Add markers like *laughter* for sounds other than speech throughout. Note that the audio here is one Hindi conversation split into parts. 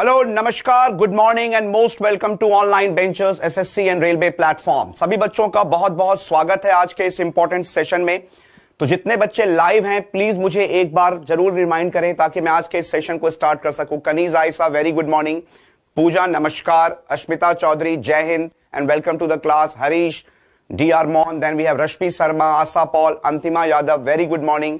हेलो नमस्कार good morning and most welcome to Online Benchers SSC and railway platform सभी बच्चों का बहुत बहुत स्वागत है आज के इस इंपॉर्टेंट सेशन में तो जितने बच्चे लाइव हैं प्लीज मुझे एक बार जरूर रिमाइंड करें ताकि मैं आज के इस सेशन को स्टार्ट कर सकूं Kaneez Aisha very good morning Pooja नमस्कार अश्मिता चौधरी जय हिंद and welcome to the class Harish D R Mohan then we have Rashmi Sharma Asha Paul Antima Yadav very good morning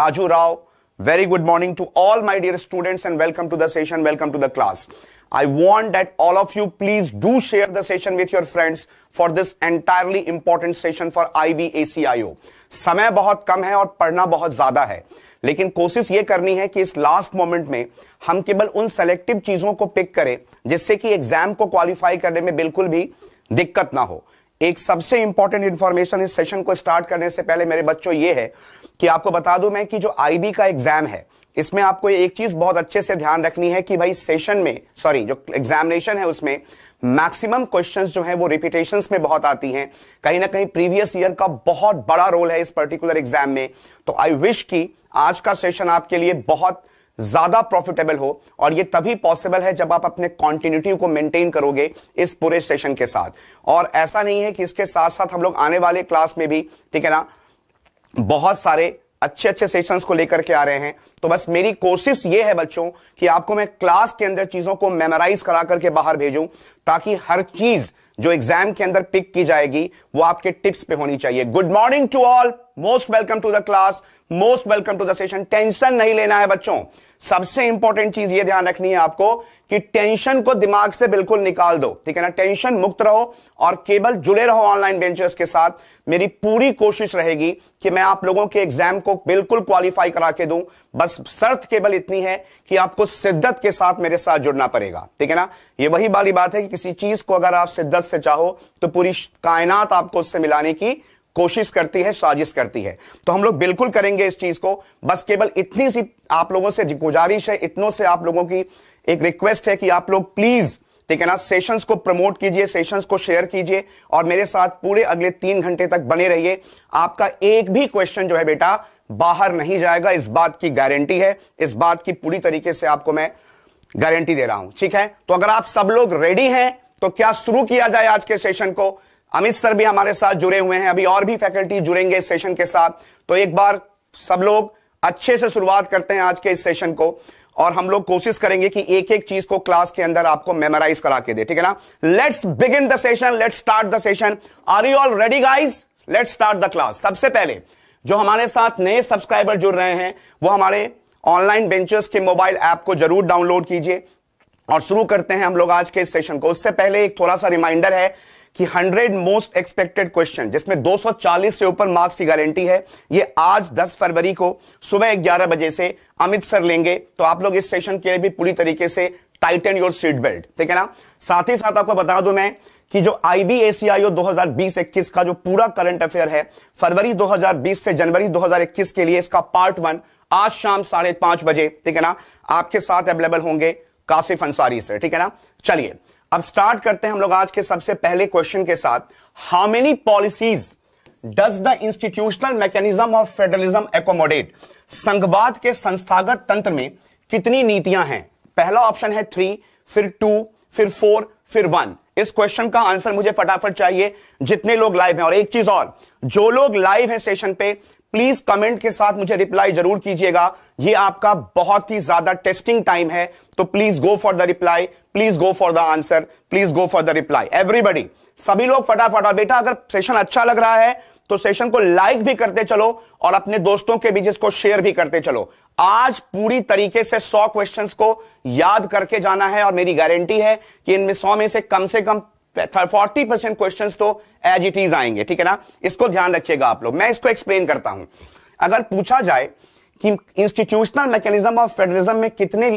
Raju Rao Very good morning to all my dear students and welcome to the session, welcome to the class. I want that all of you please do share the session with your friends for this entirely important session for IBACIO. समय बहुत कम है और पढ़ना बहुत ज़्यादा है लेकिन कोशिश ये करनी है कि इस लास्ट मोमेंट में हम केवल उन सेलेक्टिव चीज़ों को पिक करें जिससे कि एग्जाम को क्वालिफाई करने में बिल्कुल भी दिक्कत ना हो एक सबसे इंपॉर्टेंट इंफॉर्मेशन इस सेशन को स्टार्ट करने से पहले मेरे बच्चों ये है कि आपको बता दूं मैं कि जो आईबी का एग्जाम है इसमें आपको एक चीज बहुत अच्छे से ध्यान रखनी है कि भाई सेशन में सॉरी जो एग्जामिनेशन है उसमें मैक्सिमम क्वेश्चंस जो है वो रिपीटेशन में बहुत आती हैं कहीं ना कहीं प्रीवियस ईयर का बहुत बड़ा रोल है इस पर्टिकुलर एग्जाम में तो आई विश कि आज का सेशन आपके लिए बहुत ज्यादा प्रॉफिटेबल हो और ये तभी पॉसिबल है जब आप अपने कॉन्टिन्यूटी को मेंटेन करोगे इस पूरे सेशन के साथ और ऐसा नहीं है कि इसके साथ साथ हम लोग आने वाले क्लास में भी ठीक है ना बहुत सारे अच्छे अच्छे सेशंस को लेकर के आ रहे हैं तो बस मेरी कोशिश ये है बच्चों कि आपको मैं क्लास के अंदर चीजों को मेमोराइज करा करके बाहर भेजूं ताकि हर चीज जो एग्जाम के अंदर पिक की जाएगी वो आपके टिप्स पे होनी चाहिए good morning to all most welcome to the class most welcome to the session tension नहीं लेना है बच्चों सबसे इंपॉर्टेंट चीज ये ध्यान रखनी है आपको कि टेंशन को दिमाग से बिल्कुल निकाल दो ठीक है ना टेंशन मुक्त रहो और केवल जुड़े रहो ऑनलाइन बेंचर्स के साथ मेरी पूरी कोशिश रहेगी कि मैं आप लोगों के एग्जाम को बिल्कुल क्वालिफाई करा के दूं बस शर्त केवल इतनी है कि आपको शिद्दत के साथ मेरे साथ जुड़ना पड़ेगा ठीक है ना ये वही वाली बात है कि किसी चीज को अगर आप शिद्दत से चाहो तो पूरी कायनात आपको उससे मिलाने की कोशिश करती है साजिश करती है तो हम लोग बिल्कुल करेंगे इस चीज को बस केवल इतनी सी आप लोगों से गुजारिश है इतनों से आप लोगों की एक रिक्वेस्ट है कि आप लोग प्लीज ठीक है ना सेशंस को प्रमोट कीजिए सेशंस को शेयर कीजिए और मेरे साथ पूरे अगले तीन घंटे तक बने रहिए आपका एक भी क्वेश्चन जो है बेटा बाहर नहीं जाएगा इस बात की गारंटी है इस बात की पूरी तरीके से आपको मैं गारंटी दे रहा हूं ठीक है तो अगर आप सब लोग रेडी हैं तो क्या शुरू किया जाए आज के सेशन को अमित सर भी हमारे साथ जुड़े हुए हैं अभी और भी फैकल्टी जुड़ेंगे इस सेशन के साथ तो एक बार सब लोग अच्छे से शुरुआत करते हैं आज के इस सेशन को और हम लोग कोशिश करेंगे कि एक एक चीज को क्लास के अंदर आपको मेमोराइज करा के दे ठीक है ना let's begin the session let's start the session are you all ready guys let's start the class सबसे पहले जो हमारे साथ नए सब्सक्राइबर जुड़ रहे हैं वो हमारे ऑनलाइन बेंचर्स के मोबाइल ऐप को जरूर डाउनलोड कीजिए और शुरू करते हैं हम लोग आज के इस सेशन को उससे पहले एक थोड़ा सा रिमाइंडर है कि 100 मोस्ट एक्सपेक्टेड क्वेश्चन जिसमें 240 से ऊपर मार्क्स की गारंटी है ये आज 10 फरवरी को सुबह 11 बजे से अमित सर लेंगे तो आप लोग इस सेशन के लिए भी पूरी तरीके से टाइटन योर सीट बेल्ट ठीक है ना साथ ही साथ आपको बता दूं मैं कि जो आईबीएसीआईओ 2020-21 का जो पूरा करंट अफेयर है फरवरी 2020 से जनवरी 2021 के लिए इसका पार्ट वन आज शाम साढ़े पांच बजे ठीक है ना आपके साथ अवेलेबल होंगे काशिफ अंसारी से ठीक है ना चलिए अब स्टार्ट करते हैं हम लोग आज के सबसे पहले क्वेश्चन के साथ how many policies does the institutional mechanism of federalism accommodate संघवाद के संस्थागत तंत्र में कितनी नीतियां हैं पहला ऑप्शन है थ्री फिर टू फिर फोर फिर वन इस क्वेश्चन का आंसर मुझे फटाफट चाहिए जितने लोग लाइव हैं और एक चीज और जो लोग लाइव हैं सेशन पे प्लीज कमेंट के साथ मुझे रिप्लाई जरूर कीजिएगा ये आपका बहुत ही ज्यादा टेस्टिंग टाइम है तो please go for the reply please go for the answer please go for the reply everybody सभी लोग फटाफट और बेटा अगर सेशन अच्छा लग रहा है तो सेशन को लाइक भी करते चलो और अपने दोस्तों के बीच इसको शेयर भी करते चलो आज पूरी तरीके से 100 क्वेश्चंस को याद करके जाना है और मेरी गारंटी है कि इनमें 100 में से कम से कम फोर्टी परसेंट क्वेश्चन तो एज इट इज आएंगे ठीक है ना इसको ध्यान रखिएगा आप लोग मैं इसको एक्सप्लेन करता हूं अगर पूछा जाए कि इंस्टीट्यूशनल मैकेनिज्म ऑफ फेडरलिज्म में कितने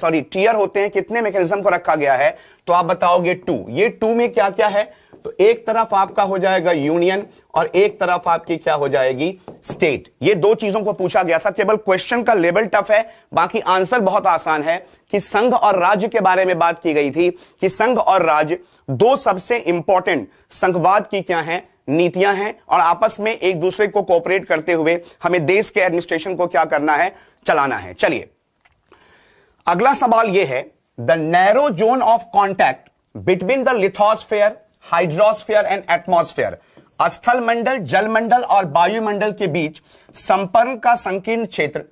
सॉरी टीयर होते हैं कितने मैकेनिज्म को रखा गया है तो आप बताओगे टू ये टू में क्या क्या है तो एक तरफ आपका हो जाएगा यूनियन और एक तरफ आपकी क्या हो जाएगी स्टेट ये दो चीजों को पूछा गया था केवल क्वेश्चन का लेवल टफ है बाकी आंसर बहुत आसान है कि संघ और राज्य के बारे में बात की गई थी कि संघ और राज्य दो सबसे इंपॉर्टेंट संघवाद की क्या है नीतियां हैं और आपस में एक दूसरे को कोऑपरेट करते हुए हमें देश के एडमिनिस्ट्रेशन को क्या करना है चलाना है चलिए अगला सवाल यह है the narrow zone of contact between the lithosphere hydrosphere and atmosphere स्थल मंडल जलमंडल और वायुमंडल के बीच संपर्क का संकीर्ण क्षेत्र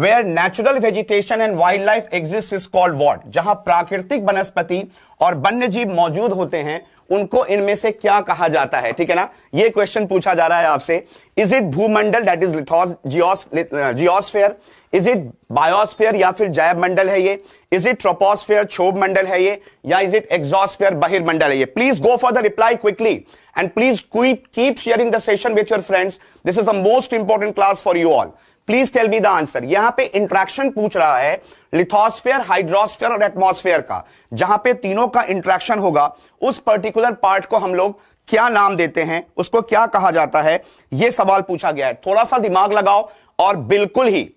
where natural vegetation and wild life exist is called what जहां प्राकृतिक वनस्पति और वन्य जीव मौजूद होते हैं उनको इनमें से क्या कहा जाता है ठीक है ना ये क्वेश्चन पूछा जा रहा है आपसे इज इट भूमंडल that is lithos geos geosphere is it biosphere या फिर जैव मंडल है ये इज इट ट्रोपोस्फेयर क्षोभ मंडल है ये या इज इट एग्जॉस्फेयर बहिर्मंडल है ये please go for the reply quickly and please keep sharing the session with your friends this is the most important class for you all please tell me the answer यहां पे इंट्रैक्शन पूछ रहा है लिथोस्फेयर हाइड्रोस्फेयर और एटमोस्फेयर का जहां पे तीनों का इंट्रैक्शन होगा उस पर्टिकुलर पार्ट को हम लोग क्या नाम देते हैं उसको क्या कहा जाता है यह सवाल पूछा गया है थोड़ा सा दिमाग लगाओ और बिल्कुल ही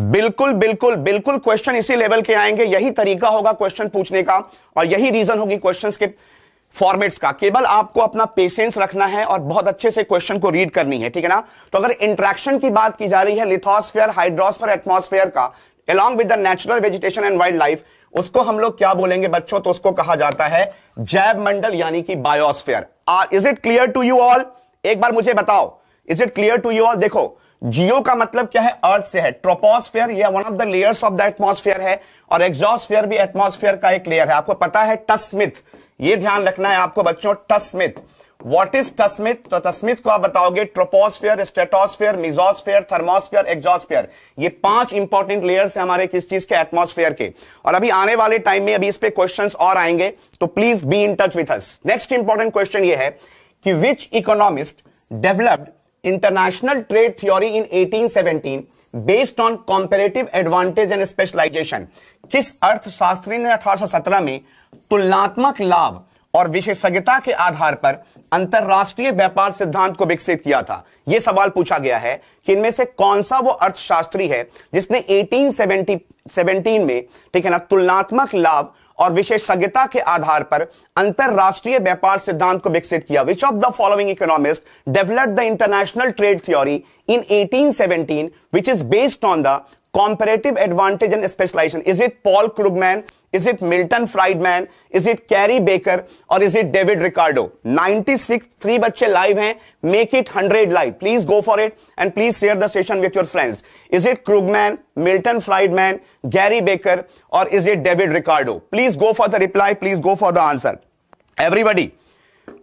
बिल्कुल बिल्कुल बिल्कुल क्वेश्चन इसी लेवल के आएंगे यही तरीका होगा क्वेश्चन पूछने का और यही रीजन होगी क्वेश्चंस के फॉर्मेट्स का केवल आपको अपना पेशेंस रखना है और बहुत अच्छे से क्वेश्चन को रीड करनी है ठीक है ना तो अगर इंट्रैक्शन की बात की जा रही है लिथोस्फेयर हाइड्रोस्फेयर एटमोस्फेयर का along with the natural vegetation and wild life उसको हम लोग क्या बोलेंगे बच्चों तो उसको कहा जाता है जैव मंडल यानी कि biosphere is it clear to you all एक बार मुझे बताओ is it clear to you all देखो जियो का मतलब क्या है अर्थ से है ट्रोपोस्फेयर ये one of the layers of the atmosphere है और एग्जॉस्फेयर भी एटमॉस्फेयर का एक लेयर है आपको पता है टस्मिथ ये ध्यान रखना है आपको बच्चों टस्मिथ व्हाट इज टस्मिथ तो टस्मिथ को आप बताओगे troposphere stratosphere mesosphere thermosphere exosphere ये पांच इंपॉर्टेंट लेयर्स है हमारे किस चीज के एटमोस्फेयर के और अभी आने वाले टाइम में अभी इस पे क्वेश्चन और आएंगे तो please be in touch with us next important question ये है कि which economist developed international trade theory in 1817 based on comparative advantage and specialization किस अर्थशास्त्री ने 1817 में तुलनात्मक लाभ और विशेषज्ञता के आधार पर अंतरराष्ट्रीय व्यापार सिद्धांत को विकसित किया था यह सवाल पूछा गया है कि इनमें से कौन सा वो अर्थशास्त्री है जिसने 17 में ठीक है ना तुलनात्मक लाभ और विशेषज्ञता के आधार पर अंतरराष्ट्रीय व्यापार सिद्धांत को विकसित किया which of the following economist develop the international trade theory in 1817 which is based on the comparative advantage and specialization is it Paul Krugman is it Milton Friedman is it Gary Becker और is it David Ricardo ninety six three बच्चे लाइव हैं make it hundred live please go for it and please share the session with your friends is it Krugman Milton Friedman Gary baker और is it David Ricardo please go for the reply please go for the answer everybody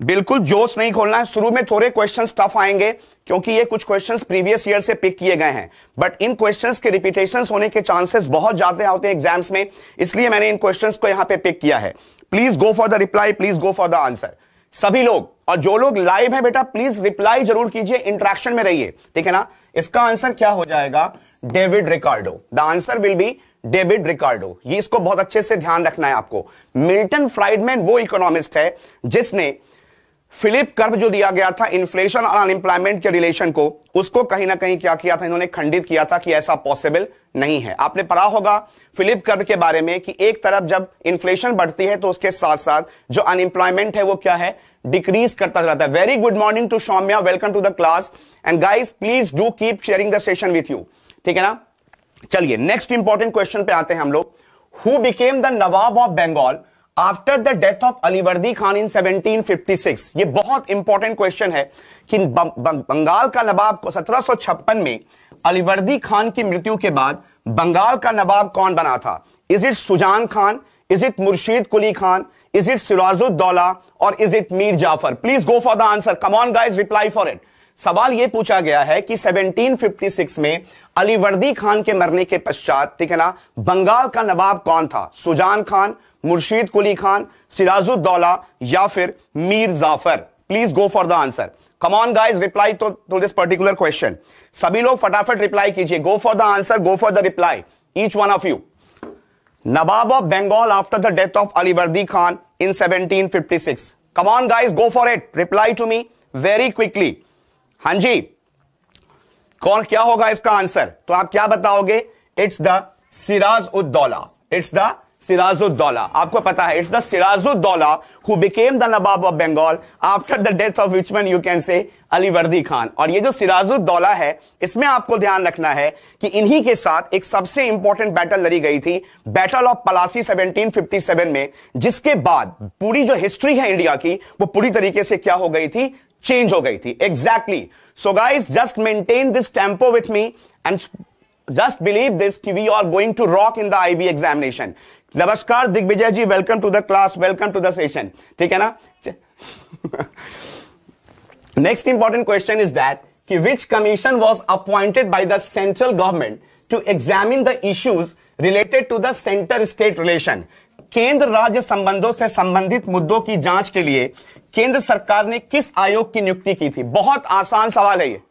बिल्कुल जोश नहीं खोलना है शुरू में थोड़े क्वेश्चन टफ आएंगे क्योंकि ये कुछ क्वेश्चन प्रीवियस ईयर से पिक किए गए हैं बट इन क्वेश्चन के रिपीटेशन होने के चांसेस बहुत ज्यादा होते हैं एग्जाम्स में इसलिए मैंने इन क्वेश्चन को यहां पर पिक किया है please go for the reply please go for the answer सभी लोग और जो लोग लाइव है बेटा प्लीज रिप्लाई जरूर कीजिए इंट्रैक्शन में रहिए ठीक है ना इसका आंसर क्या हो जाएगा David Ricardo the answer will be David Ricardo ये इसको बहुत अच्छे से ध्यान रखना है आपको मिल्टन फ्राइडमैन वो इकोनॉमिस्ट है जिसने फिलिप कर्व जो दिया गया था इन्फ्लेशन और अनएम्प्लॉयमेंट के रिलेशन को उसको कहीं ना कहीं क्या किया था इन्होंने खंडित किया था कि ऐसा पॉसिबल नहीं है आपने पढ़ा होगा फिलिप कर्व के बारे में कि एक तरफ जब इन्फ्लेशन बढ़ती है तो उसके साथ साथ जो अनएम्प्लॉयमेंट है वो क्या है डिक्रीज करता रहता है very good morning to Saumya welcome to the class and guys please do keep sharing the session with you ठीक है ना चलिए नेक्स्ट इंपॉर्टेंट क्वेश्चन पे आते हैं हम लोग who became the Nawab of Bengal after the death of Alivardi Khan in 1756 ये बहुत इंपॉर्टेंट क्वेश्चन है कि बंगाल का नवाब सत्रह में अलीवर्दी खान की मृत्यु के बाद बंगाल का नवाब कौन बना था is it Sujan Khan is it Murshid Quli Khan is it Sirajuddaula और is it Mir Jafar please go for the answer come on guys reply for it सवाल यह पूछा गया है कि 1756 में अलीवर्दी खान के मरने के पश्चात ठीक है ना बंगाल का नवाब कौन था सुजान खान मुर्शीद कुली खान सिराजुद्दौला या फिर Mir Jafar please go for the answer come on guys reply to this particular question सभी लोग फटाफट रिप्लाई कीजिए go for the answer go for the reply each one of you Nawab of Bengal after the death of Alivardi Khan in 1756 come on guys go for it reply to me very quickly हां जी कौन क्या होगा इसका आंसर तो आप क्या बताओगे इट्स द सिराज उद दौला इट्स द सिराजुद्दौला आपको पता है it's the Sirajuddaula who became the Nawab of Bengal after the death of which man you can say Ali वर्दी खान और ये जो सिराजुद्दौला है इसमें आपको ध्यान रखना है कि इन्हीं के साथ एक सबसे इंपॉर्टेंट बैटल लड़ी गई थी बैटल ऑफ पलासी 1757 में जिसके बाद पूरी जो हिस्ट्री है इंडिया की वो पूरी तरीके से क्या हो गई थी चेंज हो गई थी exactly so guys just maintain this tempo with me and just believe this कि we are going to rock in the IB examination नमस्कार Digvijay ji welcome to the class welcome to the session ठीक है ना next important question is that कि which commission was appointed by the central government to examine the issues related to the centre state relation केंद्र राज्य संबंधों से संबंधित मुद्दों की जांच के लिए केंद्र सरकार ने किस आयोग की नियुक्ति की थी बहुत आसान सवाल है ये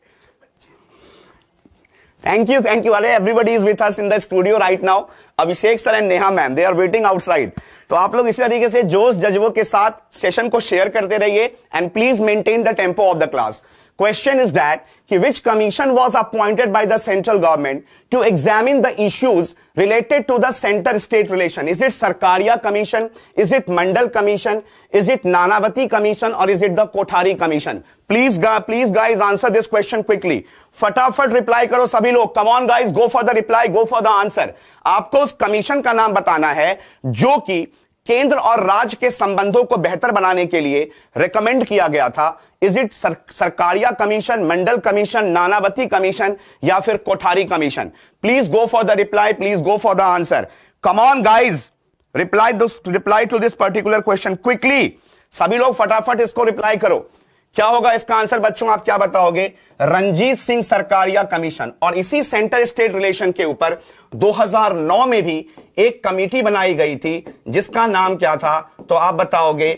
थैंक यू थैंक यू वाले everybody is within the studio right now Abhishek sir and Neha ma'am they are waiting outside तो आप लोग इसी तरीके से जोश जज्बों के साथ सेशन को शेयर करते रहिए and please maintain the tempo of the class question is that कि which commission was appointed by the central government to examine the issues related to the centre state relation is it Sarkaria commission is it Mandal commission is it Nanavati commission और is it the Kothari commission please please guys answer this question quickly फटाफट रिप्लाई करो सभी लोग come on guys go for the reply go for the answer आपको उस कमीशन का नाम बताना है जो कि केंद्र और राज्य के संबंधों को बेहतर बनाने के लिए रिकमेंड किया गया था is it sir, Sarkaria commission Mandal commission Nanavati commission या फिर Kothari commission please go for the reply please go for the answer come on guys reply reply to this particular question quickly सभी लोग फटाफट इसको रिप्लाई करो क्या होगा इसका आंसर बच्चों आप क्या बताओगे रंजीत सिंह सरकारिया कमीशन और इसी सेंटर स्टेट रिलेशन के ऊपर 2009 में भी एक कमेटी बनाई गई थी जिसका नाम क्या था तो आप बताओगे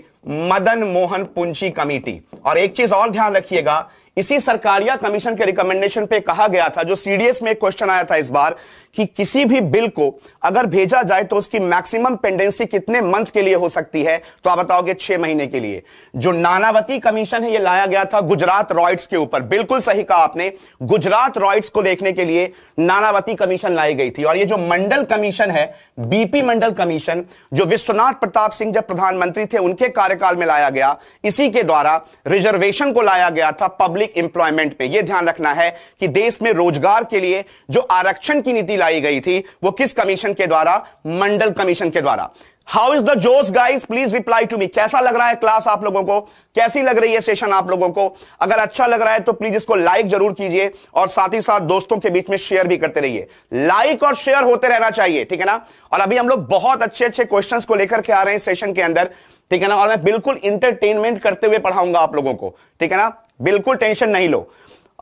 मदन मोहन पुंची कमेटी और एक चीज और ध्यान रखिएगा इसी सरकारिया कमीशन के रिकमेंडेशन पे कहा गया था जो सीडीएस में क्वेश्चन आया था इस बार कि किसी भी बिल को अगर भेजा जाए तो उसकी मैक्सिमम पेंडेंसी कितने मंथ के लिए हो सकती है तो आप बताओगे छह महीने के लिए जो नानावती कमीशन है ये लाया गया था गुजरात रॉइड्स के ऊपर बिल्कुल सही कहा आपने गुजरात रॉइड्स को देखने के लिए नानावती कमीशन लाई गई थी और ये जो मंडल कमीशन है बीपी मंडल कमीशन जो विश्वनाथ प्रताप सिंह जब प्रधानमंत्री थे उनके कार्यकाल में लाया गया इसी के द्वारा रिजर्वेशन को लाया गया था पब्लिक एम्प्लॉयमेंट पे यह ध्यान रखना है कि देश में रोजगार के लिए जो आरक्षण की नीति लाई गई थी वो किस कमीशन के द्वारा मंडल कमीशन के द्वारा हाउ इज द जोस guys please reply to me कैसा लग रहा है क्लास आप लोगों को कैसी लग रही है सेशन आप लोगों को अगर अच्छा लग रहा है तो प्लीज इसको लाइक जरूर कीजिए और साथ ही साथ दोस्तों के बीच में शेयर भी करते रहिए लाइक और शेयर होते रहना चाहिए ठीक है ना और अभी हम लोग बहुत अच्छे अच्छे क्वेश्चन को लेकर के आ रहे हैं सेशन के अंदर ठीक है ना और मैं बिल्कुल इंटरटेनमेंट करते हुए पढ़ाऊंगा आप लोगों को ठीक है ना बिल्कुल टेंशन नहीं लो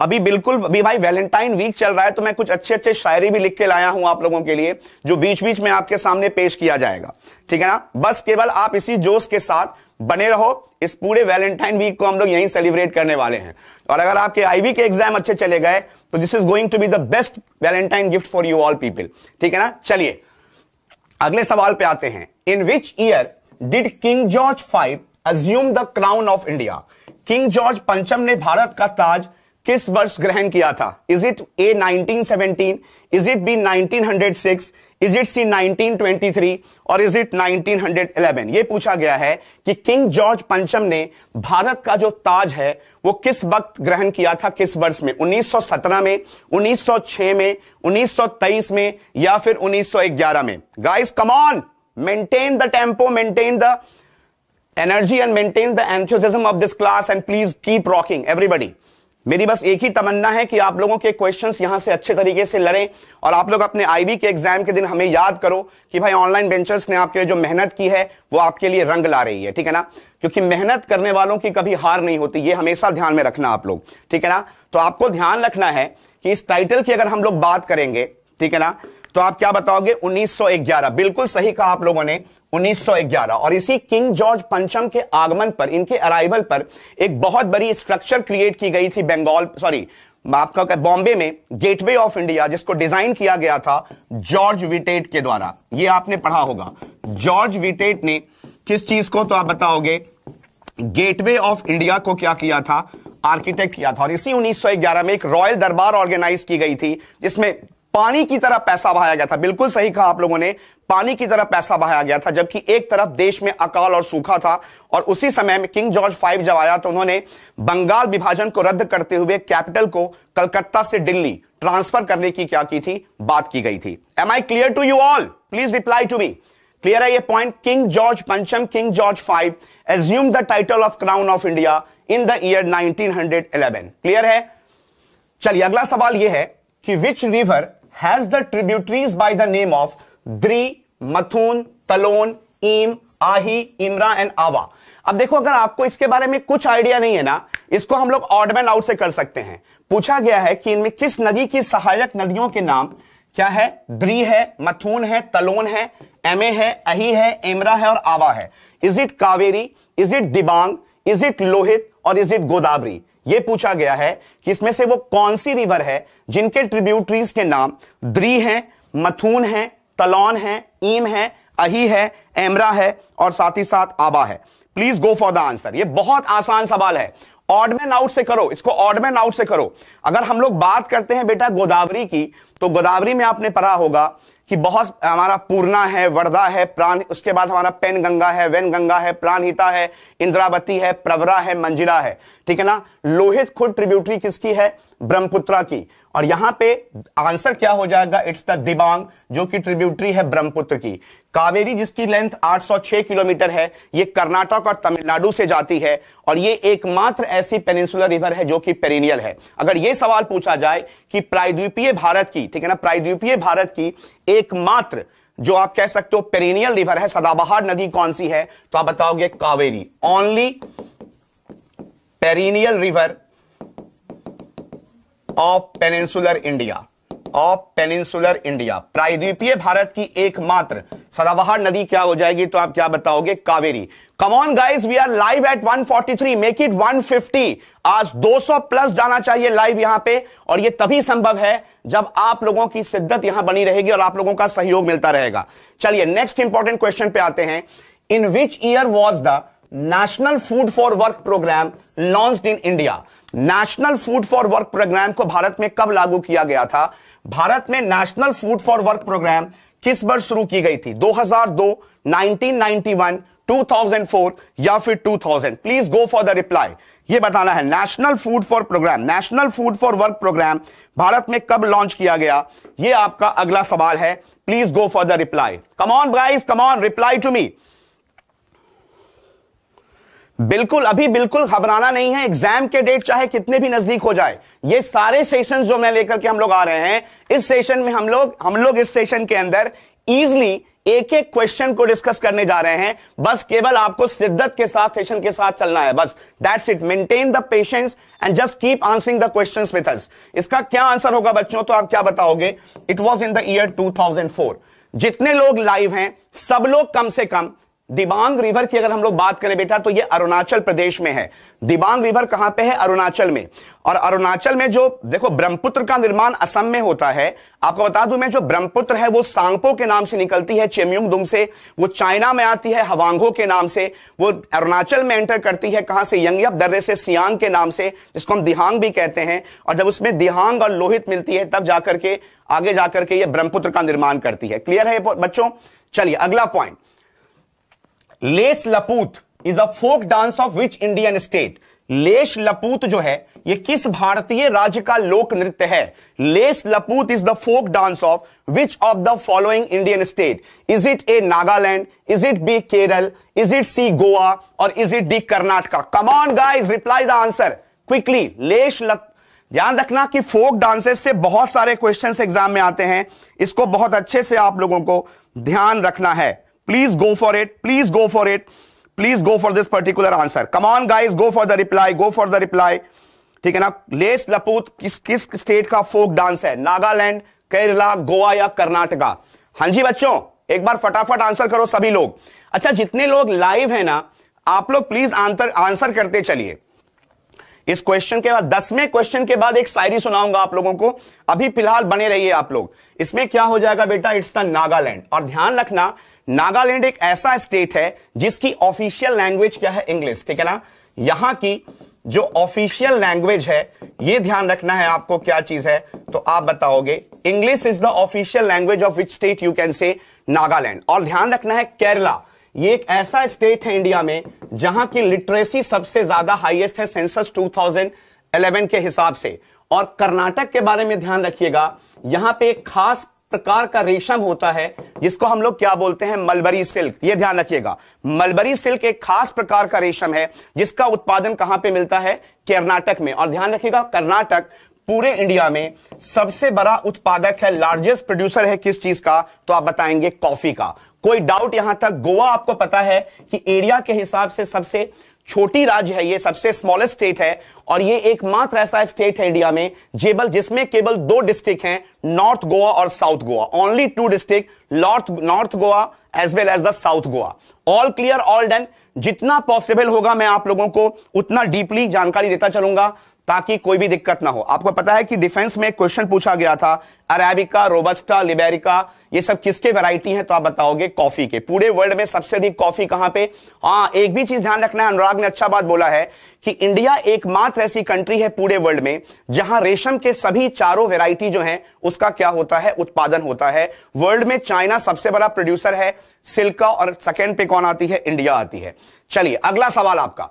अभी बिल्कुल अभी भाई वैलेंटाइन वीक चल रहा है तो मैं कुछ अच्छे अच्छे शायरी भी लिख के लाया हूं आप लोगों के लिए जो बीच बीच में आपके सामने पेश किया जाएगा ठीक है ना बस केवल आप इसी जोश के साथ बने रहो इस पूरे वैलेंटाइन वीक को हम लोग यहीं सेलिब्रेट करने वाले हैं और अगर आपके आईबी के एग्जाम अच्छे चले गए तो this is going to be the best Valentine gift for you all people ठीक है ना चलिए अगले सवाल पे आते हैं in which year did King George five assume the crown of India King George पंचम ने भारत का ताज किस वर्ष ग्रहण किया था is it A 1917 is it B 1906 is it C 1923 और इज इट 1911 ये पूछा गया है कि किंग जॉर्ज पंचम ने भारत का जो ताज है वो किस वक्त ग्रहण किया था किस वर्ष में 1917 में 1906 में 1923 में या फिर 1911 में guys come on maintain the tempo maintain the energy and maintain the enthusiasm of this class and please keep rocking everybody मेरी बस एक ही तमन्ना है कि आप लोगों के क्वेश्चंस यहां से अच्छे तरीके से लड़ें और आप लोग अपने आईबी के एग्जाम के दिन हमें याद करो कि भाई ऑनलाइन बेंचर्स ने आपके लिए जो मेहनत की है वो आपके लिए रंग ला रही है ठीक है ना क्योंकि मेहनत करने वालों की कभी हार नहीं होती ये हमेशा ध्यान में रखना आप लोग ठीक है ना तो आपको ध्यान रखना है कि इस टाइटल की अगर हम लोग बात करेंगे ठीक है ना तो आप क्या बताओगे 1911 बिल्कुल सही कहा आप लोगों ने 1911 और इसी किंग जॉर्ज पंचम के आगमन पर इनके अराइवल पर एक बहुत बड़ी स्ट्रक्चर क्रिएट की गई थी बंगाल सॉरी आपका क्या बॉम्बे में गेटवे ऑफ इंडिया जिसको डिजाइन किया गया था जॉर्ज विटेट के द्वारा ये आपने पढ़ा होगा जॉर्ज विटेट ने किस चीज को तो आप बताओगे गेटवे ऑफ इंडिया को क्या किया था आर्किटेक्ट किया था और इसी 1911 में एक रॉयल दरबार ऑर्गेनाइज की गई थी जिसमें पानी की तरह पैसा बहाया गया था बिल्कुल सही कहा आप लोगों ने पानी की तरह पैसा बहाया गया था जबकि एक तरफ देश में अकाल और सूखा था और उसी समय में किंग जॉर्ज फाइव जब आया तो उन्होंने बंगाल विभाजन को रद्द करते हुए कैपिटल को कलकत्ता से दिल्ली ट्रांसफर करने की क्या की थी बात की गई थी am I clear to you all please reply to me clear है ये पॉइंट किंग जॉर्ज पंचम King George five assume the title of crown of India in the year 1911 clear है चलिए अगला सवाल यह है कि which river has the tributaries by the name of Dri Mathun तलोन ईम आही इमरा एंड आवा अब देखो अगर आपको इसके बारे में कुछ आइडिया नहीं है ना इसको हम लोग ऑडमैन आउट से कर सकते हैं पूछा गया है कि इनमें किस नदी की सहायक नदियों के नाम क्या है द्री है मथुन है तलोन है एमे है अही है इमरा है और आवा है is it Kaveri is it Dibang is it Lohit और इज इट गोदावरी यह पूछा गया है कि इसमें से वो कौन सी रिवर है जिनके ट्रिब्यूटरीज के नाम द्री हैं मथुन है तलौन है ईम है अही है एमरा है और साथ ही साथ आबा है please go for the answer ये बहुत आसान सवाल है ऑडमैन आउट से करो इसको ऑडमैन आउट से करो अगर हम लोग बात करते हैं बेटा गोदावरी की तो गोदावरी में आपने पढ़ा होगा कि बहुत हमारा पूर्णा है वर्धा है प्राण उसके बाद हमारा पेन गंगा है वेन गंगा है प्राणहिता है इंद्रावती है प्रवरा है मंजिला है ठीक है ना लोहित खुद ट्रिब्यूटरी किसकी है ब्रह्मपुत्रा की और यहां पे आंसर क्या हो जाएगा इट्स द दिबांग जो कि ट्रिब्यूटरी है ब्रह्मपुत्र की कावेरी जिसकी लेंथ 806 किलोमीटर है ये कर्नाटक और तमिलनाडु से जाती है और ये एकमात्र ऐसी पेनिनसुलर रिवर है जो कि पेरिनियल है अगर ये सवाल पूछा जाए कि प्रायद्वीपीय भारत की ठीक है ना प्रायद्वीपीय भारत की एकमात्र जो आप कह सकते हो पेरिनियल रिवर है सदाबहार नदी कौन सी है तो आप बताओगे Kaveri only perennial river of peninsular India of peninsular India प्रायद्वीपीय भारत की एकमात्र सदाबहार नदी क्या हो जाएगी तो आप क्या बताओगे Kaveri come on guys we are live at 143 make it 150 आज 200 प्लस जाना चाहिए लाइव यहां पे और ये तभी संभव है जब आप लोगों की शिद्दत यहां बनी रहेगी और आप लोगों का सहयोग मिलता रहेगा चलिए नेक्स्ट इंपॉर्टेंट क्वेश्चन पे आते हैं in which year was the national food for work programme launch in India national food for work programme को भारत में कब लागू किया गया था भारत में national food for work programme किस वर्ष शुरू की गई थी 2002, 1991, 2004 या फिर 2000 please go for the reply ये बताना है national food for programme national food for work programme Bharat में कब लॉन्च किया गया ये आपका अगला सवाल है please go for the reply come on guys come on reply to me बिल्कुल अभी बिल्कुल घबराना नहीं है एग्जाम के डेट चाहे कितने भी नजदीक हो जाए ये सारे सेशन जो मैं लेकर के हम लोग आ रहे हैं इस सेशन में हम लोग हम लोग इस सेशन के अंदर इजली एक एक क्वेश्चन को डिस्कस करने जा रहे हैं बस केवल आपको शिद्दत के साथ सेशन के साथ चलना है बस that's it maintain the patience and just keep answering the question with us इसका क्या आंसर होगा बच्चों तो आप क्या बताओगे it was in the year two जितने लोग लाइव हैं सब लोग कम से कम दिबांग रिवर की अगर हम लोग बात करें बेटा तो ये अरुणाचल प्रदेश में है दिबांग रिवर कहां पे है अरुणाचल में और अरुणाचल में जो देखो ब्रह्मपुत्र का निर्माण असम में होता है आपको बता दूं मैं जो ब्रह्मपुत्र है वो सांगपो के नाम से निकलती है चेम्युंगदुंग से वो चाइना में आती है हवांगो के नाम से वो अरुणाचल में एंटर करती है कहां से यंगयप दर्रे से सियांग के नाम से जिसको हम दिहांग भी कहते हैं और जब उसमें दिहांग और लोहित मिलती है तब जाकर के आगे जाकर के ये ब्रह्मपुत्र का निर्माण करती है क्लियर है बच्चों चलिए अगला पॉइंट लेस लपूत is a folk dance of which Indian state लेश लपूत जो है ये किस भारतीय राज्य का लोक नृत्य है लेस लपूत is the folk dance of which of the following Indian state is it A Nagaland is it B Kerala is it C Goa और is it D Karnataka come on guys reply the answer quickly लेश लप ध्यान रखना कि फोक डांसेस से बहुत सारे क्वेश्चन एग्जाम में आते हैं इसको बहुत अच्छे से आप लोगों को ध्यान रखना है Please go for it. Please go for it. Please go for this particular answer. Come on, guys, go for the reply. Go for the reply. ठीक है ना लेस लपूत किस किस स्टेट का फोक डांस है नागालैंड केरला गोवा या कर्नाटका हां जी बच्चों एक बार फटाफट आंसर करो सभी लोग अच्छा जितने लोग लाइव है ना आप लोग प्लीज आंसर आंसर करते चलिए इस क्वेश्चन के बाद दसवें क्वेश्चन के बाद एक शायरी सुनाऊंगा आप लोगों को अभी फिलहाल बने रहिए आप लोग इसमें क्या हो जाएगा बेटा इट्स द नागालैंड और ध्यान रखना नागालैंड एक ऐसा स्टेट है जिसकी ऑफिशियल लैंग्वेज क्या है इंग्लिश ठीक है ना यहां की जो ऑफिशियल लैंग्वेज है ये ध्यान रखना है आपको क्या चीज है तो आप बताओगे English is the official language of which state you can say Nagaland और ध्यान रखना है केरला ये एक ऐसा स्टेट है इंडिया में जहां की लिटरेसी सबसे ज्यादा हाईएस्ट है सेंसस 2011 के हिसाब से और कर्नाटक के बारे में ध्यान रखिएगा यहां पे एक खास प्रकार का रेशम होता है जिसको हम लोग क्या बोलते हैं मलबरी सिल्क ये ध्यान रखिएगा मलबरी सिल्क एक खास प्रकार का रेशम है जिसका उत्पादन कहां पे मिलता है कर्नाटक में और ध्यान रखिएगा कर्नाटक पूरे इंडिया में सबसे बड़ा उत्पादक है लार्जेस्ट प्रोड्यूसर है किस चीज का तो आप बताएंगे कॉफी का कोई डाउट यहां तक गोवा आपको पता है कि एरिया के हिसाब से सबसे छोटी राज्य है ये सबसे स्मॉलेस्ट स्टेट है और ये एकमात्र ऐसा स्टेट है इंडिया में जेबल जिसमें केवल दो डिस्ट्रिक्ट हैं नॉर्थ गोवा और south Goa only two district north north Goa as well as the south Goa all clear all done जितना पॉसिबल होगा मैं आप लोगों को उतना डीपली जानकारी देता चलूंगा ताकि कोई भी दिक्कत ना हो आपको पता है कि डिफेंस में क्वेश्चन पूछा गया था अरेबिका रोबस्टा लिबेरिका ये सब किसके वैरायटी हैं तो आप बताओगे कॉफी के पूरे वर्ल्ड में सबसे अधिक कॉफी कहां पे हाँ एक भी चीज ध्यान रखना है अनुराग ने अच्छा बात बोला है कि इंडिया एकमात्र ऐसी कंट्री है पूरे वर्ल्ड में जहां रेशम के सभी चारों वेराइटी जो है उसका क्या होता है उत्पादन होता है वर्ल्ड में चाइना सबसे बड़ा प्रोड्यूसर है सिल्का और सेकेंड पे कौन आती है इंडिया आती है चलिए अगला सवाल आपका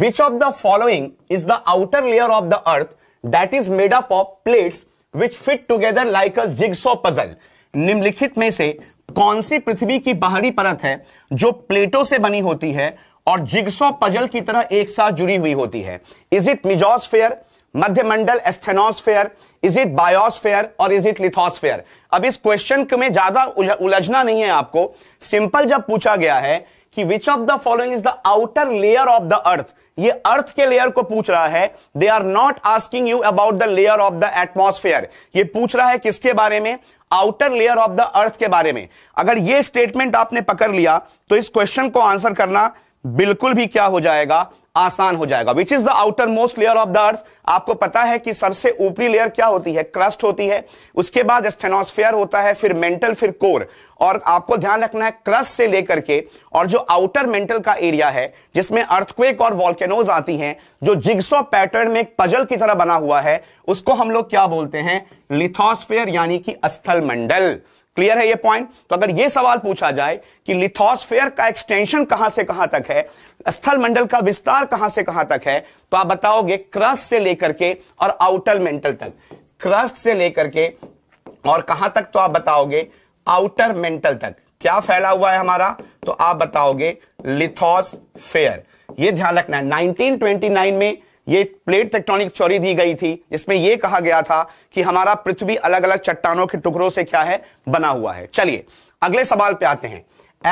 Which of the following is the outer layer of the earth that is made up of plates which fit together like a jigsaw puzzle? निम्नलिखित में से कौन सी पृथ्वी की बाहरी परत है जो प्लेटों से बनी होती है और जिग्सो पजल की तरह एक साथ जुड़ी हुई होती है इज इट मिजोस्फेयर मध्यमंडल एस्थेनोस्फेयर इज इट बायोस्फेयर और इज इट लिथोस्फेयर अब इस क्वेश्चन में ज्यादा उलझना नहीं है आपको सिंपल जब पूछा गया है कि which of the following is the outer layer of the earth ये अर्थ के लेयर को पूछ रहा है they are not asking you about the layer of the atmosphere ये पूछ रहा है किसके बारे में outer layer of the earth के बारे में अगर ये स्टेटमेंट आपने पकड़ लिया तो इस क्वेश्चन को आंसर करना बिल्कुल भी क्या हो जाएगा आसान हो जाएगा which is the outermost layer of the earth आपको पता है कि सबसे ऊपरी लेयर क्या होती है क्रस्ट होती है उसके बाद स्थेनोस्फेयर होता है फिर मेंटल फिर कोर और आपको ध्यान रखना है क्रस्ट से लेकर के और जो आउटर मेंटल का एरिया है जिसमें अर्थक्वेक और वॉल्केनोज आती हैं जो जिग्सो पैटर्न में एक पजल की तरह बना हुआ है उसको हम लोग क्या बोलते हैं लिथोस्फेयर यानी कि स्थल मंडल क्लियर है ये पॉइंट तो अगर ये सवाल पूछा जाए कि लिथोस्फेयर का एक्सटेंशन कहां से कहां तक है स्थल मंडल का विस्तार कहां से कहां तक है तो आप बताओगे क्रस्ट से लेकर के और आउटर मेंटल तक क्रस्ट से लेकर के और कहां तक तो आप बताओगे आउटर मेंटल तक क्या फैला हुआ है हमारा तो आप बताओगे लिथोस्फेयर ये ध्यान रखना है नाइनटीन में ये प्लेट टेक्टोनिक थ्योरी दी गई थी जिसमें यह कहा गया था कि हमारा पृथ्वी अलग अलग चट्टानों के टुकड़ों से क्या है बना हुआ है चलिए अगले सवाल पे आते हैं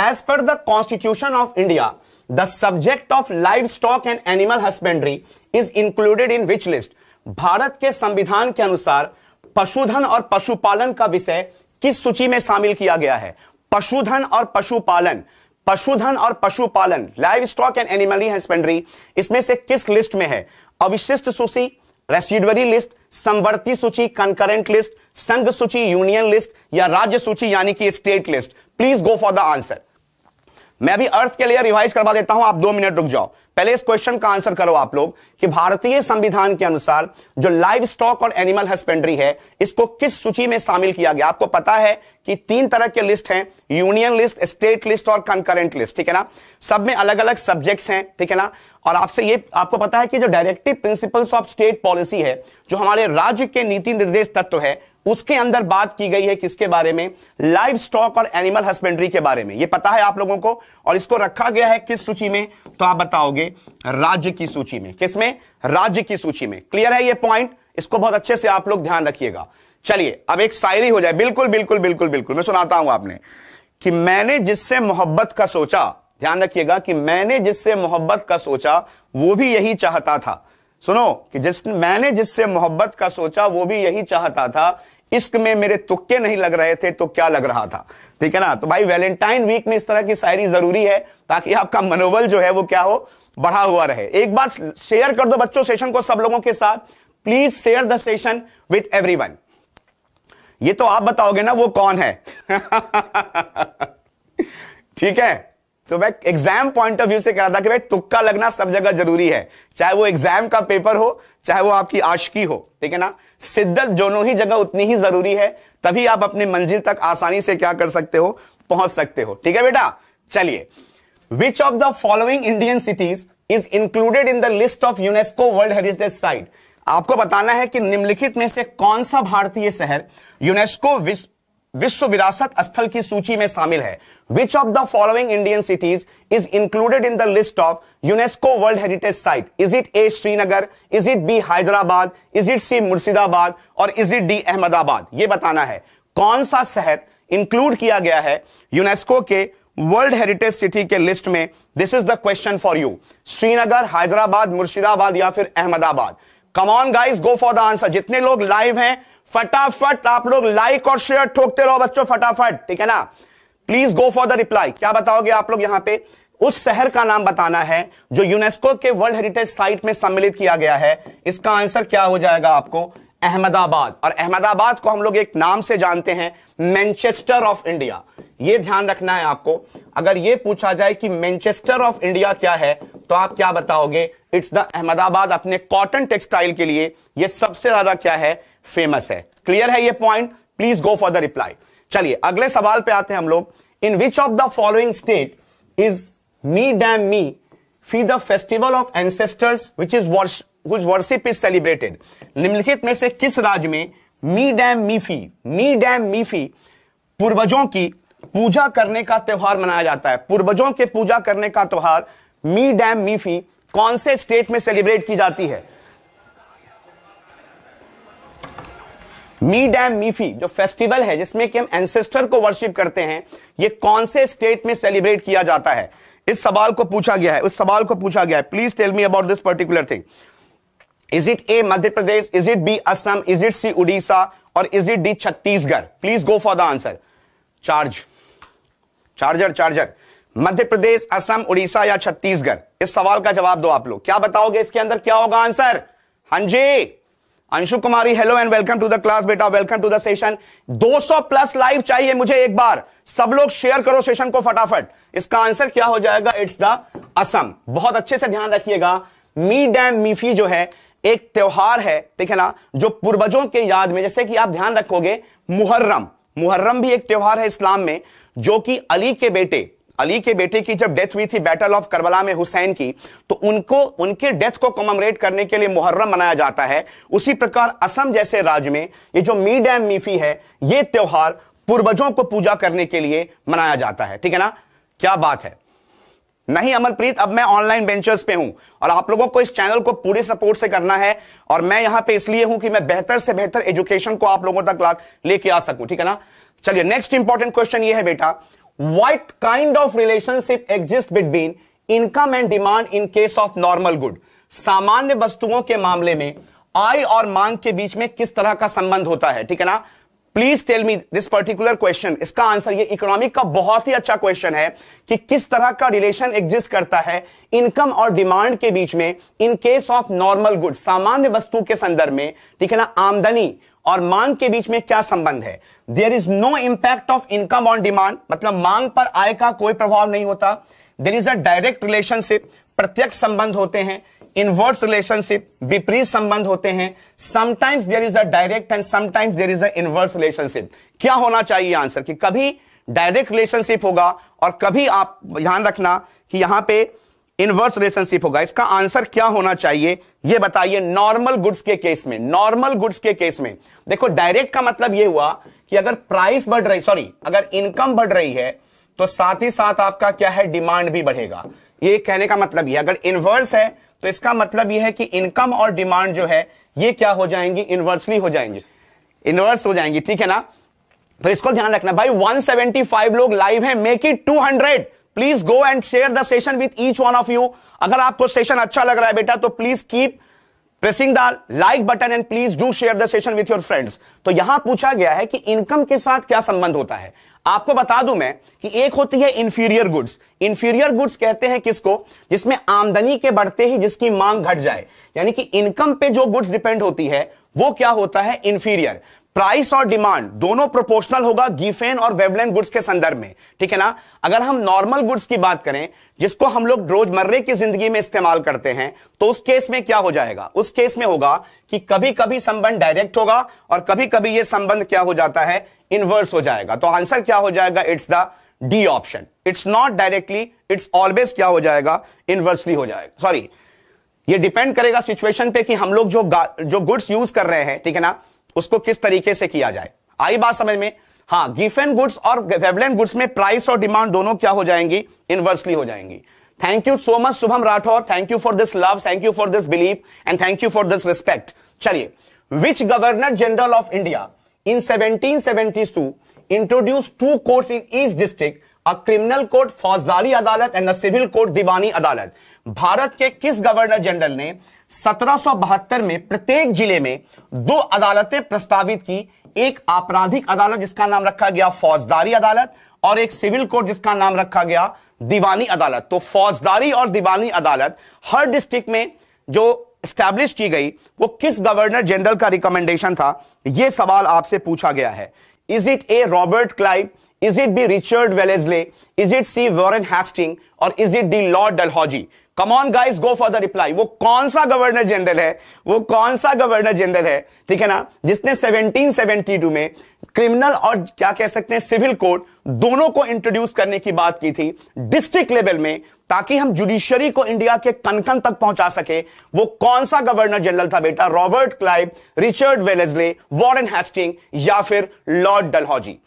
as per the constitution of India the subject of livestock and animal husbandry is included in which list भारत के संविधान के अनुसार पशुधन और पशुपालन का विषय किस सूची में शामिल किया गया है पशुधन और पशुपालन पशुधन और पशुपालन livestock and animal husbandry इसमें से किस लिस्ट में है अविशिष्ट सूची रेसिडरी लिस्ट संवर्ती सूची कंकरेंट लिस्ट संघ सूची यूनियन लिस्ट या राज्य सूची यानी कि state list please go for the answer मैं अभी अर्थ के लिए रिवाइज करवा देता हूं आप दो मिनट रुक जाओ पहले इस क्वेश्चन का आंसर करो आप लोग कि भारतीय संविधान के अनुसार जो लाइव स्टॉक और एनिमल हस्बेंड्री है इसको किस सूची में शामिल किया गया आपको पता है कि तीन तरह के लिस्ट हैं यूनियन लिस्ट स्टेट लिस्ट और कंकरेंट लिस्ट ठीक है ना सब में अलग अलग सब्जेक्ट हैं ठीक है ना और आपसे ये आपको पता है कि जो directive principles of state policy है जो हमारे राज्य के नीति निर्देश तत्व है उसके अंदर बात की गई है किसके बारे में लाइव स्टॉक और एनिमल हस्बेंड्री के बारे में ये पता है आप लोगों को और इसको रखा गया है किस सूची में तो आप बताओगे राज्य की सूची में किसमें राज्य की सूची में क्लियर है ये पॉइंट इसको बहुत अच्छे से आप लोग ध्यान रखिएगा चलिए अब एक शायरी हो जाए बिल्कुल बिल्कुल बिल्कुल बिल्कुल मैं सुनाता हूं आपने कि मैंने जिससे मोहब्बत का सोचा ध्यान रखिएगा कि मैंने जिससे मोहब्बत का सोचा वो भी यही चाहता था सुनो कि जिस मैंने जिससे मोहब्बत का सोचा वो भी यही चाहता था इश्क में मेरे तुक्के नहीं लग रहे थे तो क्या लग रहा था ठीक है ना तो भाई वैलेंटाइन वीक में इस तरह की शायरी जरूरी है ताकि आपका मनोबल जो है वो क्या हो बढ़ा हुआ रहे एक बात शेयर कर दो बच्चों सेशन को सब लोगों के साथ please share the session with one ये तो आप बताओगे ना वो कौन है *laughs* ठीक है तो मैं एग्जाम पॉइंट ऑफ व्यू से कह रहा था कि भाई तुक्का लगना सब जगह जरूरी है चाहे वो एग्जाम का पेपर हो चाहे वो आपकी आशकी हो ठीक है ना शिद्दत दोनों ही जगह उतनी ही जरूरी है तभी आप अपने मंजिल तक आसानी से क्या कर सकते हो पहुंच सकते हो ठीक है बेटा चलिए which of the following Indian cities is included in the list of UNESCO world heritage site आपको बताना है कि निम्नलिखित में से कौन सा भारतीय शहर यूनेस्को विश्व विश्व विरासत स्थल की सूची में शामिल है which of the following Indian cities is included in the list of UNESCO world heritage site is it A Srinagar is it B Hyderabad is it C Murshidabad और इज इट डी अहमदाबाद ये बताना है कौन सा शहर इंक्लूड किया गया है यूनेस्को के वर्ल्ड हेरिटेज सिटी के लिस्ट में this is the question for you Srinagar Hyderabad Murshidabad या फिर Ahmedabad come on guys go for the answer जितने लोग लाइव हैं फटाफट आप लोग लाइक और शेयर ठोकते रहो बच्चों फटाफट ठीक है ना please go for the reply क्या बताओगे आप लोग यहां पे उस शहर का नाम बताना है जो यूनेस्को के वर्ल्ड हेरिटेज साइट में सम्मिलित किया गया है इसका आंसर क्या हो जाएगा आपको अहमदाबाद और अहमदाबाद को हम लोग एक नाम से जानते हैं मैनचेस्टर ऑफ इंडिया ये ध्यान रखना है आपको अगर ये पूछा जाए कि मैनचेस्टर ऑफ इंडिया क्या है तो आप क्या बताओगे इट्स द अहमदाबाद अपने कॉटन टेक्सटाइल के लिए ये सबसे ज्यादा क्या है फेमस है क्लियर है ये point please go for the reply चलिए अगले सवाल पे आते हैं हम लोग in which of the following state is Me Dam Me Phi the festival of ancestors which is which worship is celebrated निम्नलिखित में से किस राज्य में मी डैम मीफी मी डैम मीफी पूर्वजों की पूजा करने का त्यौहार मनाया जाता है पूर्वजों के पूजा करने का त्यौहार मी डैम मीफी कौन से स्टेट में सेलिब्रेट की जाती है मी डैम मीफी जो फेस्टिवल है जिसमें कि हम एंसेस्टर को वर्शिप करते हैं ये कौन से स्टेट में सेलिब्रेट किया जाता है इस सवाल को पूछा गया है उस सवाल को पूछा गया है please tell me about this particular thing is it A Madhya Pradesh is it B Assam is it C Orissa और is it D Chhattisgarh please go for the answer charge charger charger Madhya Pradesh Assam Orissa या छत्तीसगढ़ इस सवाल का जवाब दो आप लोग क्या बताओगे इसके अंदर क्या होगा आंसर हां जी Anshu Kumari hello and welcome to the class बेटा welcome to the session 200 plus live चाहिए मुझे एक बार सब लोग शेयर करो सेशन को फटाफट इसका आंसर क्या हो जाएगा इट्स द असम बहुत अच्छे से ध्यान रखिएगा मी डैम मीफी जो है एक त्योहार है ठीक है ना जो पूर्वजों के याद में जैसे कि आप ध्यान रखोगे मुहर्रम मुहर्रम भी एक त्यौहार है इस्लाम में जो कि अली के बेटे अली के बेटे की जब डेथ हुई थी बैटल ऑफ करबला में हुसैन की तो उनको उनके डेथ को कममरेट करने के लिए मुहर्रम मनाया जाता है उसी प्रकार असम जैसे राज्य में ये जो मी डैम मीफी है ये त्यौहार पूर्वजों को पूजा करने के लिए मनाया जाता है ठीक है ना क्या बात है नहीं अमनप्रीत अब मैं ऑनलाइन बेंचर्स पे हूं और आप लोगों को इस चैनल को पूरे सपोर्ट से करना है और मैं यहां पे इसलिए हूं कि मैं बेहतर से बेहतर एजुकेशन को आप लोगों तक लेके आ सकूं ठीक है ना चलिए नेक्स्ट इंपॉर्टेंट क्वेश्चन ये है बेटा what kind of relationship exist between income and demand in case of normal good सामान्य वस्तुओं के मामले में आय और मांग के बीच में किस तरह का संबंध होता है ठीक है ना please tell me this particular question इसका आंसर ये इकोनॉमिक का बहुत ही अच्छा क्वेश्चन है कि किस तरह का रिलेशन एग्जिस्ट करता है इनकम और डिमांड के बीच में in case of normal good सामान्य वस्तु के संदर्भ में ठीक है ना आमदनी और मांग के बीच में क्या संबंध है there is no impact of income on demand मतलब मांग पर आय का कोई प्रभाव नहीं होता there is a direct relationship प्रत्यक्ष संबंध होते हैं इनवर्स रिलेशनशिप विपरीत संबंध होते हैं sometimes there is a direct and sometimes there is a inverse relationship क्या होना चाहिए आंसर कि कभी डायरेक्ट रिलेशनशिप होगा और कभी आप ध्यान रखना कि यहां पे इनवर्स रिलेशनशिप होगा इसका आंसर क्या होना चाहिए यह बताइए नॉर्मल गुड्स के केस में नॉर्मल गुड्स के केस में देखो डायरेक्ट का मतलब यह हुआ कि अगर प्राइस बढ़ रही सॉरी अगर इनकम बढ़ रही है तो साथ ही साथ आपका क्या है डिमांड भी बढ़ेगा यह कहने का मतलब यह अगर इनवर्स है तो इसका मतलब यह है कि इनकम और डिमांड जो है यह क्या हो जाएंगी इनवर्सली हो जाएंगे इनवर्स हो जाएंगी ठीक है ना तो इसको ध्यान रखना भाई 175 लोग लाइव हैं make it 200 please go and share the session with each one of you अगर आपको सेशन अच्छा लग रहा है बेटा तो please keep pressing the like button and please do share the session with your friends तो यहां पूछा गया है कि इनकम के साथ क्या संबंध होता है आपको बता दूं मैं कि एक होती है इंफीरियर गुड्स इंफीरियर गुड्स कहते हैं किसको जिसमें आमदनी के बढ़ते ही जिसकी मांग घट जाए यानी कि इनकम पे जो गुड्स डिपेंड होती है वो क्या होता है इंफीरियर प्राइस और डिमांड दोनों प्रोपोर्शनल होगा गिफेन और वेबलेन गुड्स के संदर्भ में ठीक है ना अगर हम नॉर्मल गुड्स की बात करें जिसको हम लोग रोजमर्रे की जिंदगी में इस्तेमाल करते हैं तो उस केस में क्या हो जाएगा उस केस में होगा कि कभी कभी संबंध डायरेक्ट होगा और कभी कभी यह संबंध क्या हो जाता है इनवर्स हो जाएगा तो आंसर क्या हो जाएगा it's the D option it's not directly it's always क्या हो जाएगा इनवर्सली हो जाएगा सॉरी ये डिपेंड करेगा सिचुएशन पे कि हम लोग जो जो गुड्स यूज कर रहे हैं ठीक है ना उसको किस तरीके से किया जाए आई बात समझ में हाँ गिफेन गुड्स और वेवलेंट गुड्स में प्राइस और डिमांड दोनों क्या हो जाएंगी इनवर्सली हो जाएंगी thank you so much Shubham Rathore thank you for this love thank you for this belief and thank you for this respect चलिए which governor general of India in 1772 introduce two court in east district a criminal court फौजदारी अदालत एंड सिविल कोर्ट दीवानी अदालत भारत के किस गवर्नर जनरल ने 1772 में प्रत्येक जिले में दो अदालतें प्रस्तावित की एक आपराधिक अदालत जिसका नाम रखा गया फौजदारी अदालत और एक सिविल कोर्ट जिसका नाम रखा गया दीवानी अदालत तो फौजदारी और दीवानी अदालत हर डिस्ट्रिक्ट में जो स्टैब्लिश की गई वो किस गवर्नर जनरल का रिकमेंडेशन था यह सवाल आपसे पूछा गया है is it A Robert Clive is it B Richard Wellesley is it C Warren Hastings? और is it D Lord Dalhousie come guys go for the reply वो कौन सा गवर्नर जनरल है वो कौन सा गवर्नर जनरल है ठीक है ना जिसने 1772 में क्रिमिनल और क्या कह सकते हैं सिविल कोड दोनों को इंट्रोड्यूस करने की बात की थी डिस्ट्रिक्ट लेवल में ताकि हम जुडिशरी को इंडिया के कनकन तक पहुंचा सके वो कौन सा गवर्नर जनरल था बेटा Robert Clive Richard Wellesley Warren Hastings या फिर लॉर्ड डलहौजी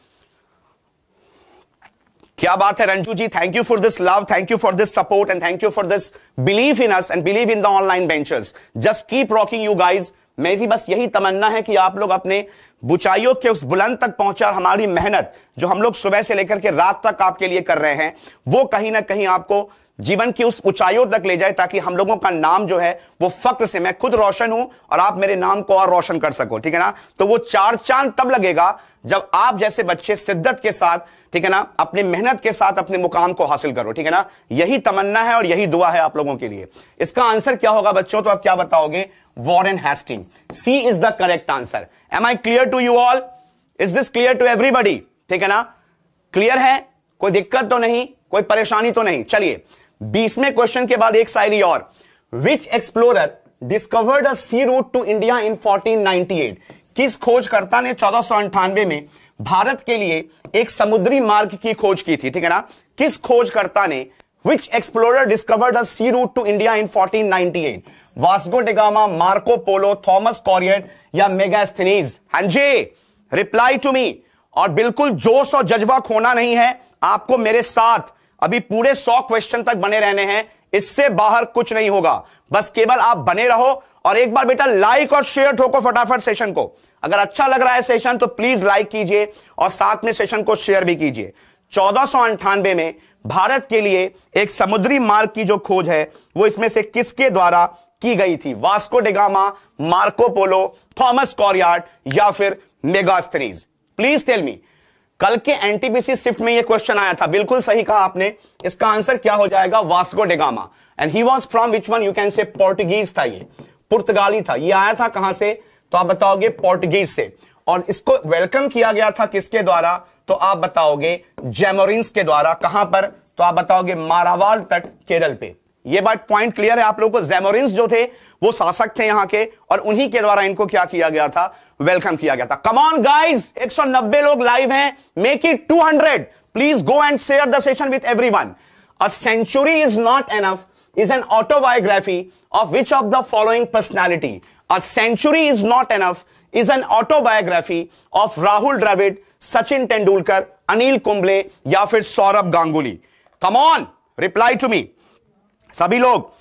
क्या बात है Ranju ji thank you for this love thank you for this support and thank you for this believe in us and believe in the online benchers just keep rocking you guys मेरी बस यही तमन्ना है कि आप लोग अपने बुचाइयों के उस बुलंद तक पहुंचा हमारी मेहनत जो हम लोग सुबह से लेकर के रात तक आपके लिए कर रहे हैं वो कहीं ना कहीं आपको जीवन की उस ऊंचाइयों तक ले जाए ताकि हम लोगों का नाम जो है वो फक्र से मैं खुद रोशन हूं और आप मेरे नाम को और रोशन कर सको ठीक है ना तो वो चार चांद तब लगेगा जब आप जैसे बच्चे शिद्दत के साथ ठीक है ना अपने मेहनत के साथ अपने मुकाम को हासिल करो ठीक है ना यही तमन्ना है और यही दुआ है आप लोगों के लिए इसका आंसर क्या होगा बच्चों तो आप क्या बताओगे Warren Hasting C is the correct answer am I clear to you all is this clear to everybody ठीक है ना क्लियर है कोई दिक्कत तो नहीं कोई परेशानी तो नहीं चलिए बीसवें क्वेश्चन के बाद एक शायरी और which explorer discovered a sea route to India in 1498 किस खोजकर्ता ने चौदह में भारत के लिए एक समुद्री मार्ग की खोज की थी ठीक है ना किस खोजकर्ता ने which explorer discovered a sea route to India in 1498 Vasco da Gama Marco Polo Thomas Coryat या मेगास्थनीज हाँ जी रिप्लाई टू मी और बिल्कुल जोश और जज्बा खोना नहीं है आपको मेरे साथ अभी पूरे सौ क्वेश्चन तक बने रहने हैं इससे बाहर कुछ नहीं होगा बस केवल आप बने रहो और एक बार बेटा लाइक और शेयर ठोको फटाफट सेशन को अगर अच्छा लग रहा है सेशन तो प्लीज लाइक कीजिए और साथ में सेशन को शेयर भी कीजिए चौदह में भारत के लिए एक समुद्री मार्ग की जो खोज है वो इसमें से किसके द्वारा की गई थी Vasco da Gama Marco Polo Thomas Coryat या फिर मेगास्त्रीज प्लीज टेल मी कल के एनटीपीसी शिफ्ट में ये क्वेश्चन आया था बिल्कुल सही कहा आपने इसका आंसर क्या हो जाएगा Vasco da Gama and he was from which one you can say Portuguese था ये पुर्तगाली था ये आया था कहां से तो आप बताओगे पोर्टुगीज से और इसको वेलकम किया गया था किसके द्वारा तो आप बताओगे जेमोरिंस के द्वारा कहां पर तो आप बताओगे मारावाल तट केरल पे यह बात पॉइंट क्लियर है आप लोगों को जेमोरिंस जो थे वो शासक थे यहां के और उन्हीं के द्वारा इनको क्या किया गया था वेलकम किया गया था कमॉन गाइज एक सौ नब्बे लोग लाइव है make it 200 please go and share the session with everyone a century is not enough is an autobiography of which of the following personality a century is not enough is an autobiography of Rahul Dravid Sachin Tendulkar Anil Kumble या फिर Sourav Ganguly come on reply to me सभी लोग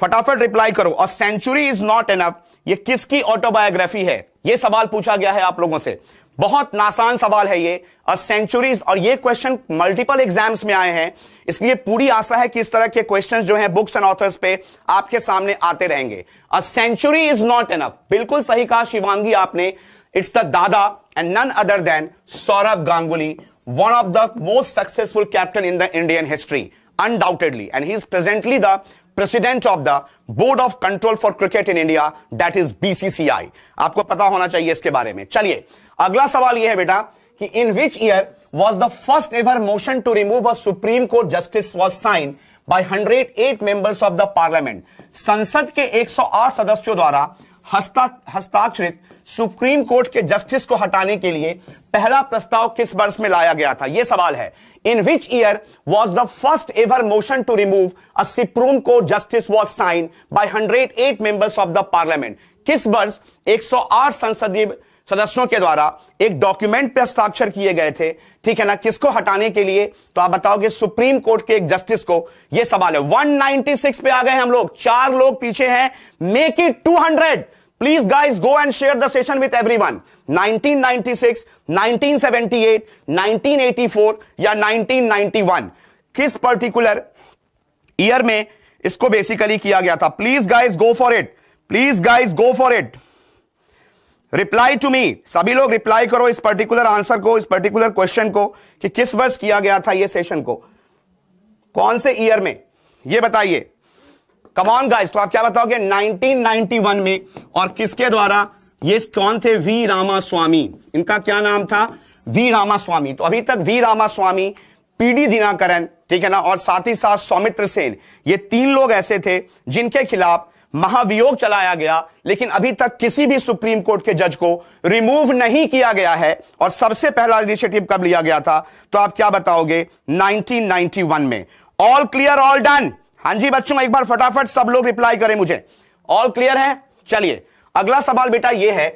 फटाफट रिप्लाई करो a century is not enough ये किसकी ऑटोबायोग्राफी है ये सवाल पूछा गया है आप लोगों से बहुत नासान सवाल है ये अ सेंचुरी और ये क्वेश्चन मल्टीपल एग्जाम्स में आए हैं इसलिए पूरी आशा है कि इस तरह के क्वेश्चंस जो हैं बुक्स एंड ऑथर्स पे आपके सामने आते रहेंगे a century is not enough बिल्कुल सही कहा शिवांगी आपने it's the Dada and none other than Sourav Ganguly one of the most successful captain in the Indian history undoubtedly. And he is presently the president of the board of control for cricket in India that is BCCI आपको पता होना चाहिए इसके बारे में चलिए अगला सवाल यह है बेटा कि in which year was the first ever motion to remove a supreme court justice was sign by 108 members of the parliament संसद के 108 सदस्यों द्वारा हस्ताक्षरित सुप्रीम कोर्ट के जस्टिस को हटाने के लिए पहला प्रस्ताव किस वर्ष में लाया गया था यह सवाल है in which year was the first ever motion to remove a supreme court justice was sign by eight members of the parliament किस वर्ष 108 संसदीय सदस्यों के द्वारा एक डॉक्यूमेंट पे हस्ताक्षर किए गए थे ठीक है ना किसको हटाने के लिए तो आप बताओगे सुप्रीम कोर्ट के एक जस्टिस को यह सवाल है 196 पे आ गए हम लोग चार लोग पीछे हैं make it 200 Please guys one and share the session with everyone. 1996, 1978, या 1991 किस पर्टिकुलर ईयर में इसको बेसिकली किया गया था please guys go for it please guys go for it reply to me सभी लोग रिप्लाई करो इस पर्टिकुलर आंसर को इस पर्टिकुलर क्वेश्चन को कि किस वर्ष किया गया था यह सेशन को कौन से ईयर में यह बताइए कमॉन गाइस तो आप क्या बताओगे 1991 में और किसके द्वारा ये कौन थे वी रामास्वामी इनका क्या नाम था वी रामास्वामी तो अभी तक वी रामास्वामी पीडी दिनाकरण ठीक है ना और साथ ही साथ सौमित्र सेन ये तीन लोग ऐसे थे जिनके खिलाफ महाभियोग चलाया गया लेकिन अभी तक किसी भी सुप्रीम कोर्ट के जज को रिमूव नहीं किया गया है और सबसे पहला इनिशिएटिव कब लिया गया था तो आप क्या बताओगे 1991 में ऑल क्लियर ऑल डन हां जी बच्चों एक बार फटाफट सब लोग रिप्लाई करें मुझे ऑल क्लियर है चलिए अगला सवाल बेटा यह है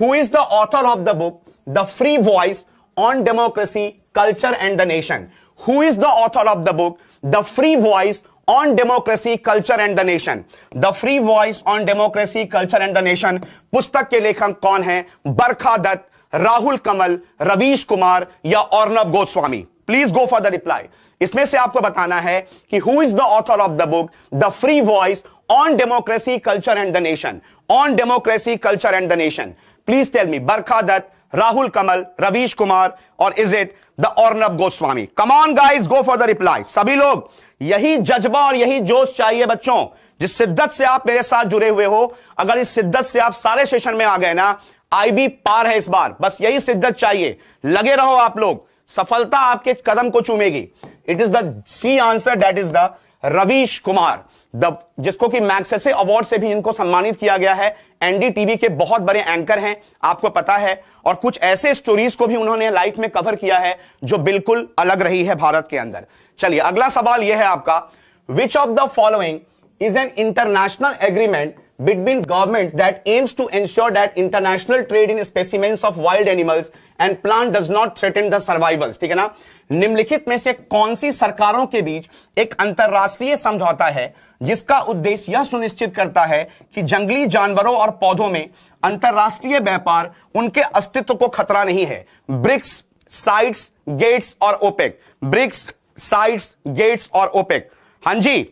who is the author of the book the free voice on democracy culture and the nation who is the author of the book the free voice on democracy culture and the nation the free voice on democracy culture and the nation पुस्तक के लेखक कौन है बरखा दत्त राहुल कमल रवीश कुमार या Arnab Goswami please go for the reply इसमें से आपको बताना है कि who is the author of the book the free voice on democracy culture and the nation on democracy culture and the nation please tell me Barkha Dutt Rahul Kamal Ravish Kumar और is it the Arnab Goswami come on guys go for the reply सभी लोग यही जज्बा और यही जोश चाहिए बच्चों जिस शिद्दत से आप मेरे साथ जुड़े हुए हो अगर इस शिद्दत से आप सारे सेशन में आ गए ना आई भी पार है इस बार बस यही शिद्दत चाहिए लगे रहो आप लोग सफलता आपके कदम को चूमेगी it is the C answer that is the Ravish Kumar the जिसको कि मैक्सेसे अवार्ड से भी इनको सम्मानित किया गया है एनडीटीवी के बहुत बड़े एंकर हैं आपको पता है और कुछ ऐसे स्टोरीज को भी उन्होंने लाइफ में कवर किया है जो बिल्कुल अलग रही है भारत के अंदर चलिए अगला सवाल यह है आपका which of the following is an international agreement between governments that aims to ensure that international trade in specimens of wild animals and plant does not threaten the survivals ठीक है ना निम्नलिखित में से कौन सी सरकारों के बीच एक अंतरराष्ट्रीय समझौता है जिसका उद्देश्य यह सुनिश्चित करता है कि जंगली जानवरों और पौधों में अंतरराष्ट्रीय व्यापार उनके अस्तित्व को खतरा नहीं है ब्रिक्स साइट्स गेट्स और ओपेक ब्रिक्स साइट्स गेट्स और ओपेक हां जी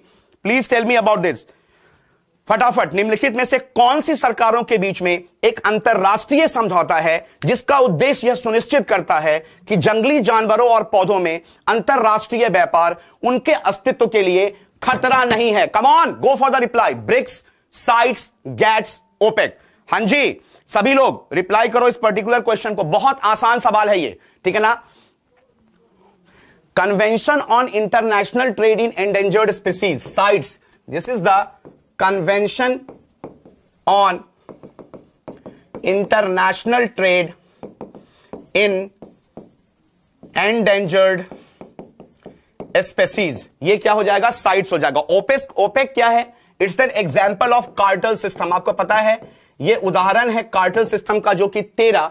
please tell me about this फटाफट निम्नलिखित में से कौन सी सरकारों के बीच में एक अंतरराष्ट्रीय समझौता है जिसका उद्देश्य यह सुनिश्चित करता है कि जंगली जानवरों और पौधों में अंतरराष्ट्रीय व्यापार उनके अस्तित्व के लिए खतरा नहीं है come on go for the reply BRICS CITES GATS OPEC हां जी सभी लोग रिप्लाई करो इस पर्टिकुलर क्वेश्चन को बहुत आसान सवाल है ये ठीक है ना convention on international trade in endangered species CITES this is the convention on international trade in endangered species ये क्या हो जाएगा साइट्स हो जाएगा ओपेस ओपेक क्या है it's an example of cartel system आपको पता है ये उदाहरण है कार्टल सिस्टम का जो कि तेरह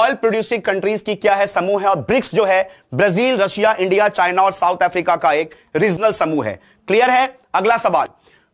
ऑयल प्रोड्यूसिंग कंट्रीज की क्या है समूह है और ब्रिक्स जो है ब्राजील रशिया इंडिया चाइना और साउथ अफ्रीका का एक रीजनल समूह है क्लियर है अगला सवाल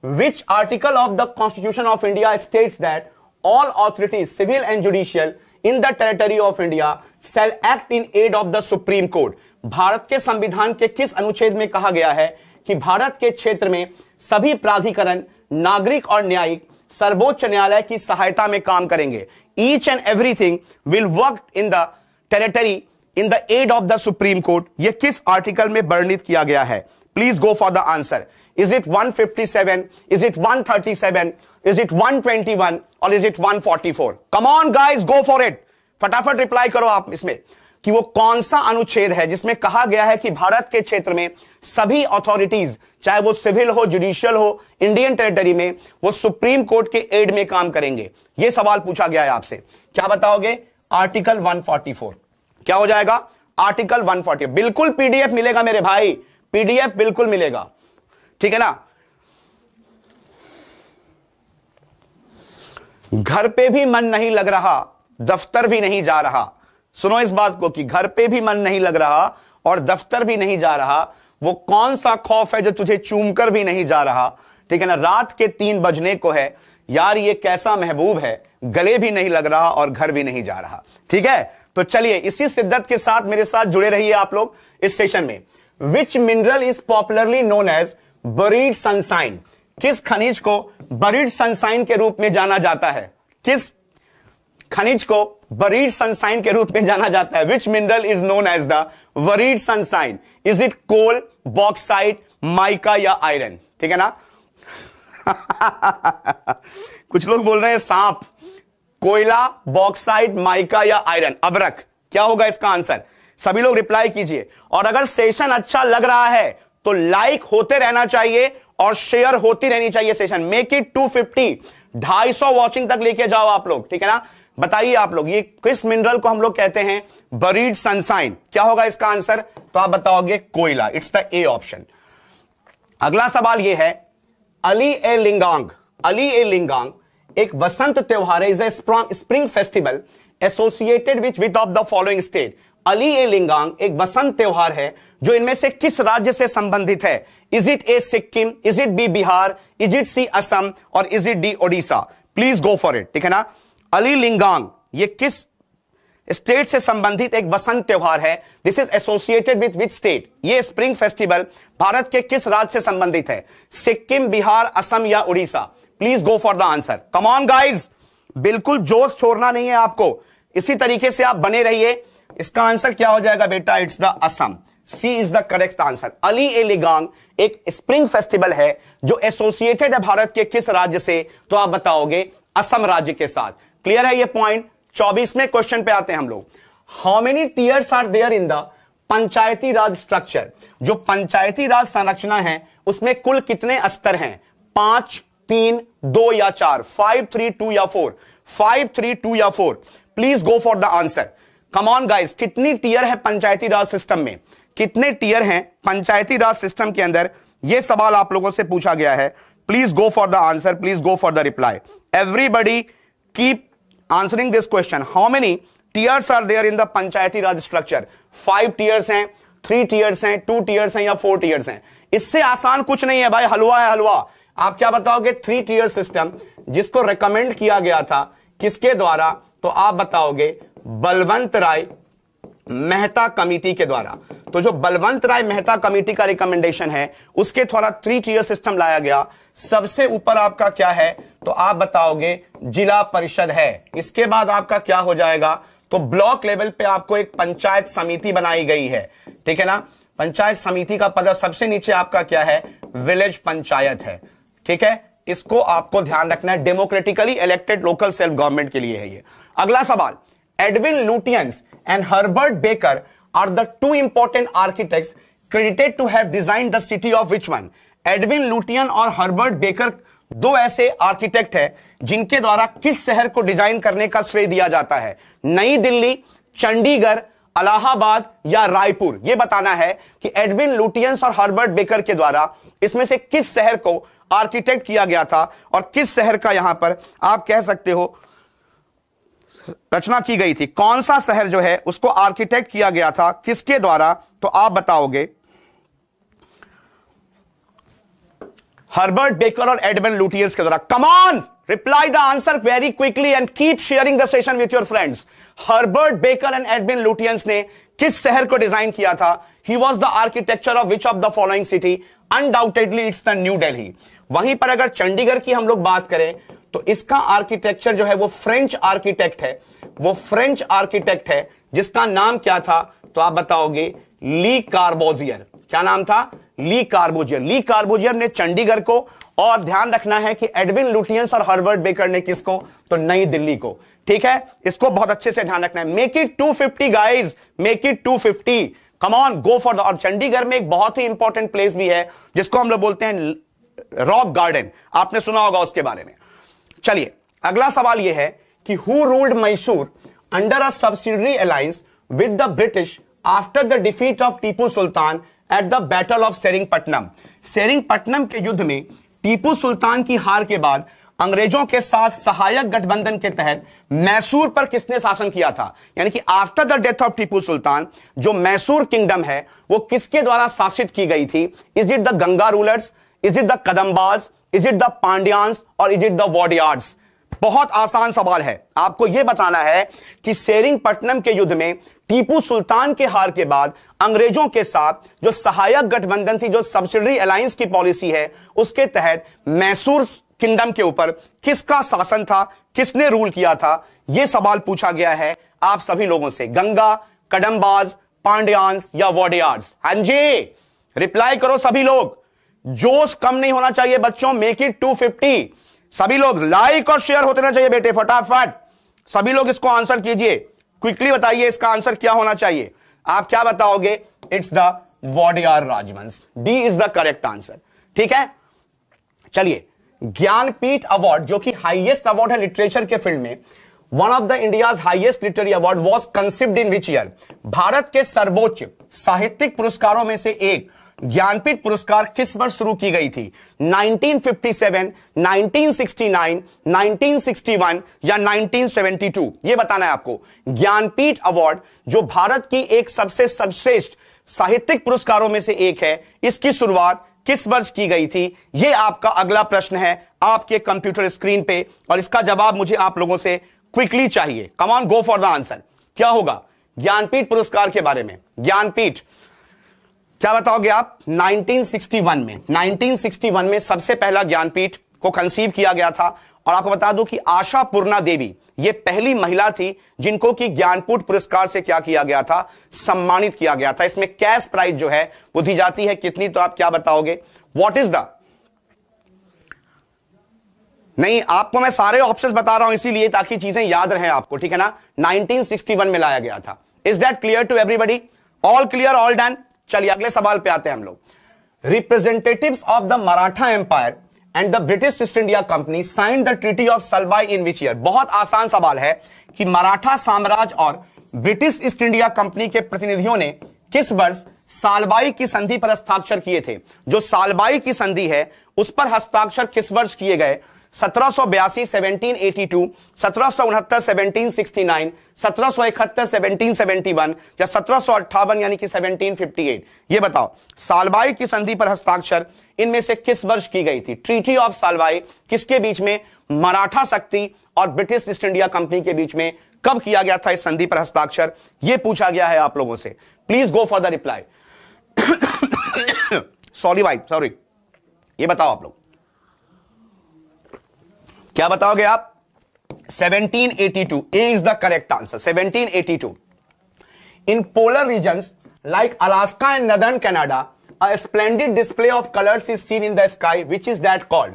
which article of the constitution of India state that all authorities civil and judicial in the territory of India shall act in aid of the supreme court भारत के संविधान के किस अनुच्छेद में कहा गया है कि भारत के क्षेत्र में सभी प्राधिकरण नागरिक और न्यायिक सर्वोच्च न्यायालय की सहायता में काम करेंगे each and everything will work in the territory in the aid of the supreme court यह किस आर्टिकल में वर्णित किया गया है Please go for the answer is it 157? Is it 137? Is one 121? Or is it 144? Come on guys, go for it फटाफट रिप्लाई करो आप इसमें कि वो कौन सा अनुच्छेद है जिसमें कहा गया है कि भारत के क्षेत्र में सभी अथॉरिटीज चाहे वो सिविल हो जुडिशियल हो इंडियन टेरिटरी में वो सुप्रीम कोर्ट के एड में काम करेंगे ये सवाल पूछा गया है आपसे क्या बताओगे आर्टिकल 144 क्या हो जाएगा आर्टिकल 140 बिल्कुल पीडीएफ मिलेगा मेरे भाई पीडीएफ बिल्कुल मिलेगा ठीक है ना घर पे भी मन नहीं लग रहा दफ्तर भी नहीं जा रहा सुनो इस बात को कि घर पे भी मन नहीं लग रहा और दफ्तर भी नहीं जा रहा वो कौन सा खौफ है जो तुझे चूमकर भी नहीं जा रहा ठीक है ना रात के तीन बजने को है यार ये कैसा महबूब है गले भी नहीं लग रहा और घर भी नहीं जा रहा ठीक है तो चलिए इसी शिद्दत के साथ मेरे साथ जुड़े रहिए आप लोग इस सेशन में which mineral is popularly known as buried sunshine किस खनिज को बरीड सनसाइन के रूप में जाना जाता है किस खनिज को बरीड सनसाइन के रूप में जाना जाता है which mineral is known as the buried sunshine is it coal bauxite mica या आयरन ठीक है ना *laughs* कुछ लोग बोल रहे हैं सांप कोयला बॉक्साइट माइका या आयरन अबरक क्या होगा इसका आंसर सभी लोग रिप्लाई कीजिए और अगर सेशन अच्छा लग रहा है तो लाइक होते रहना चाहिए और शेयर होती रहनी चाहिए session make it two fifty ढाई सौ वॉचिंग तक लेके जाओ आप लोग ठीक है ना बताइए आप लोग ये किस मिनरल को हम लोग कहते हैं बरीड सनसाइन क्या होगा इसका आंसर तो आप बताओगे कोयला इट्स द ए ऑप्शन अगला सवाल ये है अली ए लिंगांग अली ए लिंगांग एक वसंत त्योहार है is a spring festival associated which with of the following state Ali Aye Ligang एक बसंत त्योहार है जो इनमें से किस राज्य से संबंधित है is it A Sikkim is it B Bihar is it C Assam और is it D Odisha please go for it ठीक है ना अली लिंगांग ये किस स्टेट से संबंधित एक बसंत त्योहार है this is associated with which state ये स्प्रिंग फेस्टिवल भारत के किस राज्य से संबंधित है सिक्किम बिहार असम या Orissa please go for the answer come on guys बिल्कुल जोश छोड़ना नहीं है आपको इसी तरीके से आप बने रहिए इसका आंसर क्या हो जाएगा बेटा it's the Assam C is the correct answer Ali Aye एक स्प्रिंग फेस्टिवल है जो एसोसिएटेड है भारत के किस राज्य से तो आप बताओगे असम राज्य के साथ क्लियर है ये पॉइंट में क्वेश्चन पे आते हैं हम लोग how many tiers are there in the Panchayati Raj structure जो पंचायती राज संरचना है उसमें कुल कितने स्तर हैं पांच तीन दो या चार फाइव थ्री टू या फोर फाइव थ्री टू या four please go for the answer come on guys कितनी टीयर है पंचायती राज सिस्टम में कितने टीयर हैं पंचायती राज सिस्टम के अंदर यह सवाल आप लोगों से पूछा गया है please go for the answer please go for the reply everybody keep answering this question how many tiers are there in the Panchayati Raj structure five tiers हैं थ्री टीयर्स हैं टू टीयर्स हैं या फोर टीयर्स हैं इससे आसान कुछ नहीं है भाई हलवा है हलवा आप क्या बताओगे थ्री टीयर सिस्टम जिसको रिकमेंड किया गया था किसके द्वारा तो आप बताओगे बलवंत राय मेहता कमेटी के द्वारा तो जो बलवंत राय मेहता कमेटी का रिकमेंडेशन है उसके द्वारा थ्री टीयर सिस्टम लाया गया सबसे ऊपर आपका क्या है तो आप बताओगे जिला परिषद है इसके बाद आपका क्या हो जाएगा तो ब्लॉक लेवल पे आपको एक पंचायत समिति बनाई गई है ठीक है ना पंचायत समिति का पद सबसे नीचे आपका क्या है विलेज पंचायत है ठीक है इसको आपको ध्यान रखना है democratically elected local self government के लिए है ये अगला सवाल Edwin Lutyens and Herbert Baker are the two important architects credited to have designed the city of which one? Edwin Lutyen और हर्बर्ट बेकर दो ऐसे आर्किटेक्ट है जिनके द्वारा किस शहर को डिजाइन करने का श्रेय दिया जाता है नई दिल्ली चंडीगढ़ अलाहाबाद या रायपुर यह बताना है कि एडविन लुटियंस और हर्बर्ट बेकर के द्वारा इसमें से किस शहर को आर्किटेक्ट किया गया था और किस शहर का यहां पर आप कह सकते हो रचना की गई थी कौन सा शहर जो है उसको आर्किटेक्ट किया गया था किसके द्वारा तो आप बताओगे हर्बर्ट बेकर और एडमंड लुटियंस के द्वारा come on reply the answer very quickly and keep sharing the session with your friends Herbert Baker and Edwin Lutyens ने किस शहर को डिजाइन किया था he was the architecture of which of the following city undoubtedly it's the New Delhi वहीं पर अगर चंडीगढ़ की हम लोग बात करें तो इसका आर्किटेक्चर जो है वो फ्रेंच आर्किटेक्ट है वो फ्रेंच आर्किटेक्ट है जिसका नाम क्या था तो आप बताओगे ली कार्बोजियर क्या नाम था ली कार्बोजियर ली कार्बोजियर ने चंडीगढ़ को और ध्यान रखना है कि एडविन लुटियंस और हर्बर्ट बेकर ने किसको तो नई दिल्ली को ठीक है इसको बहुत अच्छे से ध्यान रखना है make it fifty guys make it two fifty come on go for और चंडीगढ़ में एक बहुत ही इंपॉर्टेंट प्लेस भी है जिसको हम लोग बोलते हैं रॉक गार्डन आपने सुना होगा उसके बारे में चलिए अगला सवाल यह है कि who ruled Mysore under a subsidiary alliance with the British after the defeat of Tipu Sultan at the battle of Seringapatam Seringapatam के युद्ध में टीपू सुल्तान की हार के बाद अंग्रेजों के साथ सहायक गठबंधन के तहत मैसूर पर किसने शासन किया था यानी कि after the death of Tipu Sultan जो मैसूर किंगडम है वो किसके द्वारा शासित की गई थी is it the Ganga rulers is it the Kadambas is it the Pandyans और इज इट द वॉडियार्ड्स बहुत आसान सवाल है आपको यह बताना है कि पटनम के युद्ध में टीपू सुल्तान के हार के बाद अंग्रेजों के साथ जो सहायक गठबंधन थी जो सब्सिडरी अलायंस की पॉलिसी है उसके तहत मैसूर किंगडम के ऊपर किसका शासन था किसने रूल किया था यह सवाल पूछा गया है आप सभी लोगों से गंगा कदमबाज पांड्यांस या वॉडियार्स हांजी रिप्लाई करो सभी लोग जोश कम नहीं होना चाहिए बच्चों मेक इट फिफ्टी सभी लोग लाइक और शेयर होते रहना चाहिए बेटे फटाफट सभी लोग इसको आंसर कीजिए क्विकली बताइए इसका आंसर क्या होना चाहिए आप क्या बताओगे इट्स द वॉडियर राजवंश D is the correct answer ठीक है चलिए ज्ञानपीठ अवार्ड जो कि हाईएस्ट अवार्ड है लिटरेचर के फील्ड में one of the India's highest literary award was conceived in which year भारत के सर्वोच्च साहित्यिक पुरस्कारों में से एक ज्ञानपीठ पुरस्कार किस वर्ष शुरू की गई थी 1957, 1969, 1961 या 1972 ये बताना है आपको ज्ञानपीठ अवार्ड जो भारत की एक सबसे सर्वश्रेष्ठ साहित्यिक पुरस्कारों में से एक है इसकी शुरुआत किस वर्ष की गई थी यह आपका अगला प्रश्न है आपके कंप्यूटर स्क्रीन पे और इसका जवाब मुझे आप लोगों से क्विकली चाहिए come on go for the answer क्या होगा ज्ञानपीठ पुरस्कार के बारे में ज्ञानपीठ क्या बताओगे आप 1961 में 1961 में सबसे पहला ज्ञानपीठ को कंसीव किया गया था और आपको बता दूं कि आशा पूर्णा देवी ये पहली महिला थी जिनको कि ज्ञानपीठ पुरस्कार से क्या किया गया था सम्मानित किया गया था इसमें कैश प्राइज जो है वो दी जाती है कितनी तो आप क्या बताओगे वॉट इज द नहीं आपको मैं सारे ऑप्शंस बता रहा हूं इसीलिए ताकि चीजें याद रहे आपको ठीक है ना 1961 में लाया गया था is that clear to everybody all clear all done चलिए अगले सवाल पे आते हैं हम लोग representative of the Maratha empire and the British East India company sign the treaty of Salbai in which year बहुत आसान सवाल है कि मराठा साम्राज्य और ब्रिटिश ईस्ट इंडिया कंपनी के प्रतिनिधियों ने किस वर्ष सालबाई की संधि पर हस्ताक्षर किए थे जो सालबाई की संधि है उस पर हस्ताक्षर किस वर्ष किए गए सत्रह सौ या सत्रह बताओ सालवाई की संधि पर हस्ताक्षर इनमें से किस वर्ष की गई थी ट्रीटी ऑफ सालवाई किसके बीच में मराठा शक्ति और ब्रिटिश ईस्ट इंडिया कंपनी के बीच में कब किया गया था इस संधि पर हस्ताक्षर यह पूछा गया है आप लोगों से please go for the reply sorry भाई सॉरी ये बताओ आप लोग क्या बताओगे आप 1782 eighty two A is the correct answer 1782 in polar region like Alaska and northern Canada splendid display of of is seen in the sky which is that called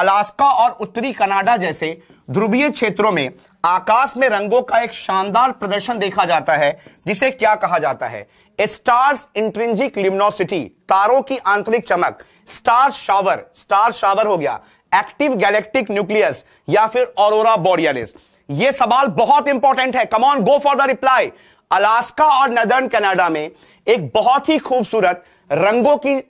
Alaska और उत्तरी कनाडा जैसे ध्रुवीय क्षेत्रों में आकाश में रंगों का एक शानदार प्रदर्शन देखा जाता है जिसे क्या कहा जाता है स्टार्स इंट्रिंजिक लिम्नोसिटी तारों की आंतरिक चमक स्टार शावर स्टार शावर हो गया एक्टिव गैलेक्टिक न्यूक्लियस या फिर ऑरोरा बोरियालिस ये सवाल बहुत इंपॉर्टेंट है come on go for the reply Alaska और नदर्न कनाडा में एक बहुत ही खूबसूरत रंगों की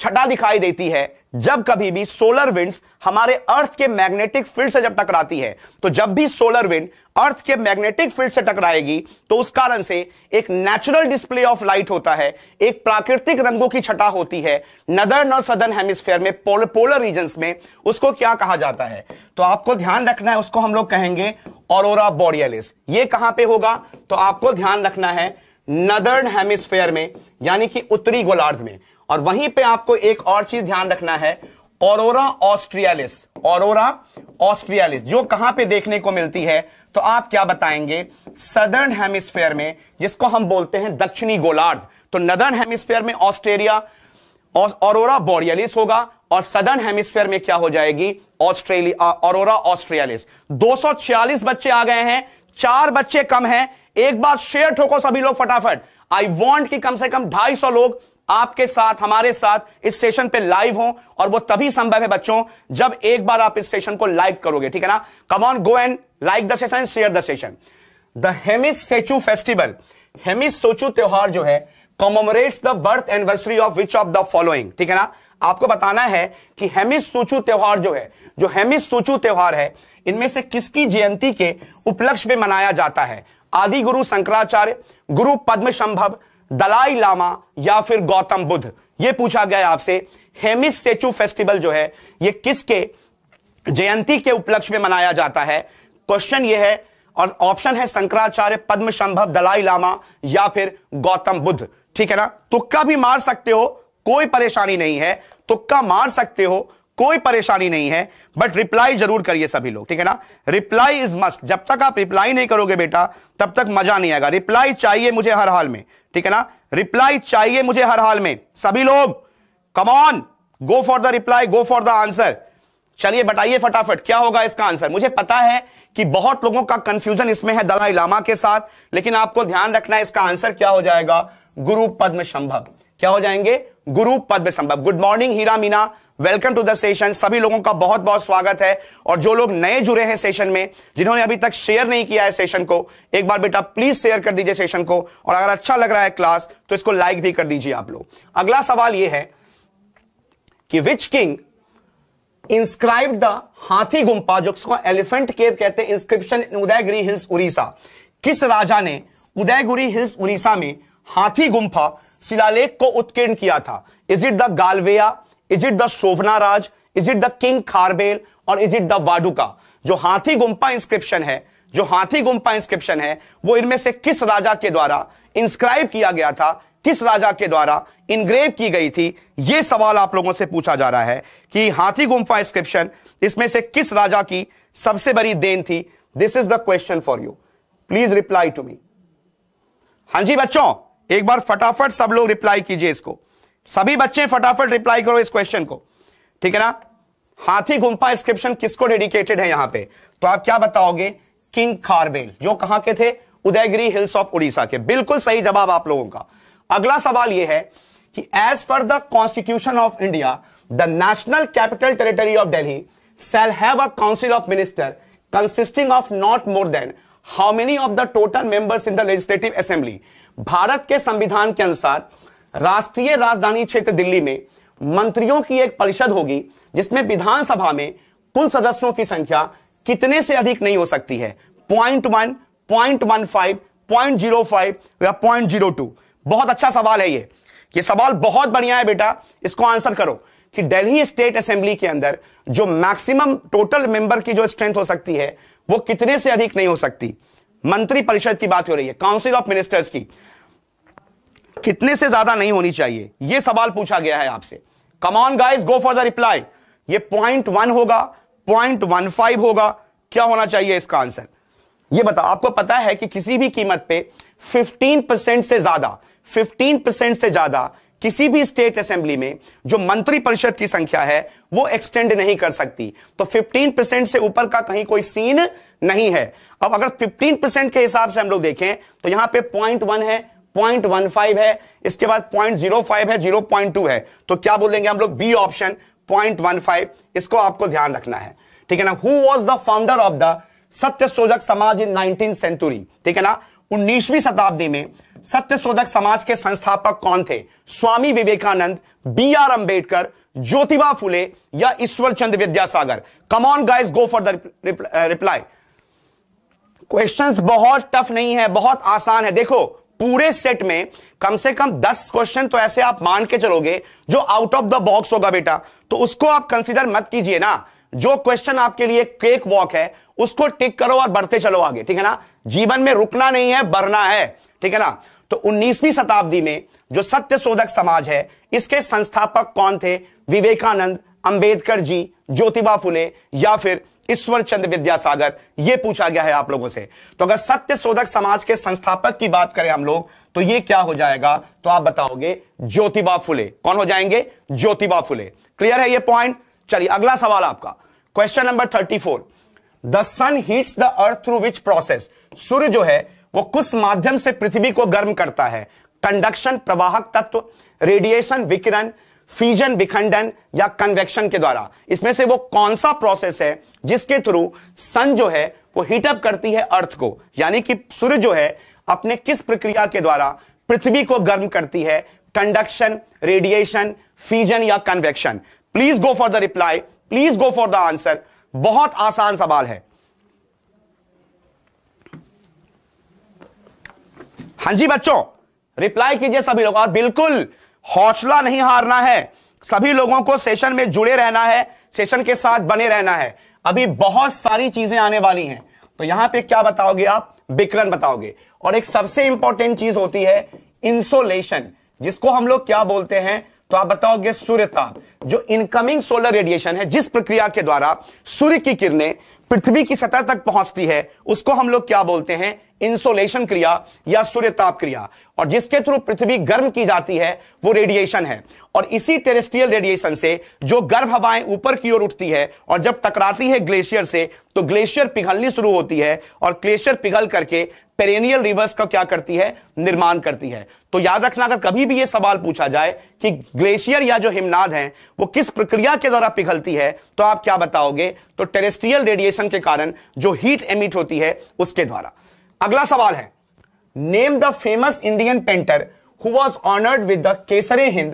छटा दिखाई देती है जब कभी भी सोलर विंड्स हमारे अर्थ के मैग्नेटिक फील्ड से जब टकराती है तो जब भी सोलर विंड अर्थ के मैग्नेटिक फील्ड से टकराएगी तो उस कारण से एक नेचुरल डिस्प्ले ऑफ लाइट होता है एक प्राकृतिक रंगों की छटा होती है नदर्न और सदर्न हेमिस्फेयर में पोल, पोलर रीजन में उसको क्या कहा जाता है तो आपको ध्यान रखना है उसको हम लोग कहेंगे और बोरियलिस ये कहां पर होगा तो आपको ध्यान रखना है नदर्न हेमिस्फेयर में यानी कि उत्तरी गोलार्ध में और वहीं पे आपको एक और चीज ध्यान रखना है ओरोरा ऑस्ट्रियालिस ओरोरा ऑस्ट्रियालिस जो कहां पे देखने को मिलती है तो आप क्या बताएंगे सदर्न हेमिस्फेयर में जिसको हम बोलते हैं दक्षिणी गोलार्ध तो नदर्न हेमिस्फेयर में ऑस्ट्रेलिया ओरोरा बोरियालिस होगा और सदर्न हेमिस्फेयर में क्या हो जाएगी ऑस्ट्रेलिया ओरोरा ऑस्ट्रियालिस छियालीस बच्चे आ गए हैं चार बच्चे कम हैं एक बार शेयर ठोको सभी लोग फटाफट आई वांट कि कम से कम 250 लोग आपके साथ हमारे साथ इस सेशन पे लाइव हो और वो तभी संभव है बच्चों जब एक बार आप इस सेशन को लाइक करोगे ठीक है ना come on go and like the session and share the session the Hemis Tsechu festival Hemis Tsechu त्योहार जो है commemorates the birth anniversary of which of the following ठीक है ना आपको बताना है कि हेमिस सोचू त्योहार जो है जो हेमिस सोचू त्योहार है इनमें से किसकी जयंती के उपलक्ष्य में मनाया जाता है आदि गुरु शंकराचार्य गुरु पद्म संभव दलाई लामा या फिर गौतम बुद्ध ये पूछा गया आपसे हेमिस सेचू फेस्टिवल जो है ये किसके जयंती के उपलक्ष्य में मनाया जाता है क्वेश्चन ये है और ऑप्शन है शंकराचार्य पद्म संभव दलाई लामा या फिर गौतम बुद्ध ठीक है ना तुक्का भी मार सकते हो कोई परेशानी नहीं है तुक्का मार सकते हो कोई परेशानी नहीं है बट रिप्लाई जरूर करिए सभी लोग ठीक है ना रिप्लाई इज मस्ट जब तक आप रिप्लाई नहीं करोगे बेटा तब तक मजा नहीं आएगा रिप्लाई चाहिए मुझे हर हाल में ठीक है ना रिप्लाई चाहिए मुझे हर हाल में सभी लोग come on go for the reply go for the answer चलिए बताइए फटाफट क्या होगा इसका आंसर मुझे पता है कि बहुत लोगों का कंफ्यूजन इसमें है दलाई लामा के साथ लेकिन आपको ध्यान रखना है इसका आंसर क्या हो जाएगा गुरु पद्म संभव क्या हो जाएंगे Guru Padmasambhava good morning Heera Meena welcome to the session सभी लोगों का बहुत बहुत स्वागत है और जो लोग नए जुड़े हैं सेशन में जिन्होंने अभी तक शेयर नहीं किया है सेशन को एक बार बेटा प्लीज शेयर कर दीजिए सेशन को और अगर अच्छा लग रहा है क्लास तो इसको लाइक भी कर दीजिए आप लोग अगला सवाल यह है कि विच किंग इंस्क्राइब द हाथी गुम्पा जो एलिफेंट केव कहते हैं inscription in Udayagiri hills Orissa किस राजा ने उदयगुरी हिल्स उड़ीसा में हाथी गुम्फा शिलालेख को उत्कीर्ण किया था इज इट द गालवेया इज इट द राज is it the king Kharavela और इज इट द वाडुका जो हाथी गुम्पा इंस्क्रिप्शन है जो हाथी गुम्पा इंस्क्रिप्शन है वो इनमें से किस राजा के द्वारा इंस्क्राइब किया गया था किस राजा के द्वारा इनग्रेव की गई थी यह सवाल आप लोगों से पूछा जा रहा है कि हाथी गुम्फा इंस्क्रिप्शन इसमें से किस राजा की सबसे बड़ी देन थी this is the question for you please reply to me हां जी बच्चों एक बार फटाफट सब लोग रिप्लाई कीजिए इसको सभी बच्चे फटाफट रिप्लाई करो इस क्वेश्चन को ठीक है ना हाथी गुम्पा इंस्क्रिप्शन किसको डेडिकेटेड है यहां पे तो आप क्या बताओगे किंग खारबेल जो कहां के थे उदयगिरी हिल्स ऑफ उड़ीसा के बिल्कुल सही जवाब आप लोगों का अगला सवाल यह है कि as per the constitution of India the national capital territory of Delhi shall have a council of minister consisting of not more than how many of the total members in the legislative assembly भारत के संविधान के अनुसार राष्ट्रीय राजधानी क्षेत्र दिल्ली में मंत्रियों की एक परिषद होगी जिसमें विधानसभा में कुल सदस्यों की संख्या कितने से अधिक नहीं हो सकती है point one point one five point zero five या पॉइंट जीरो टू बहुत अच्छा सवाल है ये ये सवाल बहुत बढ़िया है बेटा इसको आंसर करो कि दिल्ली स्टेट असेंबली के अंदर जो मैक्सिमम टोटल मेंबर की जो स्ट्रेंथ हो सकती है वो कितने से अधिक नहीं हो सकती मंत्रिपरिषद की बात हो रही है काउंसिल ऑफ मिनिस्टर्स की कितने से ज्यादा नहीं होनी चाहिए यह सवाल पूछा गया है आपसे come on guys go for the reply ये पॉइंट वन होगा पॉइंट वन फाइव होगा क्या होना चाहिए इसका आंसर ये बताओ आपको पता है कि किसी भी कीमत पे 15 परसेंट से ज्यादा 15 परसेंट से ज्यादा किसी भी स्टेट असेंबली में जो मंत्री परिषद की संख्या है वो एक्सटेंड नहीं कर सकती तो 15 परसेंट से ऊपर का कहीं कोई सीन नहीं है अब अगर 15 परसेंट के हिसाब से हम लोग देखें तो यहां पे पॉइंट वन है पॉइंट वन फाइव है इसके बाद पॉइंट जीरो फाइव है जीरो पॉइंट टू है तो क्या बोलेंगे हम लोग B option point one five इसको आपको ध्यान रखना है ठीक है ना who was the founder of the Satya Shodhak समाज इन नाइनटीन सेंचुरी ठीक है ना उन्नीसवीं शताब्दी में सत्य शोधक समाज के संस्थापक कौन थे स्वामी विवेकानंद बी आर अंबेडकर ज्योतिबा फुले या Ishwar Chand Vidyasagar come on guys go for the reply questions बहुत टफ नहीं है बहुत आसान है देखो पूरे सेट में कम से कम दस क्वेश्चन तो ऐसे आप मान के चलोगे जो आउट ऑफ द बॉक्स होगा बेटा तो उसको आप कंसिडर मत कीजिए ना जो क्वेश्चन आपके लिए केक वॉक है उसको टिक करो और बढ़ते चलो आगे ठीक है ना जीवन में रुकना नहीं है बढ़ना है ठीक है ना तो 19वीं शताब्दी में जो सत्य शोधक समाज है इसके संस्थापक कौन थे विवेकानंद अंबेडकर जी ज्योतिबा फुले या फिर ईश्वर चंद विद्यासागर यह पूछा गया है आप लोगों से तो अगर सत्य शोधक समाज के संस्थापक की बात करें हम लोग तो यह क्या हो जाएगा तो आप बताओगे ज्योतिबा फुले कौन हो जाएंगे ज्योतिबा फुले क्लियर है यह पॉइंट चलिए अगला सवाल आपका question number thirty four the sun heats the earth through which process सूर्य जो है वो कुछ माध्यम से पृथ्वी को गर्म करता है कंडक्शन प्रवाहक तत्व रेडिएशन विकिरण फ्यूजन विखंडन या कन्वेक्शन के द्वारा इसमें से वो कौन सा प्रोसेस है जिसके थ्रू सन जो है वो हीटअप करती है अर्थ को यानी कि सूर्य जो है अपने किस प्रक्रिया के द्वारा पृथ्वी को गर्म करती है कंडक्शन रेडिएशन फ्यूजन या convection please go for the reply please go for the answer बहुत आसान सवाल है हां जी बच्चों रिप्लाई कीजिए सभी लोग और बिल्कुल हौसला नहीं हारना है सभी लोगों को सेशन में जुड़े रहना है सेशन के साथ बने रहना है अभी बहुत सारी चीजें आने वाली हैं तो यहां पे क्या बताओगे आप विकरण बताओगे और एक सबसे इंपॉर्टेंट चीज होती है इंसोलेशन जिसको हम लोग क्या बोलते हैं तो आप बताओगे सूर्यता जो इनकमिंग सोलर रेडिएशन है जिस प्रक्रिया के द्वारा सूर्य की किरणें पृथ्वी की सतह तक पहुंचती है उसको हम लोग क्या बोलते हैं इंसोलेशन क्रिया या सूर्यताप क्रिया और जिसके थ्रू पृथ्वी गर्म की जाती है वो रेडिएशन है और इसी टेरेस्ट्रियल रेडिएशन से जो गर्म हवाएं ऊपर की ओर उठती है और जब टकराती है ग्लेशियर से तो ग्लेशियर पिघलनी शुरू होती है और ग्लेशियर पिघल करके पेरेनियल रिवर्स का क्या करती है निर्माण करती है तो याद रखना अगर कभी भी यह सवाल पूछा जाए कि ग्लेशियर या जो हिमनाद है वो किस प्रक्रिया के द्वारा पिघलती है तो आप क्या बताओगे तो टेरेस्ट्रियल रेडिएशन के कारण जो हीट एमिट होती है उसके द्वारा अगला सवाल है name the famous Indian painter who was honoured with the Kaiser Hind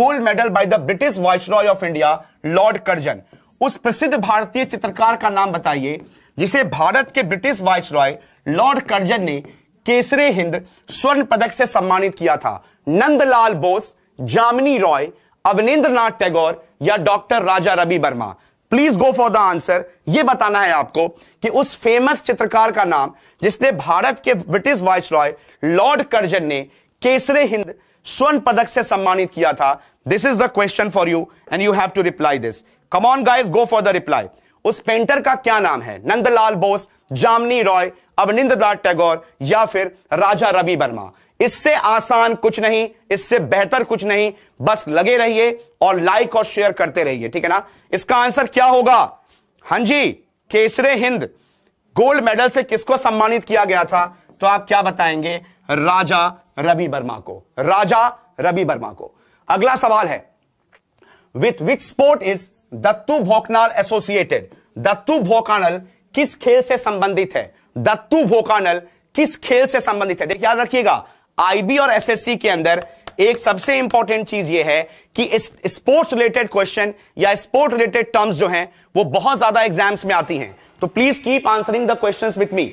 gold medal by the British viceroy of India lord Curzon उस प्रसिद्ध भारतीय चित्रकार का नाम बताइए जिसे भारत के ब्रिटिश वाइसरॉय लॉर्ड कर्जन ने केसरे हिंद स्वर्ण पदक से सम्मानित किया था नंदलाल बोस जामिनी रॉय अवनेन्द्र टैगोर या doctor Raja Ravi Varma please go for the answer यह बताना है आपको कि उस फेमस चित्रकार का नाम जिसने भारत के British viceroy lord Curzon ने केसरे हिंद स्वर्ण पदक से सम्मानित किया था this is the question for you and you have to reply this come on go for the reply उस पेंटर का क्या नाम है नंदलाल बोस जामनी रॉय अवनिंद टैगोर या फिर राजा रवि वर्मा इससे आसान कुछ नहीं इससे बेहतर कुछ नहीं बस लगे रहिए और लाइक और शेयर करते रहिए ठीक है ना इसका आंसर क्या होगा हां जी केसरे हिंद गोल्ड मेडल से किसको सम्मानित किया गया था तो आप क्या बताएंगे राजा रवि वर्मा को राजा रवि वर्मा को अगला सवाल है with which sport is Dattu Bhokanal associated Dattu Bhokanal किस खेल से संबंधित है दत्तू भोकानल किस खेल से संबंधित है देखिए याद रखिएगा आईबी और एसएससी के अंदर एक सबसे इंपॉर्टेंट चीज यह है कि स्पोर्ट्स रिलेटेड क्वेश्चन या स्पोर्ट रिलेटेड टर्म्स जो हैं वो बहुत ज्यादा एग्जाम्स में आती हैं तो please keep answering the questions with me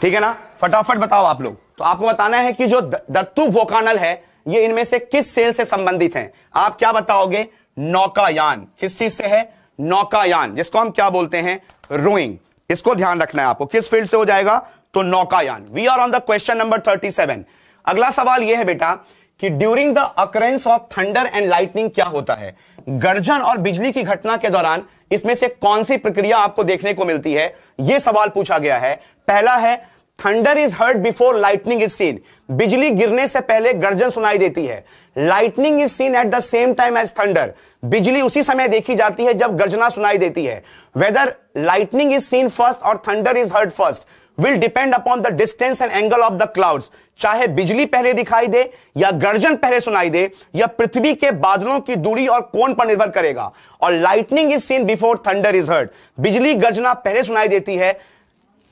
ठीक है ना फटाफट बताओ आप लोग तो आपको बताना है कि जो दत्तू भोकानल है ये इनमें से किस सेल से संबंधित है आप क्या बताओगे नौकायान किस चीज से है नौकायान जिसको हम क्या बोलते हैं रोइंग इसको ध्यान रखना है आपको किस फील्ड से हो जाएगा तो नौकायान we are on the question number 37 अगला सवाल यह है बेटा कि during the occurrence of thunder and lightning क्या होता है गर्जन और बिजली की घटना के दौरान इसमें से कौन सी प्रक्रिया आपको देखने को मिलती है यह सवाल पूछा गया है पहला है thunder is heard before lightning is seen बिजली गिरने से पहले गर्जन सुनाई देती है lightning is seen at the same time as thunder बिजली उसी समय देखी जाती है जब गर्जना सुनाई देती है whether lightning is seen first और thunder is heard first will depend upon the distance and angle of the clouds चाहे बिजली पहले दिखाई दे या गर्जन पहले सुनाई दे या पृथ्वी के बादलों की दूरी और कोण पर निर्भर करेगा और lightning is seen before thunder is heard बिजली गर्जना पहले सुनाई देती है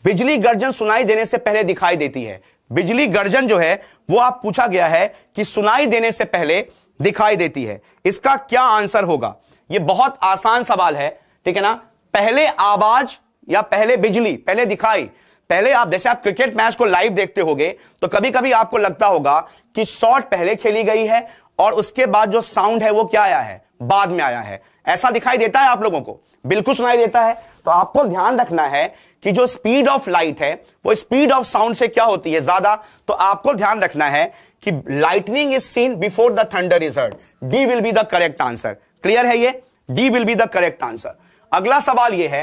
बिजली गर्जन सुनाई देने से पहले दिखाई देती है बिजली गर्जन जो है वो आप पूछा गया है कि सुनाई देने से पहले दिखाई देती है इसका क्या आंसर होगा ये बहुत आसान सवाल है ठीक है ना पहले आवाज या पहले बिजली पहले दिखाई पहले आप जैसे आप क्रिकेट मैच को लाइव देखते होगे तो कभी कभी आपको लगता होगा कि शॉट पहले खेली गई है और उसके बाद जो साउंड है वो क्या आया है बाद में आया है ऐसा दिखाई देता है आप लोगों को बिल्कुल सुनाई देता है तो आपको ध्यान रखना है कि जो स्पीड ऑफ लाइट है वो स्पीड ऑफ साउंड से क्या होती है ज्यादा तो आपको ध्यान रखना है कि lightning is seen before the thunder is heard D will be the correct answer clear है ये D will be the correct answer अगला सवाल ये है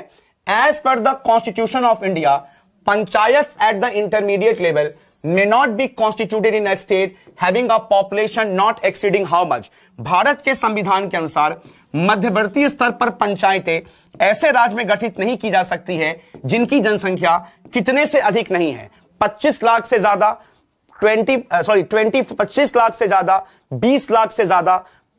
as per the constitution of India panchayats at the intermediate level may not be constituted in a state having a population not exceeding how much भारत के संविधान के अनुसार मध्यवर्ती स्तर पर पंचायतें ऐसे राज्य में गठित नहीं की जा सकती है जिनकी जनसंख्या कितने से अधिक नहीं है 25 लाख से ज्यादा 20 सॉरी 20 25 लाख से ज्यादा 20 लाख से ज्यादा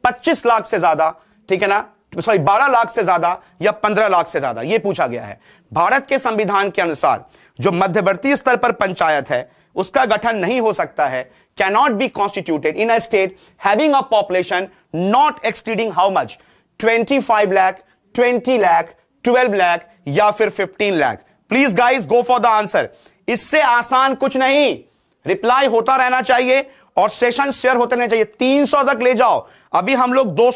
25 लाख से ज्यादा ठीक है ना सॉरी 12 लाख से ज्यादा या 15 लाख से ज्यादा यह पूछा गया है भारत के संविधान के अनुसार जो मध्यवर्ती स्तर पर पंचायत है उसका गठन नहीं हो सकता है cannot be constituted in a state having a population not exceeding how much 25 lakh 20 lakh 12 lakh या फिर 15 lakh please guys go for the answer इससे आसान कुछ नहीं रिप्लाई होता रहना चाहिए और सेशन शेयर होते नहीं चाहिए 300 तक ले जाओ अभी हम लोग दो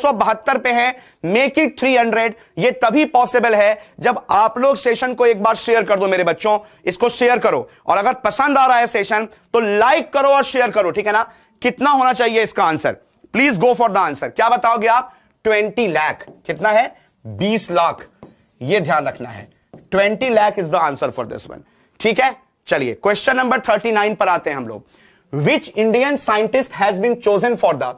पे हैं मेक इट 300 ये तभी पॉसिबल है जब आप लोग सेशन को एक बार शेयर कर दो मेरे बच्चों इसको शेयर करो और अगर पसंद आ रहा है सेशन तो लाइक करो और शेयर करो ठीक है ना कितना होना चाहिए इसका answer please go for the answer क्या बताओगे आप ट्वेंटी लैख कितना है बीस लाख यह ध्यान रखना है twenty lakh is the answer for this one ठीक है चलिए क्वेश्चन नंबर थर्टी नाइन पर आते हैं हम लोग which Indian scientist has been chosen for the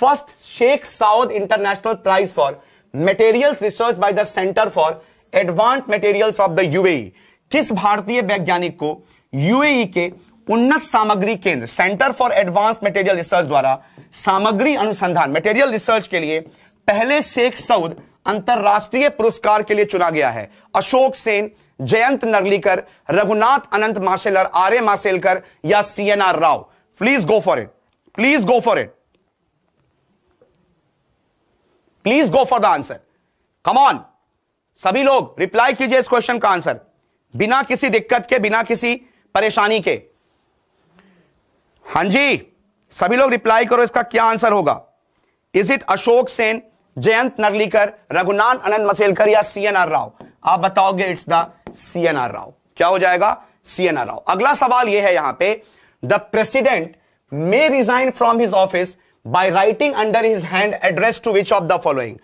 first Sheikh Saud international prize for material research by the centre for advance material of the UAE किस भारतीय वैज्ञानिक को यूए e के उन्नत सामग्री केंद्र centre for advance material research द्वारा सामग्री अनुसंधान मेटेरियल रिसर्च के लिए पहले शेख सऊद अंतरराष्ट्रीय पुरस्कार के लिए चुना गया है अशोक सेन जयंत नरलीकर रघुनाथ अनंत मासेलर आर ए मासेलकर या C N R Rao please go for it please go for it please go for the answer come on सभी लोग रिप्लाई कीजिए इस क्वेश्चन का आंसर बिना किसी दिक्कत के बिना किसी परेशानी के हां जी सभी लोग रिप्लाई करो इसका क्या आंसर होगा इज इट अशोक सेन जयंत नरलीकर रघुनाथ अनंत मसेलकर या सी एन आर राव आप बताओगे it's the C N R Rao क्या हो जाएगा सी एन आर राव अगला सवाल यह है यहां पे the president may resign from his office by writing under his hand address to which of the following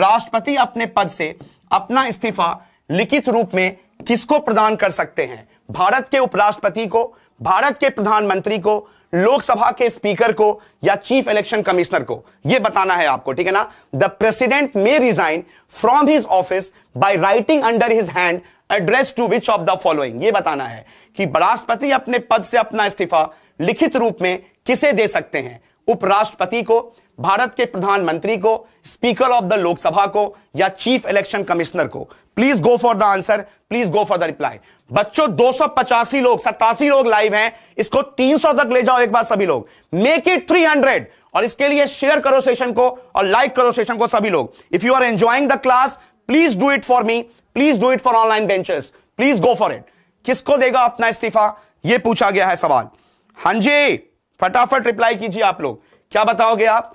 राष्ट्रपति अपने पद से अपना इस्तीफा लिखित रूप में किसको प्रदान कर सकते हैं भारत के उपराष्ट्रपति को भारत के प्रधानमंत्री को लोकसभा के स्पीकर को या चीफ इलेक्शन कमिश्नर को यह बताना है आपको ठीक है ना the president may resign from his office by writing under his hand address to which of the following ये बताना है कि राष्ट्रपति अपने पद से अपना इस्तीफा लिखित रूप में किसे दे सकते हैं उपराष्ट्रपति को भारत के प्रधानमंत्री को स्पीकर ऑफ द लोकसभा को या चीफ इलेक्शन कमिश्नर को please go for the answer please go for the reply बच्चों दो लोग सतासी लोग लाइव हैं इसको 300 तक ले जाओ एक बार सभी लोग मेक इट 300 और इसके लिए शेयर करो सेशन को और लाइक करो सेशन को सभी लोग if you are enjoying the class please do it for me please do it for online benches please go for it किसको देगा अपना इस्तीफा यह पूछा गया है सवाल हां जी फटाफट रिप्लाई कीजिए आप लोग क्या बताओगे आप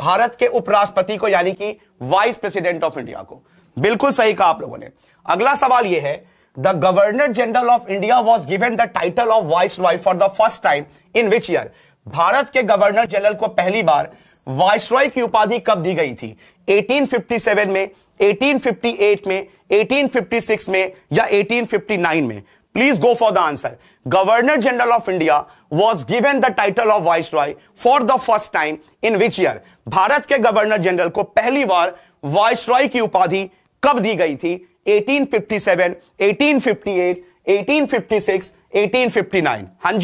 भारत के उपराष्ट्रपति को यानी कि वाइस प्रेसिडेंट ऑफ इंडिया को बिल्कुल सही कहा आप लोगों ने अगला सवाल यह है the governor general of India was given the title of viceroy for the first time in which year भारत के गवर्नर जनरल को पहली बार वायसराय की उपाधि कब दी गई थी 1857 में 1858 में 1856 में या 1859 में please go for the answer governor general of India was given the title of viceroy for the first time in which year भारत के गवर्नर जनरल को पहली बार वाइस रॉय की उपाधि कब दी गई थी 1857, 1858, 1856, 1859। फिफ्टी हाँ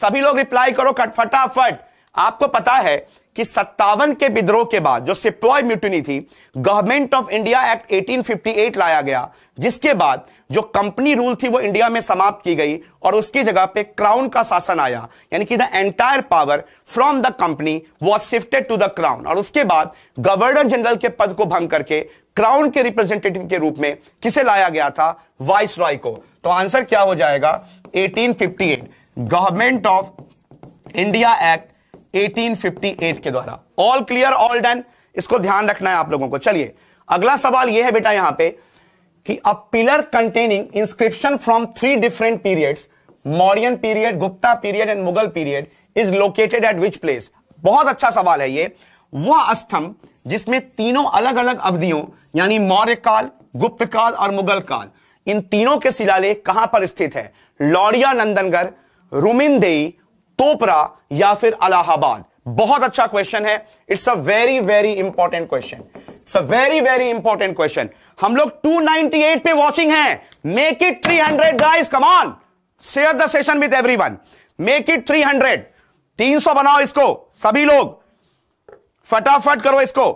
सभी लोग रिप्लाई करो फटाफट आपको पता है कि सत्तावन के विद्रोह के बाद जो सिप्लॉय म्यूटनी थी गवर्नमेंट ऑफ इंडिया एक्ट 1858 लाया गया जिसके बाद जो कंपनी रूल थी वो इंडिया में समाप्त की गई और उसकी जगह पे क्राउन का शासन आया यानी कि the entire power from the company was shifted to the crown और उसके बाद गवर्नर जनरल के पद को भंग करके क्राउन के रिप्रेजेंटेटिव के रूप में किसे लाया गया था वाइस रॉय को तो आंसर क्या हो जाएगा eighteen government of India act 1858 के द्वारा ऑल क्लियर ऑल डन इसको ध्यान रखना है आप लोगों को चलिए अगला सवाल यह है बेटा यहां पे कि a pillar containing inscription from three different periods Mauryan period Gupta period and Mughal period is located at which place बहुत अच्छा सवाल है ये वह स्तंभ जिसमें तीनों अलग अलग अवधियों यानी मौर्य काल गुप्त काल और मुगल काल इन तीनों के शिलालेख कहां पर स्थित है लौड़िया नंदनगढ़ रुमिनदेई तोपरा या फिर अलाहाबाद बहुत अच्छा क्वेश्चन है it's a very very important question it's a very very important question हम लोग 298 पे वॉचिंग हैं make it 300 guys come come on share the session with everyone make it 300 300 बनाओ इसको सभी लोग फटाफट करो इसको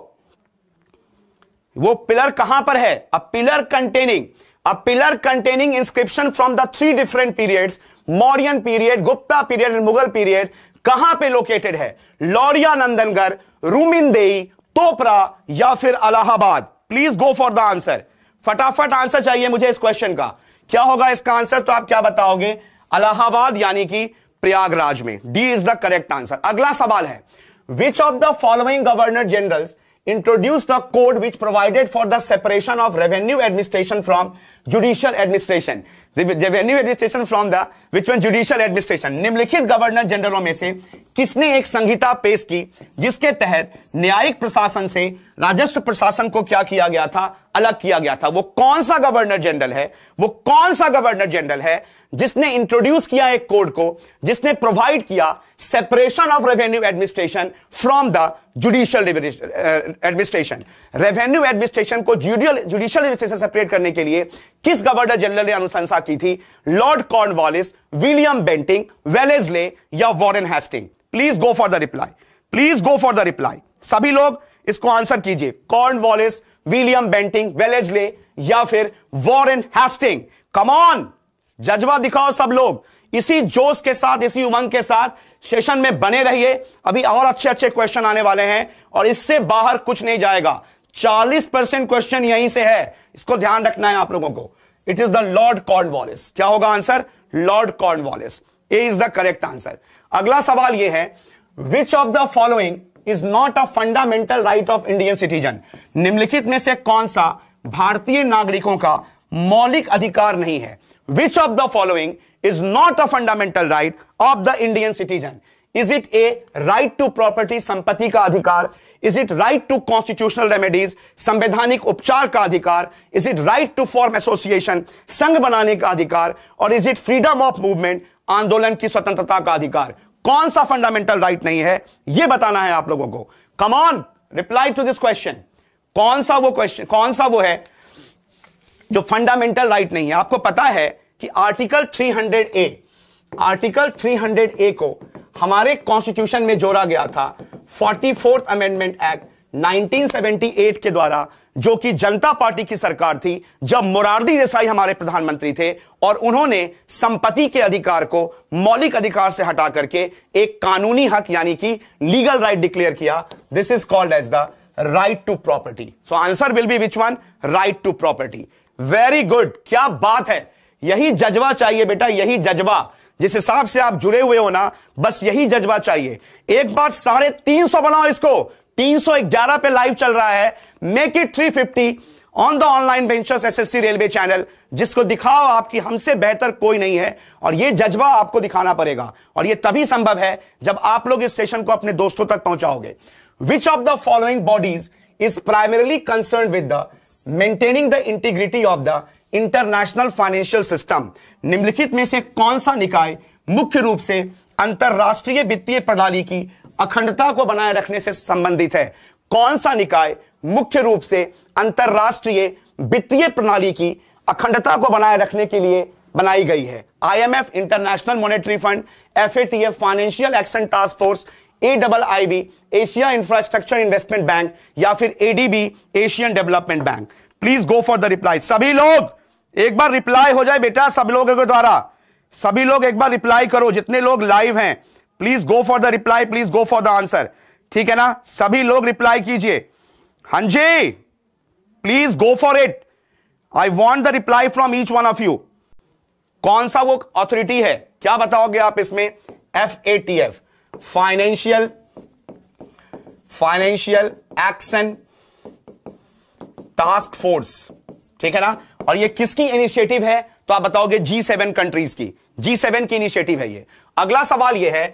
वो पिलर कहां पर है a pillar containing a pillar containing inscription from the three different periods Mauryan period Gupta period and Mughal period कहां पे लोकेटेड है लौरिया नंदनगर रूमिंदेई तोपरा या फिर Allahabad please go for the answer फटाफट आंसर चाहिए मुझे इस क्वेश्चन का क्या होगा इसका आंसर तो आप क्या बताओगे अलाहाबाद यानी कि प्रयागराज में D is the correct answer अगला सवाल है which of the following governor general introduce the code which provided for the separation of revenue administration from judicial administration revenue administration from the which one judicial administration निम्नलिखित गवर्नर जनरलों में से किसने एक संहिता पेश की जिसके तहत न्यायिक प्रशासन से राजस्व प्रशासन को क्या किया गया था अलग किया गया था वो कौन सा गवर्नर जनरल है वो कौन सा गवर्नर जनरल है जिसने इंट्रोड्यूस किया एक कोड को जिसने प्रोवाइड किया separation of revenue administration from the judicial administration revenue administration को जुडियल जुडिशियल एडमिनिस्ट्रेशन सेपरेट करने के लिए किस गवर्नर जनरल ने अनुशंसा की थी lord Cornwallis William Bentinck Wellesley या Warren Hastings please go for the reply please go for the reply सभी लोग इसको आंसर कीजिए कॉर्नवालिस विलियम बेंटिंग वेलेजले या फिर वॉरेन हेस्टिंग कमॉन जज्बा दिखाओ सब लोग इसी जोश के साथ इसी उमंग के साथ सेशन में बने रहिए अभी और अच्छे अच्छे क्वेश्चन आने वाले हैं और इससे बाहर कुछ नहीं जाएगा 40 परसेंट क्वेश्चन यहीं से है इसको ध्यान रखना है आप लोगों को it is the lord Cornwallis क्या होगा answer lord Cornwallis A is the correct answer अगला सवाल यह है which of the following is not a fundamental right of Indian citizen निम्नलिखित में से कौन सा भारतीय नागरिकों का मौलिक अधिकार नहीं है which of the following is not a fundamental right of the Indian citizen is it A right to property संपत्ति का अधिकार is it right to constitutional remedies संवैधानिक उपचार का अधिकार is it right to form association संघ बनाने का अधिकार और is it freedom of movement आंदोलन की स्वतंत्रता का अधिकार कौन सा फंडामेंटल राइट right नहीं है यह बताना है आप लोगों को come on reply to this question कौन सा वो क्वेश्चन कौन सा वो है जो फंडामेंटल राइट right नहीं है आपको पता है कि आर्टिकल 300 ए आर्टिकल 300 ए को हमारे कॉन्स्टिट्यूशन में जोड़ा गया था फोर्टी फोर्थ अमेंडमेंट एक्ट 1978 के द्वारा जो कि जनता पार्टी की सरकार थी जब मुरारदी देसाई हमारे प्रधानमंत्री थे और उन्होंने संपत्ति के अधिकार को मौलिक अधिकार से हटा करके एक कानूनी हक यानी कि लीगल राइट डिक्लेयर किया this is called as the right to property so answer will be which one right to property very good क्या बात है यही जज्बा चाहिए बेटा यही जज्बा जिस हिसाब से आप जुड़े हुए हो ना बस यही जज्बा चाहिए एक बार साढ़े तीन सौ बनाओ इसको तीन सौ ग्यारह पे लाइव चल रहा है make it three fifty on the online ventures SSC railway channel जिसको दिखाओ आपकी हमसे बेहतर कोई नहीं है और यह जज्बा आपको दिखाना पड़ेगा और यह तभी संभव है जब आप लोग इस सेशन को अपने दोस्तों तक पहुंचाओगे which of the following bodies is primarily concern with the maintaining the integrity of the international financial system निम्नलिखित में से कौन सा निकाय मुख्य रूप से अंतरराष्ट्रीय वित्तीय प्रणाली की अखंडता को बनाए रखने से संबंधित है कौन सा निकाय मुख्य रूप से अंतरराष्ट्रीय वित्तीय प्रणाली की अखंडता को बनाए रखने के लिए बनाई गई है IMF international monetary fund FATF financial action task force A double I B Asia infrastructure investment bank या फिर ADB Asian development bank please go for the reply सभी लोग एक बार रिप्लाई हो जाए बेटा सब लोगों के द्वारा सभी लोग एक बार रिप्लाई करो जितने लोग लाइव हैं please go for the reply please go for the answer ठीक है ना सभी लोग रिप्लाई कीजिए हां जी please go for it I want the reply from each one of you कौन सा वो ऑथोरिटी है क्या बताओगे आप इसमें F A T F financial financial action task force ठीक है ना और ये किसकी इनिशिएटिव है तो आप बताओगे जी सेवन कंट्रीज की जी सेवन की इनिशिएटिव है ये अगला सवाल ये है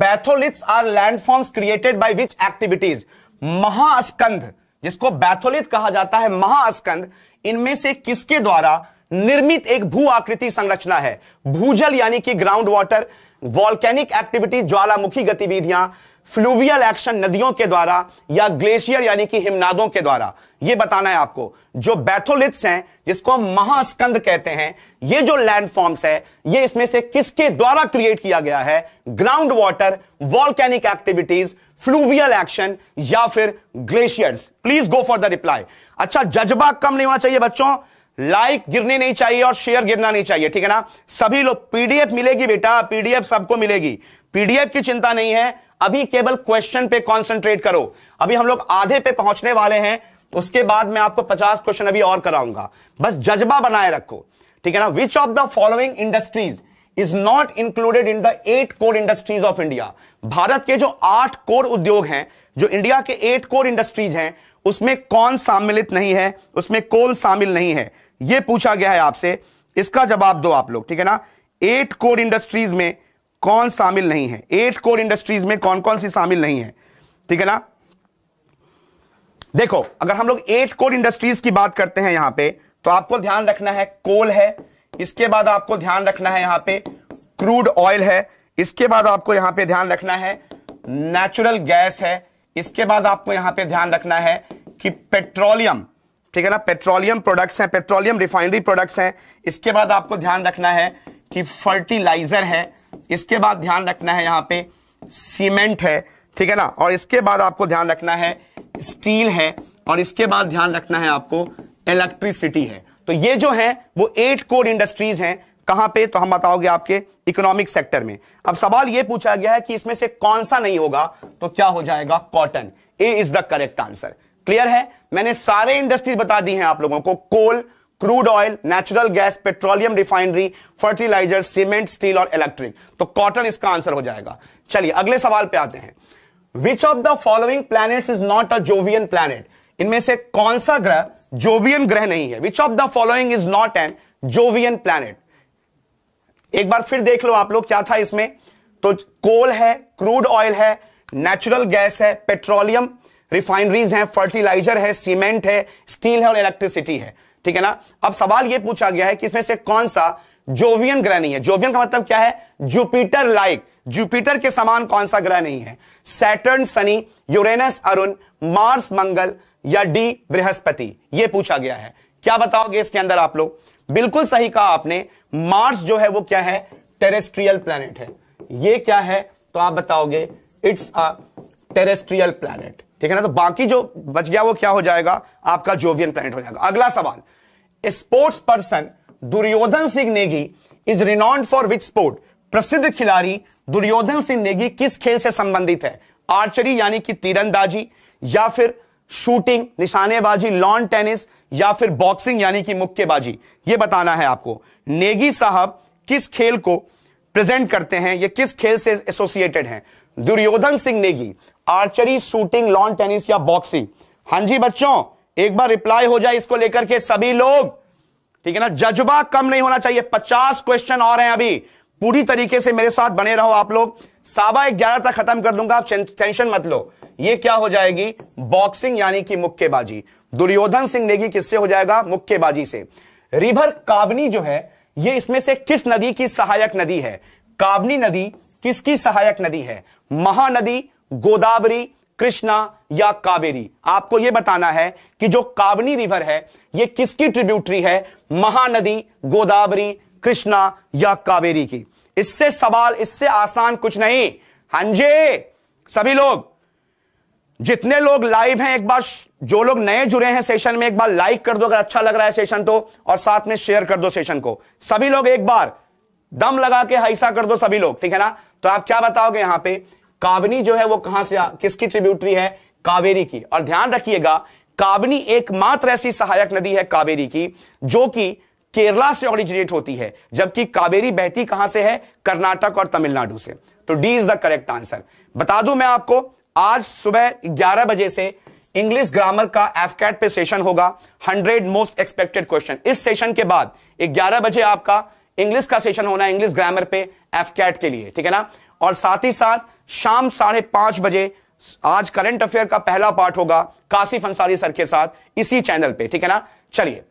batholiths are landforms created by which activities महास्कंध जिसको बैथोलिथ कहा जाता है महास्कंद इनमें से किसके द्वारा निर्मित एक भू आकृति संरचना है भूजल यानी कि ग्राउंड वाटर वॉल्केनिक एक्टिविटी ज्वालामुखी गतिविधियां फ्लूवियल एक्शन नदियों के द्वारा या ग्लेशियर यानी कि हिमनादों के द्वारा यह बताना है आपको जो बैथोलिथ्स हैं जिसको महास्कंद कहते हैं ये जो लैंडफॉर्म्स है ये इसमें से किसके द्वारा क्रिएट किया गया है ground water volcanic activities fluvial action या फिर glaciers please go for the reply अच्छा जज्बा कम नहीं होना चाहिए बच्चों लाइक like गिरनी नहीं चाहिए और शेयर गिरना नहीं चाहिए ठीक है ना सभी लोग पीडीएफ मिलेगी बेटा पीडीएफ सबको मिलेगी पीडीएफ की चिंता नहीं है अभी केवल क्वेश्चन पे कॉन्सेंट्रेट करो अभी हम लोग आधे पे पहुंचने वाले हैं उसके बाद मैं आपको 50 क्वेश्चन अभी और कराऊंगा बस जज्बा बनाए रखो ठीक है ना which of the following industries is not included in the eight core industries of India भारत के जो आठ कोर उद्योग हैं जो इंडिया के एट कोर इंडस्ट्रीज हैं उसमें कौन सम्मिलित नहीं है उसमें कोल शामिल नहीं है यह पूछा गया है आपसे इसका जवाब दो आप लोग ठीक है ना एट कोर इंडस्ट्रीज में कौन शामिल नहीं है एट कोर इंडस्ट्रीज में कौन कौन सी शामिल नहीं है ठीक है ना देखो अगर हम लोग एट कोर इंडस्ट्रीज की बात करते हैं यहां पे तो आपको ध्यान रखना है कोल है इसके बाद आपको ध्यान रखना है यहां पे क्रूड ऑयल है इसके बाद आपको यहां पे ध्यान रखना है नेचुरल गैस है इसके बाद आपको यहां पे ध्यान रखना है कि पेट्रोलियम ठीक है ना पेट्रोलियम प्रोडक्ट्स हैं पेट्रोलियम रिफाइनरी प्रोडक्ट्स हैं इसके बाद आपको ध्यान रखना है कि फर्टिलाइजर है इसके बाद ध्यान रखना है यहाँ पे सीमेंट है ठीक है ना और इसके बाद आपको ध्यान रखना है स्टील है और इसके बाद ध्यान रखना है आपको इलेक्ट्रिसिटी है तो ये जो है वो एट कोर इंडस्ट्रीज हैं कहां पे तो हम बताओगे आपके इकोनॉमिक सेक्टर में अब सवाल ये पूछा गया है कि इसमें से कौन सा नहीं होगा तो क्या हो जाएगा cotton A is the correct answer clear है मैंने सारे इंडस्ट्रीज बता दी हैं आप लोगों को coal crude oil natural gas petroleum refinery fertilizer cement steel और इलेक्ट्रिक तो कॉटन इसका आंसर हो जाएगा चलिए अगले सवाल पे आते हैं which of the following planets is not a Jovian planet इनमें से कौन सा ग्रह जोवियन ग्रह नहीं है which of the following is not an Jovian planet एक बार फिर देख लो आप लोग क्या था इसमें तो कोल है क्रूड ऑयल है नेचुरल गैस है पेट्रोलियम रिफाइनरीज हैं फर्टिलाइजर है सीमेंट है स्टील है और इलेक्ट्रिसिटी है ठीक है ना अब सवाल यह पूछा गया है कि इसमें से कौन सा जोवियन ग्रह नहीं है जोवियन का मतलब क्या है जुपिटर लाइक जुपिटर के समान कौन सा ग्रह नहीं है Saturn Shani Uranus Arun Mars Mangal या डी बृहस्पति यह पूछा गया है क्या बताओगे इसके अंदर आप लोग बिल्कुल सही कहा आपने मार्स जो है वो क्या है टेरेस्ट्रियल प्लैनेट है ये क्या है तो आप बताओगे इट्स अ टेरेस्ट्रियल प्लैनेट ठीक है ना तो बाकी जो बच गया वो क्या हो जाएगा आपका जोवियन प्लैनेट हो जाएगा अगला सवाल sports person Duryodhan Singh Negi is renowned for which sport प्रसिद्ध खिलाड़ी दुर्योधन सिंह नेगी किस खेल से संबंधित है आर्चरी यानी कि तीरंदाजी या फिर शूटिंग निशानेबाजी लॉन टेनिस या फिर बॉक्सिंग यानी कि मुक्केबाजी यह बताना है आपको नेगी साहब किस खेल को प्रेजेंट करते हैं ये किस खेल से एसोसिएटेड हैं Duryodhan Singh Negi archery shooting lawn tennis या बॉक्सिंग हाँ जी बच्चों एक बार रिप्लाई हो जाए इसको लेकर के सभी लोग ठीक है ना जज्बा कम नहीं होना चाहिए पचास क्वेश्चन और हैं अभी पूरी तरीके से मेरे साथ बने रहो आप लोग साबा ग्यारह तक खत्म कर दूंगा आप टेंशन मत लो ये क्या हो जाएगी बॉक्सिंग यानी कि मुक्केबाजी दुर्योधन सिंह नेगी किससे हो जाएगा मुक्केबाजी से रिवर काबनी जो है ये इसमें से किस नदी की सहायक नदी है काबनी नदी किसकी सहायक नदी है महानदी गोदावरी कृष्णा या कावेरी आपको यह बताना है कि जो काबनी रिवर है यह किसकी ट्रिब्यूटरी है महानदी गोदावरी कृष्णा या कावेरी की इससे सवाल इससे आसान कुछ नहीं हांजे सभी लोग जितने लोग लाइव हैं एक बार जो लोग नए जुड़े हैं सेशन में एक बार लाइक कर दो अगर अच्छा लग रहा है सेशन तो और साथ में शेयर कर दो सेशन को सभी लोग एक बार दम लगा के हाइसा कर दो सभी लोग ठीक है ना तो आप क्या बताओगे यहां पे काबनी जो है वो कहां से किसकी ट्रिब्यूटरी है कावेरी की और ध्यान रखिएगा काबनी एकमात्र ऐसी सहायक नदी है कावेरी की जो कि केरला से ओरिजिनेट होती है जबकि कावेरी बहती कहां से है कर्नाटक और तमिलनाडु से तो D is the correct answer बता दू मैं आपको आज सुबह 11 बजे से इंग्लिश ग्रामर का एफकैट पे सेशन होगा 100 मोस्ट एक्सपेक्टेड क्वेश्चन इस सेशन के बाद 11 बजे आपका इंग्लिश का सेशन होना है इंग्लिश ग्रामर पे एफकैट के लिए ठीक है ना और साथ ही साथ शाम साढ़े पांच बजे आज करंट अफेयर का पहला पार्ट होगा काशिफ अंसारी सर के साथ इसी चैनल पे ठीक है ना चलिए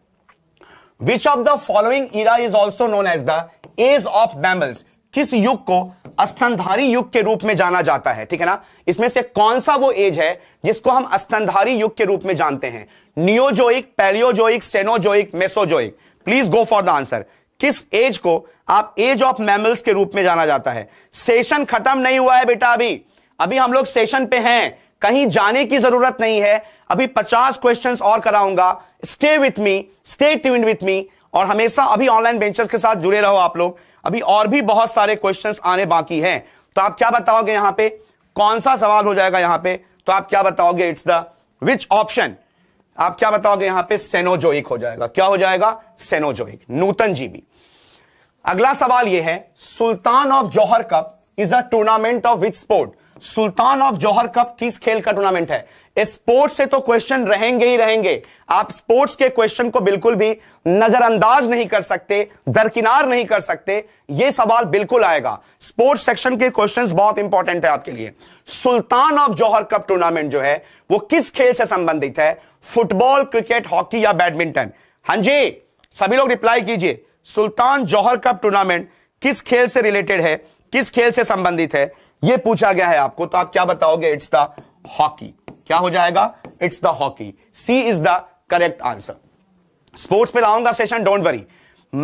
which of the following era is also known as the age of mammals किस युग को अस्तनधारी युग के रूप में जाना जाता है ठीक है ना इसमें से कौन सा वो एज है जिसको हम स्तनधारी युग के रूप में जानते हैं Neozoic Paleozoic Cenozoic Mesozoic please go for the answer किस एज को आप एज ऑफ मैमल्स के रूप में जाना जाता है सेशन खत्म नहीं हुआ है बेटा अभी अभी हम लोग सेशन पे हैं कहीं जाने की जरूरत नहीं है अभी 50 क्वेश्चंस और कराऊंगा stay with me stay tune with me और हमेशा अभी ऑनलाइन बेंचर्स के साथ जुड़े रहो आप लोग अभी और भी बहुत सारे क्वेश्चंस आने बाकी हैं तो आप क्या बताओगे यहां पे कौन सा सवाल हो जाएगा यहां पे तो आप क्या बताओगे इट्स द विच ऑप्शन आप क्या बताओगे यहां पे सेनोजोइक हो जाएगा क्या हो जाएगा सेनोजोइक नूतन जीबी अगला सवाल यह है Sultan of Johor Cup is a tournament of which sport Sultan of Johor Cup किस खेल का टूर्नामेंट है स्पोर्ट्स से तो क्वेश्चन रहेंगे ही रहेंगे आप स्पोर्ट्स के क्वेश्चन को बिल्कुल भी नजरअंदाज नहीं कर सकते दरकिनार नहीं कर सकते यह सवाल बिल्कुल आएगा स्पोर्ट्स सेक्शन के क्वेश्चंस बहुत इंपॉर्टेंट है आपके लिए Sultan of Johor Cup tournament जो है वो किस खेल से संबंधित है फुटबॉल क्रिकेट हॉकी या बैडमिंटन हां जी सभी लोग रिप्लाई कीजिए सुल्तान जौहर कप टूर्नामेंट किस खेल से रिलेटेड है किस खेल से संबंधित है यह पूछा गया है आपको तो आप क्या बताओगे इट्स द हॉकी क्या हो जाएगा it's the hockey C is the correct answer sports पे लाऊंगा session don't worry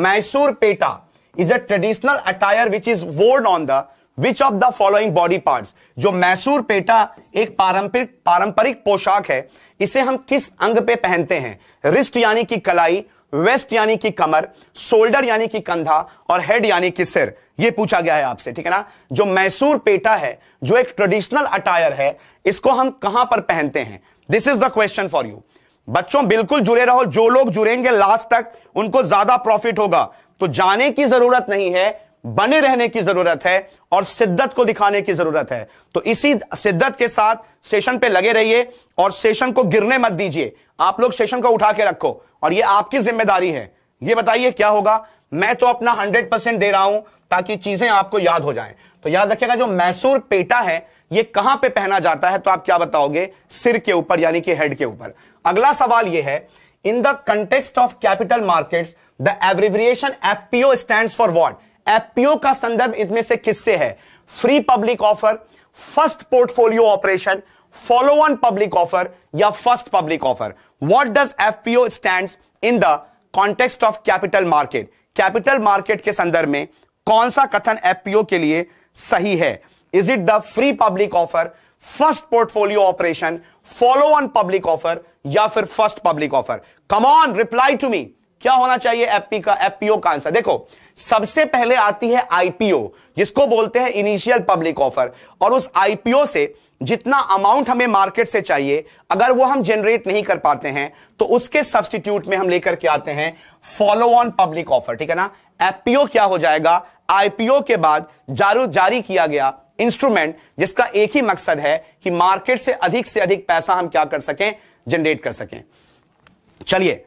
Mysore Peta is a traditional attire which is worn on the which of the following body parts जो मैसूर पेटा एक पारंपरिक पारंपरिक पोशाक है इसे हम किस अंग पे पहनते हैं रिस्ट यानी कि कलाई वेस्ट यानी कि कमर शोल्डर यानी कि कंधा और हेड यानी कि सिर ये पूछा गया है आपसे ठीक है ना जो मैसूर पेटा है जो एक ट्रेडिशनल अटायर है इसको हम कहां पर पहनते हैं this is the question for you बच्चों बिल्कुल जुड़े रहो जो लोग जुड़ेंगे लास्ट तक उनको ज्यादा प्रॉफिट होगा तो जाने की जरूरत नहीं है बने रहने की जरूरत है और शिद्दत को दिखाने की जरूरत है तो इसी शिद्दत के साथ सेशन पे लगे रहिए और सेशन को गिरने मत दीजिए आप लोग सेशन को उठा के रखो और ये आपकी जिम्मेदारी है ये बताइए क्या होगा मैं तो अपना हंड्रेड परसेंट दे रहा हूं ताकि चीजें आपको याद हो जाएं तो याद रखिएगा जो मैसूर पेटा है ये कहां पे पहना जाता है तो आप क्या बताओगे सिर के ऊपर यानी कि हेड के ऊपर अगला सवाल ये है in the context of capital market the abbreviation APO stand for what APO का संदर्भ इसमें से किससे है free public offer first portfolio operation follow on public offer या first public offer what does F P O stand in the context of capital market capital market के संदर्भ में कौन सा कथन एफपीओ के लिए सही है is it the free public offer first portfolio operation follow on public offer या फिर first public offer come on reply to me क्या होना चाहिए एफपी का एफपीओ का आंसर देखो सबसे पहले आती है आईपीओ जिसको बोलते हैं इनिशियल पब्लिक ऑफर और उस आईपीओ से जितना अमाउंट हमें मार्केट से चाहिए अगर वो हम जनरेट नहीं कर पाते हैं तो उसके सब्सटीट्यूट में हम लेकर के आते हैं फॉलो ऑन पब्लिक ऑफर ठीक है ना एपीओ क्या हो जाएगा आईपीओ के बाद जारू जारी किया गया इंस्ट्रूमेंट जिसका एक ही मकसद है कि मार्केट से अधिक से अधिक पैसा हम क्या कर सकें जनरेट कर सकें चलिए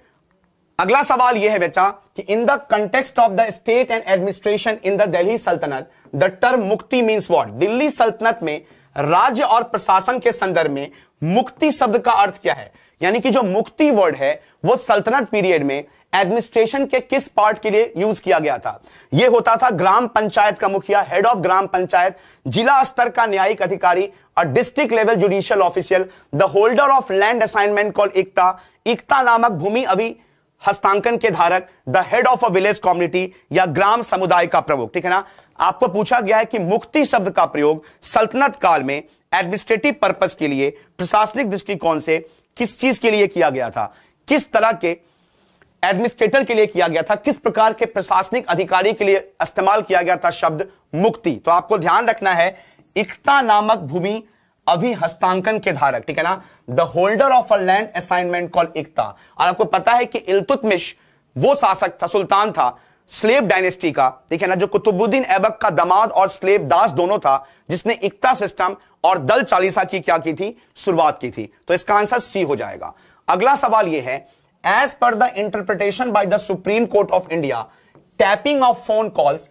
अगला सवाल यह है बेचा कि in the context of the state and administration in the Delhi sultanate the term mukti means what Delhi सल्तनत में राज्य और प्रशासन के संदर्भ में मुक्ति शब्द का अर्थ क्या है यानी कि जो मुक्ति वर्ड है वो सल्तनत पीरियड में एडमिनिस्ट्रेशन के किस पार्ट के लिए यूज किया गया था ये होता था ग्राम पंचायत का मुखिया हेड ऑफ ग्राम पंचायत जिला स्तर का न्यायिक अधिकारी और district level judicial official the holder of land assignment call iqta iqta नामक भूमि अभी हस्तांकन के धारक the head of a village community या ग्राम समुदाय का प्रमुख ठीक है ना आपको पूछा गया है कि मुक्ति शब्द का प्रयोग सल्तनत काल में एडमिनिस्ट्रेटिव पर्पज के लिए प्रशासनिक दृष्टिकोण से किस चीज के लिए किया गया था किस तरह के एडमिनिस्ट्रेटर के लिए किया गया था किस प्रकार के प्रशासनिक अधिकारी के लिए इस्तेमाल किया गया था शब्द मुक्ति तो आपको ध्यान रखना है इकता नामक भूमि अभी हस्तांकन के धारक ठीक है ना the holder of a land assignment call iqta और आपको पता है कि इलतुतमिश वो शासक था सुल्तान था स्लेब डायनेस्टी का ठीक है ना जो कुतुबुद्दीन ऐबक का दमाद और स्लेब दास दोनों था जिसने इकता सिस्टम और दल चालीसा की क्या की थी शुरुआत की थी तो इसका आंसर सी हो जाएगा अगला सवाल यह है as per the interpretation by the supreme court of India tapping of phone calls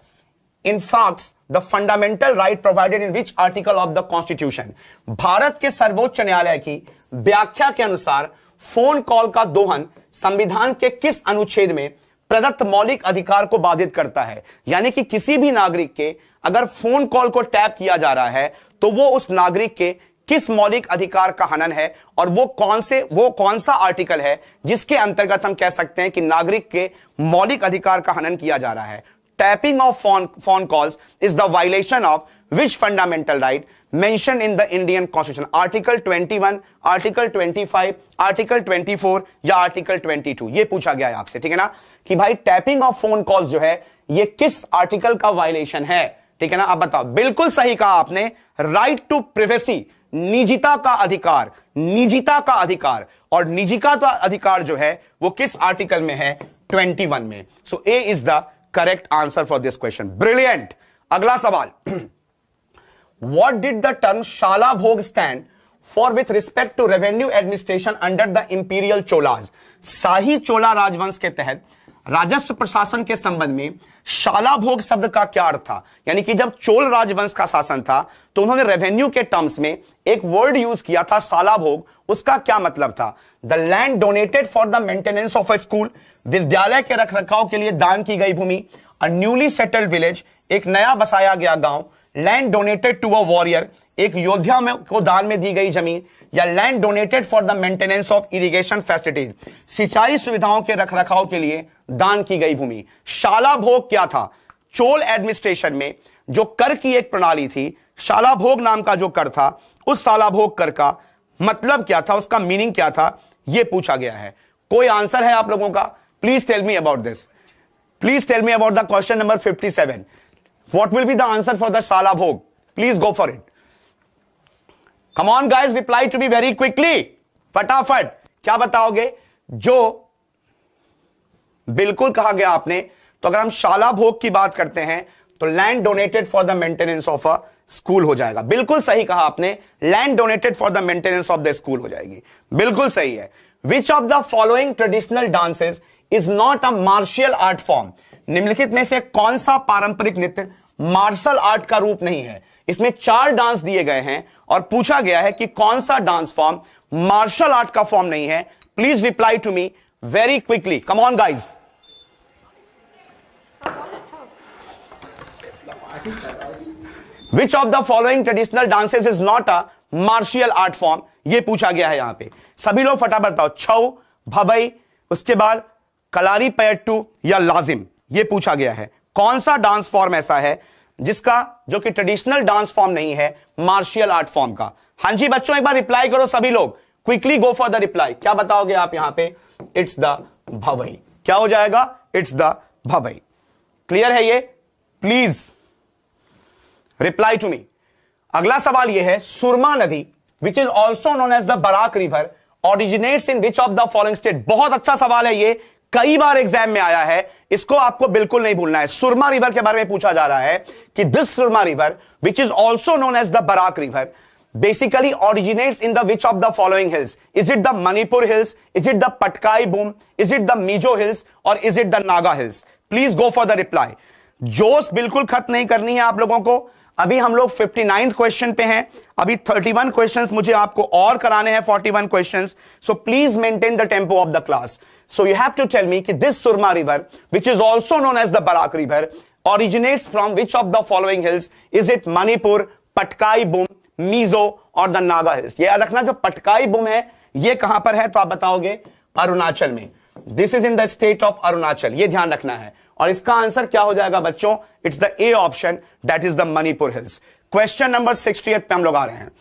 in facts the fundamental right provided in which article of the constitution Bharat के सर्वोच्च न्यायालय की व्याख्या के अनुसार फोन कॉल का दोहन संविधान के किस अनुच्छेद में प्रदत्त मौलिक अधिकार को बाधित करता है यानी कि किसी भी नागरिक के अगर फोन कॉल को टैप किया जा रहा है तो वो उस नागरिक के किस मौलिक अधिकार का हनन है और वो कौन से वो कौन सा आर्टिकल है जिसके अंतर्गत हम कह सकते हैं कि नागरिक के मौलिक अधिकार का हनन किया जा रहा है tapping of phone phone calls is the violation of which fundamental right mention in the Indian constitution article 21 article 25 article 24 या आर्टिकल 22 ये पूछा गया है आपसे ठीक है ना कि भाई टैपिंग ऑफ फोन कॉल्स जो है ये किस आर्टिकल का वायलेशन है ठीक है ना आप बताओ बिल्कुल सही कहा आपने राइट टू प्रिवेसी निजिता का अधिकार निजिता का अधिकार और निजिका का अधिकार जो है वो किस आर्टिकल में है 21 में so A is the correct answer for this question brilliant अगला सवाल what did the term shala bhog stand for with respect to revenue administration under the imperial Cholas शाही चोला राजवंश के तहत राजस्व प्रशासन के संबंध में शाला भोग शब्द का क्या अर्थ था यानी कि जब चोल राजवंश का शासन था तो उन्होंने रेवेन्यू के टर्म्स में एक वर्ड यूज किया था शाला भोग उसका क्या मतलब था the land donated for the maintenance of a school विद्यालय के रख रखाव के लिए दान की गई भूमि अ न्यूली सेटल्ड विलेज एक नया बसाया गया गांव land donated to a warrior एक योद्धा में को दान में दी गई जमीन या land donated for the maintenance of irrigation facilities सिंचाई सुविधाओं के रख रखाव के लिए दान की गई भूमि शाला भोग क्या था चोल एडमिनिस्ट्रेशन में जो कर की एक प्रणाली थी शाला भोग नाम का जो कर था उस शाला भोग कर का मतलब क्या था उसका मीनिंग क्या था यह पूछा गया है कोई आंसर है आप लोगों का please tell me about this please tell me about the question number fifty seven what will be the answer for the shala bhog please go for it come on on guys reply to be very quickly फटाफट क्या बताओगे जो बिल्कुल कहा गया आपने तो अगर हम शाला भोग की बात करते हैं तो land donated for the maintenance of a school हो जाएगा बिल्कुल सही कहा आपने land donated for the maintenance of the school हो जाएगी बिल्कुल सही है which of the following traditional dances is not a martial art form निम्नलिखित में से कौन सा पारंपरिक नृत्य मार्शल आर्ट का रूप नहीं है इसमें चार डांस दिए गए हैं और पूछा गया है कि कौन सा डांस फॉर्म मार्शल आर्ट का फॉर्म नहीं है please reply to me very quickly come on guys which of the following traditional dances is not a martial art form यह पूछा गया है यहां पे सभी लोग फटाफट बताओ छऊ भबई उसके बाद कलारी पैटू या लाजिम यह पूछा गया है कौन सा डांस फॉर्म ऐसा है जिसका जो कि ट्रेडिशनल डांस फॉर्म नहीं है मार्शियल आर्ट फॉर्म का हां जी बच्चों एक बार रिप्लाई करो सभी लोग quickly go for the reply क्या बताओगे आप यहां पे इट्स द भवई क्या हो जाएगा इट्स द भवई क्लियर है ये प्लीज रिप्लाई टू मी अगला सवाल यह है सुरमा नदी which is also known as the Barak river originates in which of the following state बहुत अच्छा सवाल है ये कई बार एग्जाम में आया है इसको आपको बिल्कुल नहीं भूलना है सुरमा रिवर के बारे में पूछा जा रहा है कि this Surma river which is also known as the Barak river basically originates in which of the following hills is it the Manipur hills is it the Patkai Bum is it the Mizo hills और is it the Naga hills please go for the reply जोश बिल्कुल खत्म नहीं करनी है आप लोगों को अभी हम लोग फिफ्टी नाइन्थ क्वेश्चन पे हैं अभी थर्टी वन क्वेश्चन मुझे आपको और कराने हैं forty one question so please maintain the tempo of the class so you have to tell me कि this Surma river which is also known as the Barak river originates from which of the following hills is it Manipur Patkai Bum Mizo और द नागा हिल्स ये याद रखना जो पटकाई बुम है ये कहां पर है तो आप बताओगे अरुणाचल में this is in the state of Arunachal ये ध्यान रखना है और इसका आंसर क्या हो जाएगा बच्चों it's the A option that is the Manipur hills question number sixty पे हम लोग आ रहे हैं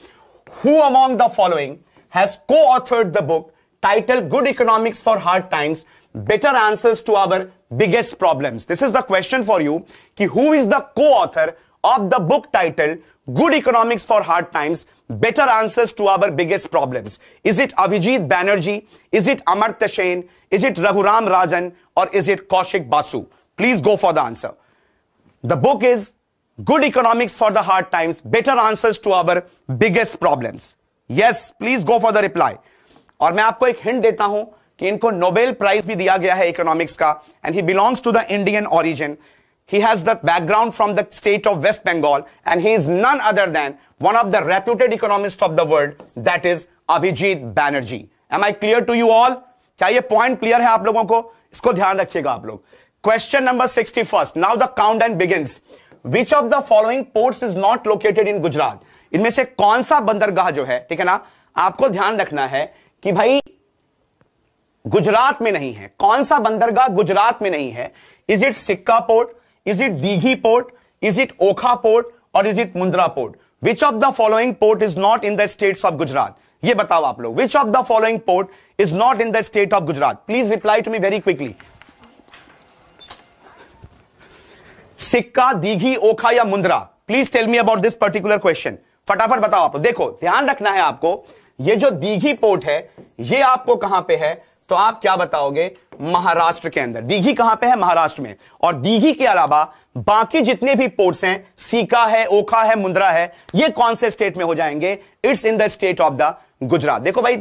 who among the following has co authored the book title good economics for hard times better answer to our biggest problem this is the question for you कि who is the co author of the book title good economics for hard times better answer to our biggest problem is it Abhijit Banerjee is it Amartya Sen? Is it Raghuram Rajan और is it Kaushik Basu Please go for the answer. The book is Good Economics for the Hard Times, Better Answers to Our Biggest Problems. Yes, please go for the reply. और मैं आपको एक हिंट देता हूं कि इनको नोबेल प्राइज भी दिया गया है economics and he belongs to the Indian origin. He has the background from the state of West Bengal and he is none other than one of the reputed economists of the world that is Abhijit Banerjee. Am I clear to you all? क्या ये point clear है आप लोगों को इसको ध्यान रखिएगा आप Question number 61st. Now the countdown begins. Which of the following ports is not located in Gujarat इनमें से कौन सा बंदरगाह जो है ठीक है ना आपको ध्यान रखना है कि भाई गुजरात में नहीं है कौन सा बंदरगाह गुजरात में नहीं है is it Sikka port is it Dighi port is it Okha port और is it Mundra port which of the following port is not in the states of Gujarat ये बताओ आप लोग which of the following port is not in the state of Gujarat please reply to me very quickly Sikka Dighi Okha या Mundra please tell me about this particular question फटाफट बताओ आप देखो ध्यान रखना है आपको ये जो दीघी पोर्ट है ये आपको कहां पे है तो आप क्या बताओगे महाराष्ट्र के अंदर दीघी कहां पे है महाराष्ट्र में और दीघी के अलावा बाकी जितने भी पोर्ट्स हैं सीका है ओखा है मुंद्रा है ये कौन से स्टेट में हो जाएंगे it's in the state of the Gujarat देखो भाई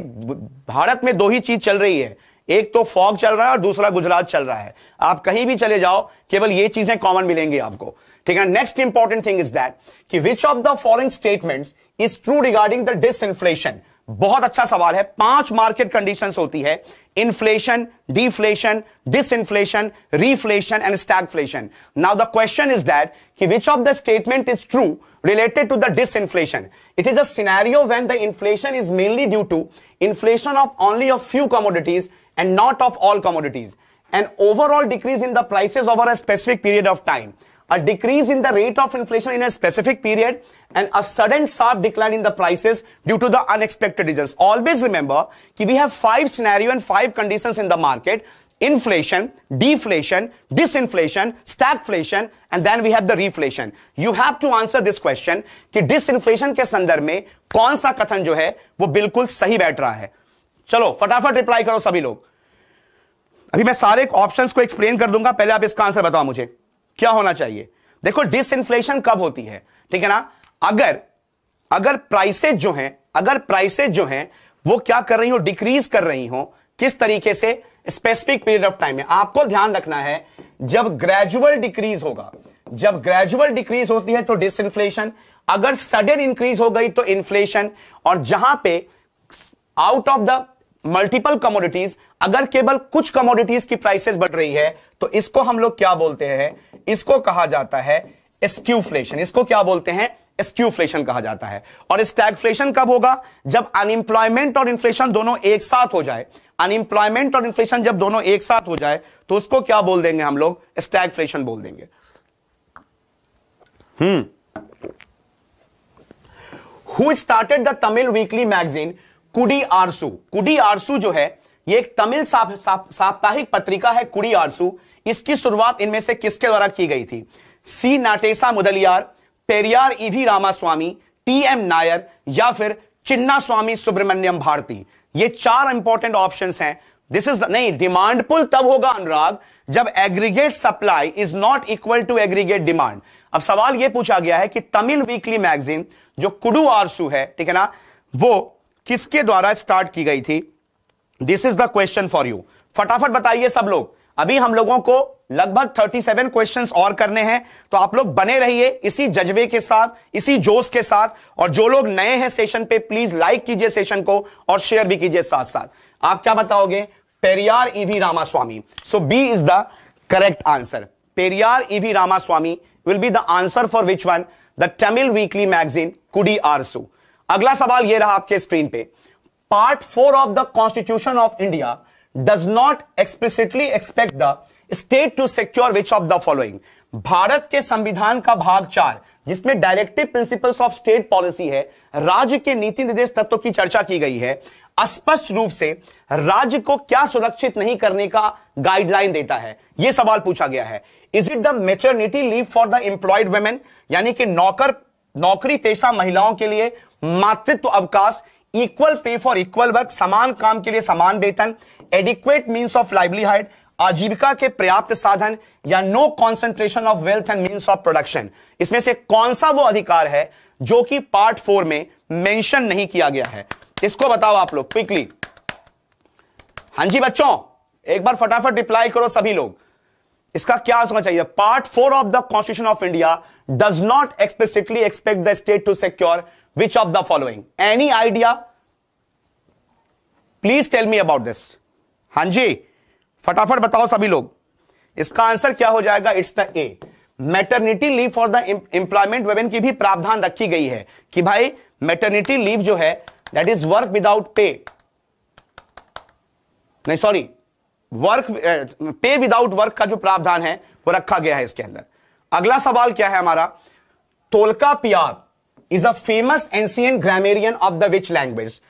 भारत में दो ही चीज चल रही है एक तो फॉग चल रहा है और दूसरा गुजरात चल रहा है आप कहीं भी चले जाओ केवल ये चीजें कॉमन मिलेंगी आपको ठीक है next important thing is that कि which of the following statements is true regarding the disinflation बहुत अच्छा सवाल है पांच मार्केट कंडीशंस होती है inflation deflation disinflation reflation and stagflation now the question is that कि which of the statement is true related to the disinflation. It is a scenario when the inflation is mainly due to inflation of only a few commodities and not of all commodities. An overall decrease in the prices over a specific period of time. A decrease in the rate of inflation in a specific period and a sudden sharp decline in the prices due to the unexpected reasons. Always remember that we have five scenario and five conditions in the market. Inflation, deflation, disinflation, stagflation and then we have the reflation. You have to answer this question that disinflation के संदर्भ में कौन सा कथन जो है वो बिल्कुल सही बैठ रहा है चलो फटाफट रिप्लाई करो सभी लोग अभी मैं सारे ऑप्शंस को एक्सप्लेन कर दूंगा पहले आप इसका आंसर बताओ मुझे क्या होना चाहिए देखो डिस कब होती है ठीक है ना अगर अगर प्राइसेज जो हैं अगर प्राइसेज जो हैं वो क्या कर रही हो डिक्रीज कर रही हो किस तरीके से स्पेसिफिक पीरियड ऑफ टाइम में आपको ध्यान रखना है जब ग्रेजुअल डिक्रीज होगा जब ग्रेजुअल डिक्रीज होती है तो डिस अगर सडन इंक्रीज हो गई तो इन्फ्लेशन और जहां पे out of the multiple commodities अगर केवल कुछ कमोडिटीज की प्राइसेस बढ़ रही है तो इसको हम लोग क्या बोलते हैं इसको कहा जाता है स्क्यूफ्लेशन इसको क्या बोलते हैं स्क्यूफ्लेशन कहा जाता है और स्टैगफ्लेशन कब होगा जब अनएम्प्लॉयमेंट और इन्फ्लेशन दोनों एक साथ हो जाए अनएम्प्लॉयमेंट और इन्फ्लेशन जब दोनों एक साथ हो जाए तो उसको क्या बोल देंगे हम लोग स्टैगफ्लेशन बोल देंगे hmm who started the Tamil weekly magazine Kudi Arasu कुडी आरसू जो है ये एक तमिल साप्ताहिक साप, पत्रिका है कुड़ी आरसू इसकी शुरुआत इनमें से किसके द्वारा की गई थी C Natesa Mudaliar Periyar E V Ramaswamy T M Nair या फिर चिन्ना स्वामी सुब्रमण्यम भारती ये चार इंपॉर्टेंट ऑप्शन हैं दिस इज नहीं डिमांड पुल तब होगा अनुराग जब aggregate supply is not equal to aggregate demand अब सवाल यह पूछा गया है कि तमिल वीकली मैगजीन जो कुडू आरसू है ठीक है ना वो किसके द्वारा स्टार्ट की गई थी this is the question for you फटाफट बताइए सब लोग अभी हम लोगों को लगभग 37 क्वेश्चंस और करने हैं तो आप लोग बने रहिए इसी जज्बे के साथ इसी जोश के साथ और जो लोग नए हैं सेशन पे प्लीज लाइक कीजिए सेशन को और शेयर भी कीजिए साथ साथ आप क्या बताओगे Periyar E V Ramaswamy so B is the correct answer Periyar E V Ramaswamy will be the answer for which one the Tamil weekly magazine Kudi Arasu अगला सवाल यह रहा आपके स्क्रीन पे part four of the constitution of India does not explicitly expect the state to secure which of the following Bharat के संविधान का भाग चार जिसमें directive principles of state policy है राज्य के नीति निर्देश तत्व की चर्चा की गई है स्पष्ट रूप से राज्य को क्या सुरक्षित नहीं करने का गाइडलाइन देता है यह सवाल पूछा गया है is it the maternity leave for the employed women यानी कि नौकर नौकरी पेशा महिलाओं के लिए मातृत्व अवकाश equal pay for equal work समान काम के लिए समान वेतन एडिक्वेट मीन्स ऑफ लाइवलीहुड आजीविका के पर्याप्त साधन या no concentration of wealth and means of production इसमें से कौन सा वो अधिकार है जो कि पार्ट फोर में मेंशन नहीं किया गया है इसको बताओ आप लोग क्विकली हां जी बच्चों एक बार फटाफट रिप्लाई करो सभी लोग इसका क्या होना चाहिए part four of the constitution of India does not explicitly expect the state to secure which of the following any idea please tell me about this हां जी फटाफट बताओ सभी लोग इसका आंसर क्या हो जाएगा it's the A maternity leave for the employment women की भी प्रावधान रखी गई है कि भाई मैटरनिटी लीव जो है that is work without pay नहीं sorry work pay without work का जो प्रावधान है वो रखा गया है इसके अंदर अगला सवाल क्या है हमारा Tolkappiyar is a famous ancient grammarian of the which language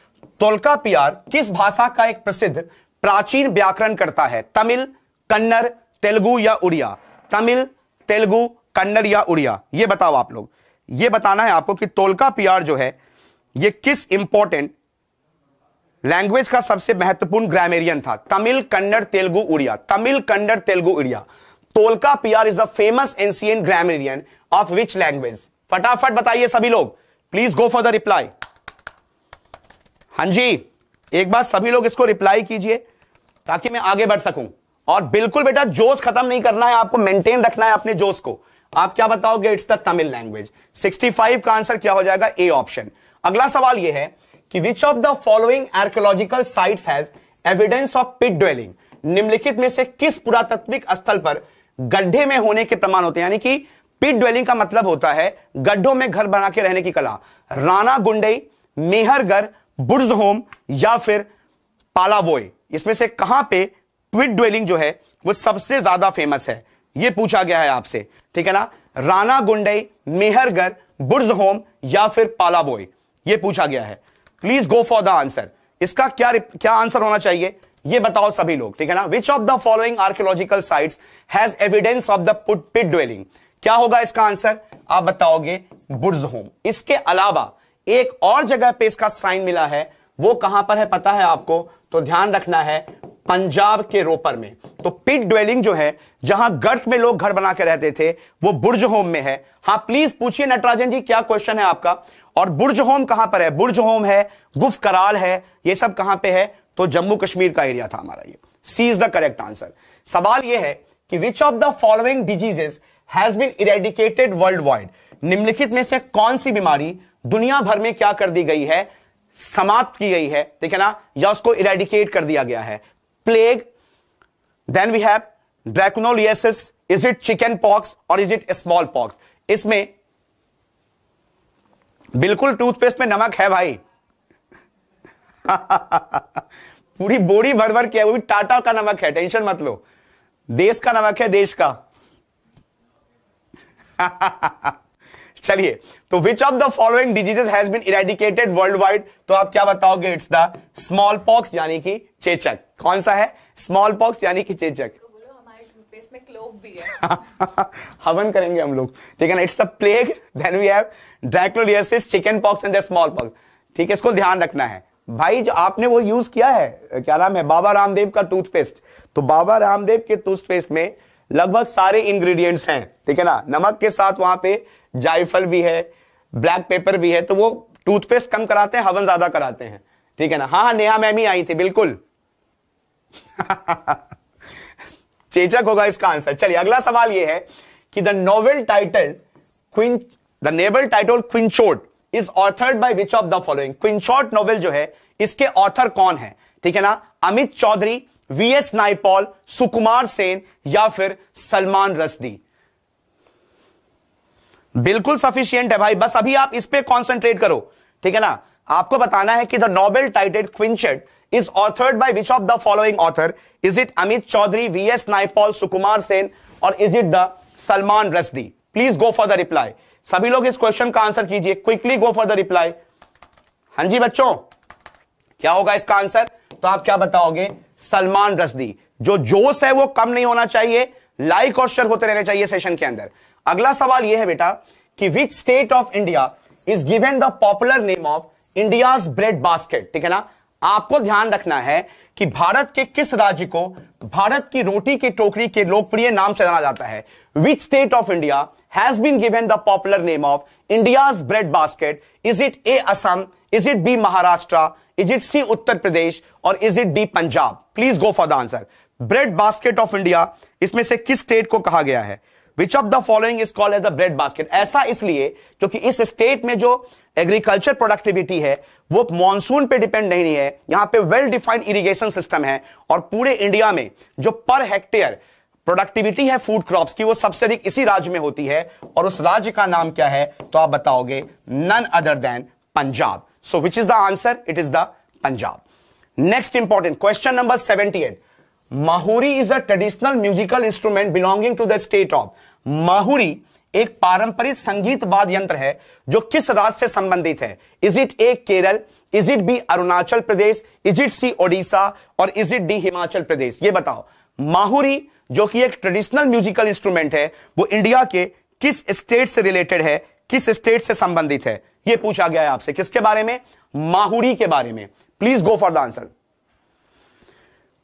Tolkappiyar किस भाषा का एक प्रसिद्ध प्राचीन व्याकरण करता है तमिल कन्नड़ तेलुगु या उड़िया तमिल तेलुगु कन्नड़ या उड़िया ये बताओ आप लोग ये बताना है आपको कि तोलका पियार जो है ये किस इंपॉर्टेंट लैंग्वेज का सबसे महत्वपूर्ण ग्रामेरियन था Tamil Kannada Telugu Oriya Tamil Kannada Telugu Oriya Tolkappiyar is a famous ancient grammarian of which language फटाफट बताइए सभी लोग please go for the reply हां जी एक बार सभी लोग इसको रिप्लाई कीजिए ताकि मैं आगे बढ़ सकूं और बिल्कुल बेटा जोश खत्म नहीं करना है आपको मेंटेन रखना है अपने जोश को आप क्या बताओगे इट्स द तमिल लैंग्वेज 65 का आंसर क्या हो जाएगा ए ऑप्शन अगला सवाल यह है कि which of the following archaeological sites has evidence of pit dwelling निम्नलिखित में से किस पुरातत्विक स्थल पर गड्ढे में होने के प्रमाण होते हैं यानी कि पिट ड्वेलिंग का मतलब होता है गड्ढों में घर बना के रहने की कला राना गुंडई मेहरगढ़ बुर्ज होम या फिर पालावोय इसमें से कहां पे पिट ड्वेलिंग जो है वो सबसे ज्यादा फेमस है ये पूछा गया है आपसे ठीक है ना राना गुंडई मेहरगढ़ बुर्ज होम या फिर पालाबोय ये पूछा गया है please go for the answer इसका क्या क्या आंसर होना चाहिए ये बताओ सभी लोग ठीक है ना which of the following archaeological site has evidence of the put pit dwelling क्या होगा इसका आंसर आप बताओगे बुर्ज होम इसके अलावा एक और जगह पे इसका साइन मिला है वो कहां पर है पता है आपको तो ध्यान रखना है पंजाब के रोपर में तो पिट ड्वेलिंग जो है जहां गर्त में लोग घर बना के रहते थे वो बुर्ज होम में है हाँ प्लीज पूछिए नटराजन जी क्या क्वेश्चन है आपका और बुर्ज होम कहां पर है बुर्ज होम है गुफ कराल है ये सब कहां पे है तो जम्मू कश्मीर का एरिया था हमारा ये C is the correct answer सवाल ये है कि which of the following diseases has been eradicated worldwide निम्नलिखित में से कौन सी बीमारी दुनिया भर में क्या कर दी गई है समाप्त की गई है ठीक है ना या उसको इरेडिकेट कर दिया गया है plague then we have dracunculiasis is it chickenpox और इज इट स्मॉल पॉक्स इसमें बिल्कुल टूथपेस्ट में नमक है भाई *laughs* पूरी बोरी भर भर के वो भी टाटा का नमक है टेंशन मत लो देश का नमक है देश का *laughs* चलिए तो which of the following diseases has been eradicated worldwide तो आप क्या बताओगे इट्स द स्मॉल पॉक्स यानी कि चेचक कौन सा है स्मॉल पॉक्स यानी कि चेचक *laughs* हवन करेंगे हम लोग ठीक है ना it's the plague then we have dracunculiasis chickenpox and the smallpox ठीक है इसको ध्यान रखना है भाई जो आपने वो यूज किया है क्या नाम है बाबा रामदेव का टूथपेस्ट तो बाबा रामदेव के टूथपेस्ट में लगभग सारे इंग्रेडिएंट्स हैं ठीक है ना नमक के साथ वहां पे जायफल भी है ब्लैक पेपर भी है तो वो टूथपेस्ट कम कराते हैं हवन ज्यादा कराते हैं ठीक है ना हाँ, हाँ नेहा मैम ही आई थी बिल्कुल *laughs* चेचक होगा इसका आंसर चलिए अगला सवाल यह है कि द नोवेल टाइटल क्विं the novel title Quichotte is authored by which of the following Quichotte novel जो है इसके ऑथर कौन है ठीक है ना Amit Chaudhuri V S Naipaul Sukumar Sen या फिर सलमान रसदी बिल्कुल सफिशियंट है भाई बस अभी आप इस पर कॉन्सेंट्रेट करो ठीक है ना आपको बताना है कि द नोबेल टाइटेड Quichotte is authored by which of the following author is it Amit Chaudhuri V S Naipaul Sukumar Sen और is it the Salman Rushdie please go for the reply सभी लोग इस क्वेश्चन का आंसर कीजिए quickly go for the reply हां जी बच्चों क्या होगा इसका आंसर तो आप क्या बताओगे सलमान रसदी जो जोश है वो कम नहीं होना चाहिए लाइक और शेयर होते रहने चाहिए सेशन के अंदर अगला सवाल यह है बेटा कि which state of India is given the popular name of India bread basket ठीक है ना आपको ध्यान रखना है कि भारत के किस राज्य को भारत की रोटी की टोकरी के लोकप्रिय नाम से जाना जाता है which state of India has been given the popular name of India's bread basket is it A Assam is it B Maharashtra is it C Uttar Pradesh और is it D Punjab please go for the answer bread basket of India इसमें से किस स्टेट को कहा गया है which of the following is called as the bread basket ऐसा इसलिए क्योंकि इस स्टेट में जो एग्रीकल्चर प्रोडक्टिविटी है वो मॉनसून पे डिपेंड नहीं है यहां पे वेल डिफाइंड इरिगेशन सिस्टम है और पूरे इंडिया में जो पर हेक्टेयर प्रोडक्टिविटी है फूड क्रॉप्स की वो सबसे अधिक इसी राज्य में होती है और उस राज्य का नाम क्या है तो आप बताओगे none other than Punjab so which is the answer it is the Punjab next important question number seventy eight Mahuri is the traditional musical instrument belonging to the state of Mahuri एक पारंपरिक संगीत वाद यंत्र है जो किस राज्य से संबंधित है is it A Kerala is it B Arunachal Pradesh is it C Odisha और is it D Himachal Pradesh ये बताओ माहुरी जो कि एक ट्रेडिशनल म्यूजिकल इंस्ट्रूमेंट है वो इंडिया के किस स्टेट से रिलेटेड है किस स्टेट से संबंधित है यह पूछा गया है आपसे किसके बारे में माहुरी के बारे में please go for the answer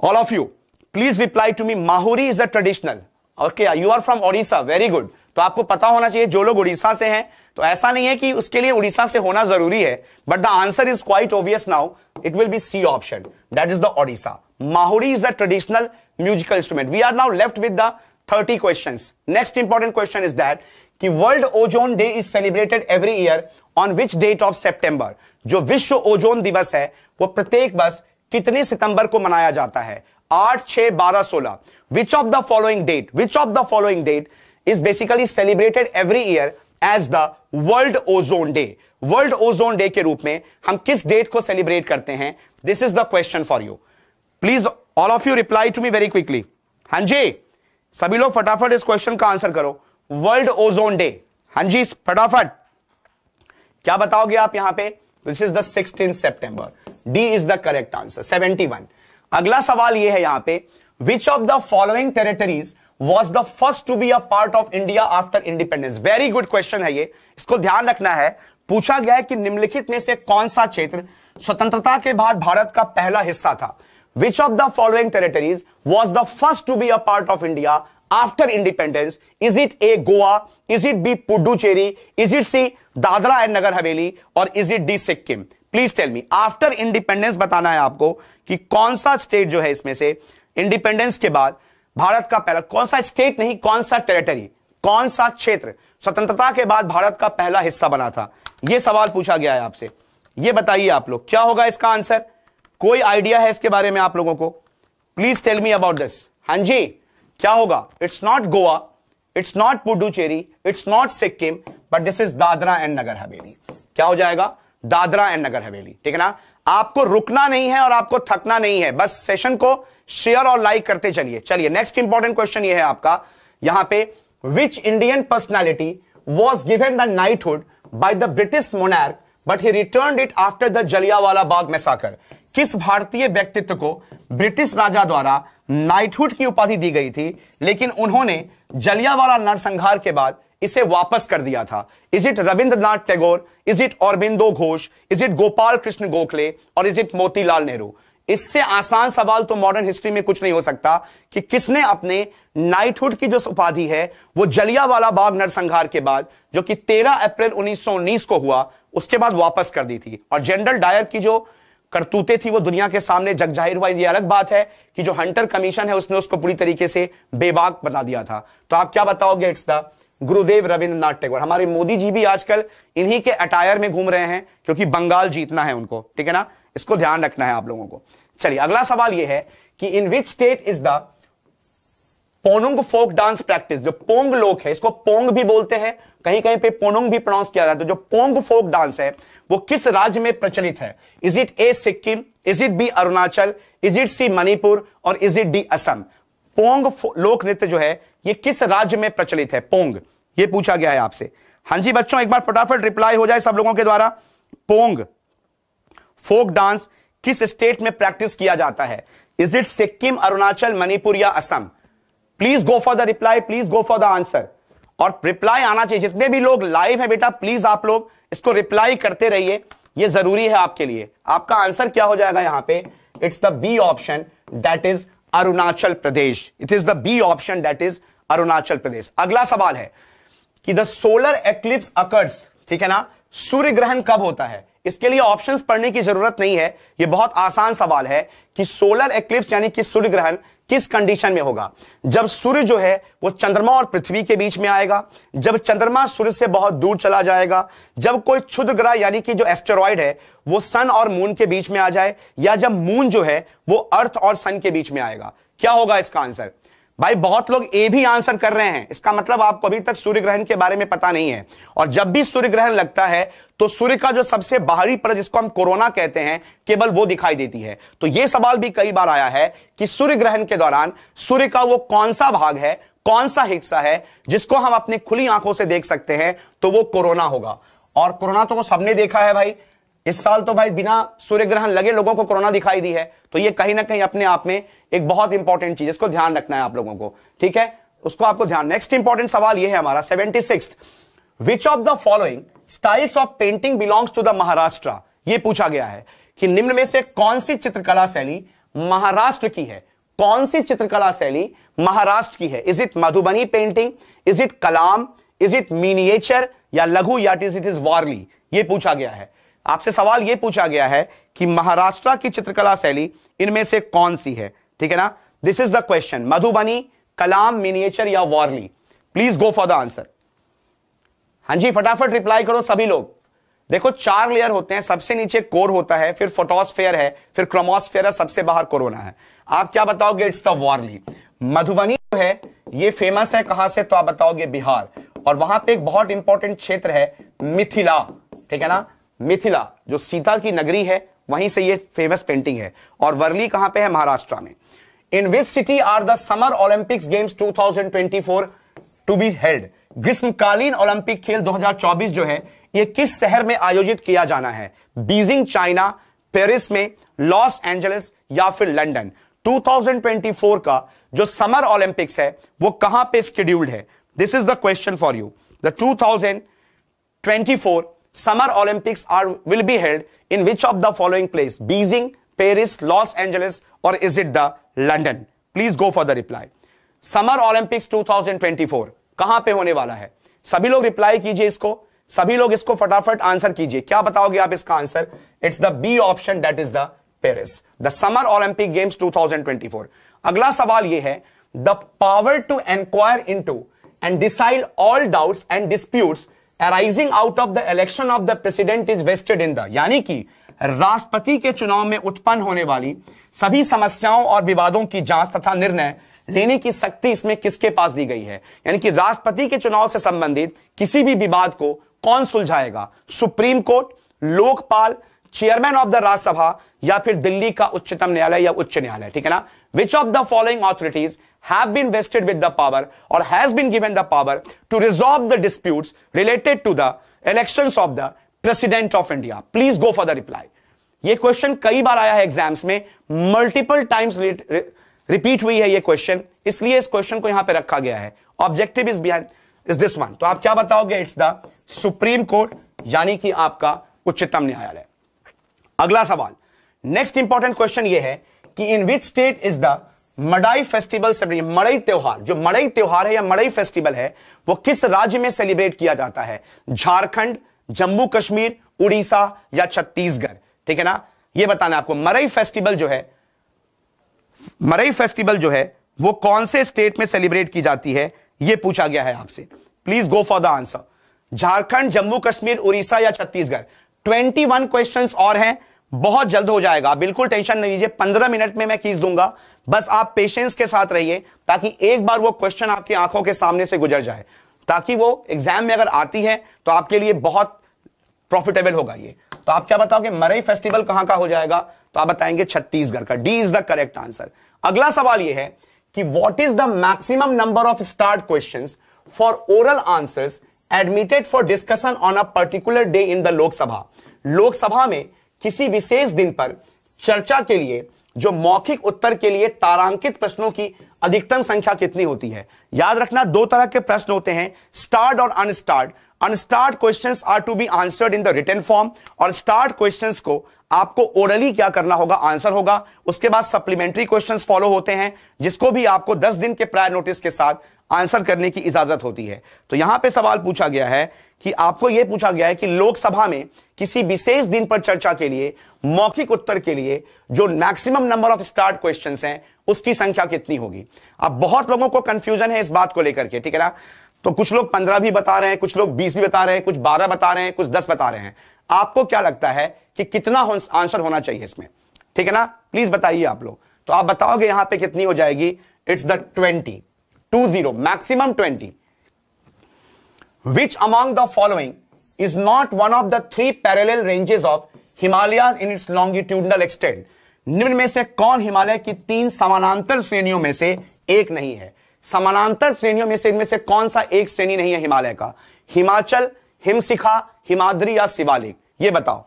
all of you please reply to me Mahuri is a traditional okay you are from Odisha very good तो आपको पता होना चाहिए जो लोग उड़ीसा से हैं तो ऐसा नहीं है कि उसके लिए उड़ीसा से होना जरूरी है but the answer is quite obvious now it will be C option that is the Odisha Mahuri is a traditional musical instrument we are now left with the thirty question next important question is that कि world ozone day is celebrated every year on which date of September जो विश्व ओजोन दिवस है वो प्रत्येक वर्ष कितने सितंबर को मनाया जाता है आठ छह बारह सोलह which of the following date which of the following date is basically celebrated every year as the world ozone day world ozone day के रूप में हम किस डेट को सेलिब्रेट करते हैं this is the question for you please all of you reply to me very quickly हांजी जी सभी लोग फटाफट इस क्वेश्चन का आंसर करो वर्ल्ड ओजोन डे हांजी जी फटाफट क्या बताओगे आप यहां पे this is the sixteen September D is the correct answer seventy one अगला सवाल यह है यहां पे which of the following territories was the first to be a part of India after independence very good question है ये इसको ध्यान रखना है पूछा गया है कि निम्नलिखित में से कौन सा क्षेत्र स्वतंत्रता के बाद भारत का पहला हिस्सा था which of the following territories was the first to be a part of India after independence is it A Goa is it B Puducherry is it C Dadra and Nagar Haveli और is it D Sikkim please tell me after independence बताना है आपको कि कौन सा स्टेट जो है इसमें से इंडिपेंडेंस के बाद भारत का पहला कौन सा स्टेट नहीं कौन सा टेरिटरी कौन सा क्षेत्र स्वतंत्रता के बाद भारत का पहला हिस्सा बना था यह सवाल पूछा गया है आपसे यह बताइए आप लोग क्या होगा इसका आंसर कोई आइडिया है इसके बारे में आप लोगों को please tell me about this हां जी क्या होगा it's not Goa it's not Puducherry it's not Sikkim but this is Dadra and Nagar Haveli क्या हो जाएगा दादरा एंड नगर हवेली ठीक है ना आपको रुकना नहीं है और आपको थकना नहीं है बस सेशन को शेयर और लाइक करते चलिए चलिए नेक्स्ट इंपॉर्टेंट क्वेश्चन ये है आपका यहां पे which Indian personality was given the knighthood by the British monarch but he return it after the Jallianwala Bagh massacre किस भारतीय व्यक्तित्व को ब्रिटिश राजा द्वारा नाइटहुड की उपाधि दी गई थी लेकिन उन्होंने जलियावाला नरसंहार के बाद इसे वापस कर दिया था is it Rabindranath Tagore is it Aurobindo Ghosh is it Gopal Krishna Gokhale और इज इट मोतीलाल नेहरू इससे आसान सवाल तो मॉडर्न हिस्ट्री में कुछ नहीं हो सकता कि किसने अपने नाइटहुड की जो उपाधि है वो जलियावाला बाग नरसंहार के बाद जो कि 13 अप्रैल 1919 को हुआ उसके बाद वापस कर दी थी और जनरल डायर की जो करतूते थी वो दुनिया के सामने जग जाहिर हुआ ये अलग बात है कि जो हंटर कमीशन है उसने उसको पूरी तरीके से बेबाक बना दिया था तो आप क्या बताओगे इट्स द गुरुदेव रविंद्रनाथ टैगोर हमारे मोदी जी भी आजकल इन्हीं के अटायर में घूम रहे हैं क्योंकि बंगाल जीतना है उनको ठीक है ना इसको ध्यान रखना है आप लोगों को चलिए अगला सवाल यह है कि in which state is the Ponung folk dance practice जो पोंग लोक है इसको पोंग भी बोलते हैं कहीं कहीं पे पोनुंग भी प्रोनाउंस किया जाता है जो पोंग फोक डांस है वो किस राज्य में प्रचलित है is it A Sikkim is it B Arunachal is it C Manipur और is it D Assam Ponung लोक नृत्य जो है ये किस राज्य में प्रचलित है पोंग ये पूछा गया है आपसे हां जी बच्चों एक बार फटाफट रिप्लाई हो जाए सब लोगों के द्वारा पोंग फोक डांस किस स्टेट में प्रैक्टिस किया जाता है इज इट सिक्किम अरुणाचल मणिपुर या Assam please go for the reply please go for the answer और रिप्लाई आना चाहिए जितने भी लोग लाइव हैं बेटा प्लीज आप लोग इसको रिप्लाई करते रहिए ये जरूरी है आपके लिए आपका आंसर क्या हो जाएगा यहां पे it's the B option that is Arunachal Pradesh it is the B option that is Arunachal Pradesh अगला सवाल है कि द सोलर एक्लिप्स अकर्स ठीक है ना सूर्य ग्रहण कब होता है इसके लिए ऑप्शंस पढ़ने की जरूरत नहीं है यह बहुत आसान सवाल है कि सोलर एक्लिप्स यानी कि सूर्य ग्रहण किस कंडीशन में होगा जब सूर्य जो है वो चंद्रमा और पृथ्वी के बीच में आएगा जब चंद्रमा सूर्य से बहुत दूर चला जाएगा जब कोई क्षुद्र ग्रह यानी कि जो एस्टेरॉयड है वो सन और मून के बीच में आ जाए या जब मून जो है वो अर्थ और सन के बीच में आएगा क्या होगा इसका आंसर भाई बहुत लोग ए भी आंसर कर रहे हैं इसका मतलब आपको अभी तक सूर्य ग्रहण के बारे में पता नहीं है और जब भी सूर्य ग्रहण लगता है तो सूर्य का जो सबसे बाहरी परत जिसको हम कोरोना कहते हैं केवल वो दिखाई देती है तो ये सवाल भी कई बार आया है कि सूर्य ग्रहण के दौरान सूर्य का वो कौन सा भाग है कौन सा हिस्सा है जिसको हम अपनी खुली आंखों से देख सकते हैं तो वो कोरोना होगा और कोरोना तो सबने देखा है भाई इस साल तो भाई बिना सूर्य ग्रहण लगे लोगों को कोरोना दिखाई दी है तो ये कहीं ना कहीं अपने आप में एक बहुत इंपॉर्टेंट चीज इसको ध्यान रखना है आप लोगों को ठीक है उसको आपको ध्यान नेक्स्ट इंपॉर्टेंट सवाल ये है हमारा seventy six which of the following styles of painting belongs to the Maharashtra ये पूछा गया है कि निम्न में से कौन सी चित्रकला शैली महाराष्ट्र की है कौन सी चित्रकला शैली महाराष्ट्र की है is it Madhubani painting is it Kalam is it miniature या लघु या इज इट इज वार्ली ये पूछा गया है आपसे सवाल यह पूछा गया है कि महाराष्ट्र की चित्रकला शैली इनमें से कौन सी है ठीक है ना this is the question Madhubani Kalam miniature या Warli please go for the answer हां जी फटाफट रिप्लाई करो सभी लोग देखो चार लेयर होते हैं सबसे नीचे कोर होता है फिर फोटोस्फेयर है फिर क्रोमोस्फेयर है सबसे बाहर कोरोना है आप क्या बताओगे इट्स द वॉर्ली मधुबनी जो है ये फेमस है कहां से तो आप बताओगे बिहार और वहां पे एक बहुत इंपॉर्टेंट क्षेत्र है मिथिला ठीक है ना मिथिला जो सीता की नगरी है वहीं से ये फेमस पेंटिंग है और वर्ली कहां पे है महाराष्ट्र में in which city are the summer Olympics games 2024 to be held ग्रीष्मकालीन ओलंपिक खेल 2024 जो है ये किस शहर में आयोजित किया जाना है बीजिंग चाइना पेरिस में लॉस एंजलिस या फिर लंडन 2024 का जो समर ओलंपिक्स है वो कहां पे स्केड्यूल्ड है this is the question for you the 2024 summer Olympics are will be held in which of the following place Beijing Paris Los Angeles और is it the London please go for the reply summer Olympics 2024 कहां पे होने वाला है सभी लोग रिप्लाई कीजिए इसको सभी लोग इसको फटाफट आंसर कीजिए क्या बताओगे आप इसका answer it's the B option that is the Paris the summer Olympic games 2024 अगला सवाल यह है the power to enquire into and decide all doubts and disputes arising out of the election of the president is vested in the यानी कि राष्ट्रपति के चुनाव में उत्पन्न होने वाली सभी समस्याओं और विवादों की जांच तथा निर्णय लेने की शक्ति इसमें किसके पास दी गई है यानी कि राष्ट्रपति के चुनाव से संबंधित किसी भी विवाद को कौन सुलझाएगा supreme court Lokpal chairman of the Rajya Sabha या फिर दिल्ली का उच्चतम न्यायालय या उच्च न्यायालय ठीक है ना which of the following authorities have been vested with the power or has been given the power to resolve the disputes related to the elections of the president of India? Please go for the reply. ये क्वेश्चन कई बार आया है एग्जाम्स में मल्टीपल टाइम्स रिपीट हुई है ये क्वेश्चन इसलिए इस क्वेश्चन को यहां पे रखा गया है objective is behind is this one तो आप क्या बताओगे इट्स द सुप्रीम कोर्ट यानी कि आपका उच्चतम न्यायालय अगला सवाल नेक्स्ट इंपॉर्टेंट क्वेश्चन ये है कि in which state is the Madai festival celebrate Madai त्योहार जो मड़ई त्योहार है या मड़ई फेस्टिवल है वो किस राज्य में सेलिब्रेट किया जाता है झारखंड जम्मू कश्मीर उड़ीसा या छत्तीसगढ़ ठीक है ना ये बताना आपको मरई फेस्टिवल जो है मरई फेस्टिवल जो है वो कौन से स्टेट में सेलिब्रेट की जाती है ये पूछा गया है आपसे please go for the answer Jharkhand Jammu Kashmir Orissa या छत्तीसगढ़ 21 क्वेश्चंस और हैं बहुत जल्द हो जाएगा बिल्कुल टेंशन नहीं लीजिए पंद्रह मिनट में मैं खींच दूंगा बस आप पेशेंस के साथ रहिए ताकि एक बार वो क्वेश्चन आपकी आंखों के सामने से गुजर जाए ताकि वो एग्जाम में अगर आती है तो आपके लिए बहुत प्रॉफिटेबल होगा ये तो आप क्या बताओगे मरई फेस्टिवल कहां का हो जाएगा तो आप बताएंगे छत्तीसगढ़ का D is the correct answer अगला सवाल यह है कि what is the maximum number of starred question for oral answer admitted for discussion on a particular day in the Lok Sabha Lok Sabha में किसी विशेष दिन पर चर्चा के लिए जो मौखिक उत्तर के लिए तारांकित प्रश्नों की अधिकतम संख्या कितनी होती है याद रखना दो तरह के प्रश्न होते हैं स्टार्ट और unstarred unstarred questions are to be answered in the written form और स्टार्ट क्वेश्चंस को आपको ओरली क्या करना होगा आंसर होगा उसके बाद सप्लीमेंट्री क्वेश्चंस फॉलो होते हैं जिसको भी आपको 10 दिन के प्रायर नोटिस के साथ आंसर करने की इजाजत होती है तो यहां पे सवाल पूछा गया है कि आपको यह पूछा गया है कि लोकसभा में किसी विशेष दिन पर चर्चा के लिए मौखिक उत्तर के लिए जो maximum number of starred questions हैं उसकी संख्या कितनी होगी अब बहुत लोगों को कंफ्यूजन है इस बात को लेकर के ठीक है ना तो कुछ लोग पंद्रह भी बता रहे हैं कुछ लोग बीस भी बता रहे हैं कुछ बारह बता रहे हैं कुछ दस बता रहे हैं आपको क्या लगता है कि कितना आंसर होना चाहिए इसमें ठीक है ना प्लीज बताइए आप लोग तो आप बताओगे यहां पर कितनी हो जाएगी it's the twenty two zero maximum twenty which among the following is not one of the three parallel ranges of Himalaya in its longitudinal extent. निम्न में से कौन हिमालय की तीन समानांतर श्रेणियों में से एक नहीं है समानांतर श्रेणियों में से इनमें से कौन सा एक श्रेणी नहीं है हिमालय का हिमाचल हिमशिखा हिमाद्री या शिवालिक ये बताओ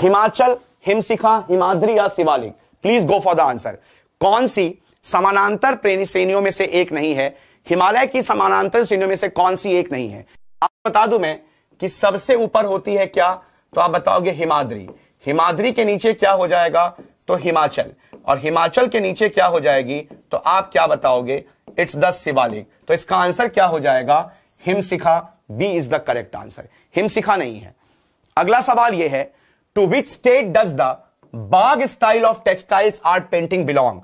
हिमाचल हिमशिखा हिमाद्री या Shivalik please go for the answer कौन सी समानांतर प्रेमी श्रेणियों में से एक नहीं है हिमालय की समानांतर श्रेणियों में से कौन सी एक नहीं है आप बता दू मैं कि सबसे ऊपर होती है क्या तो आप बताओगे हिमाद्री हिमाद्री के नीचे क्या हो जाएगा तो हिमाचल और हिमाचल के नीचे क्या हो जाएगी तो आप क्या बताओगे इट्स द शिवालिक तो इसका आंसर क्या हो जाएगा Himshikha B is the correct answer Himshikha नहीं है अगला सवाल यह है to which state does the Bagh style of textiles art painting belong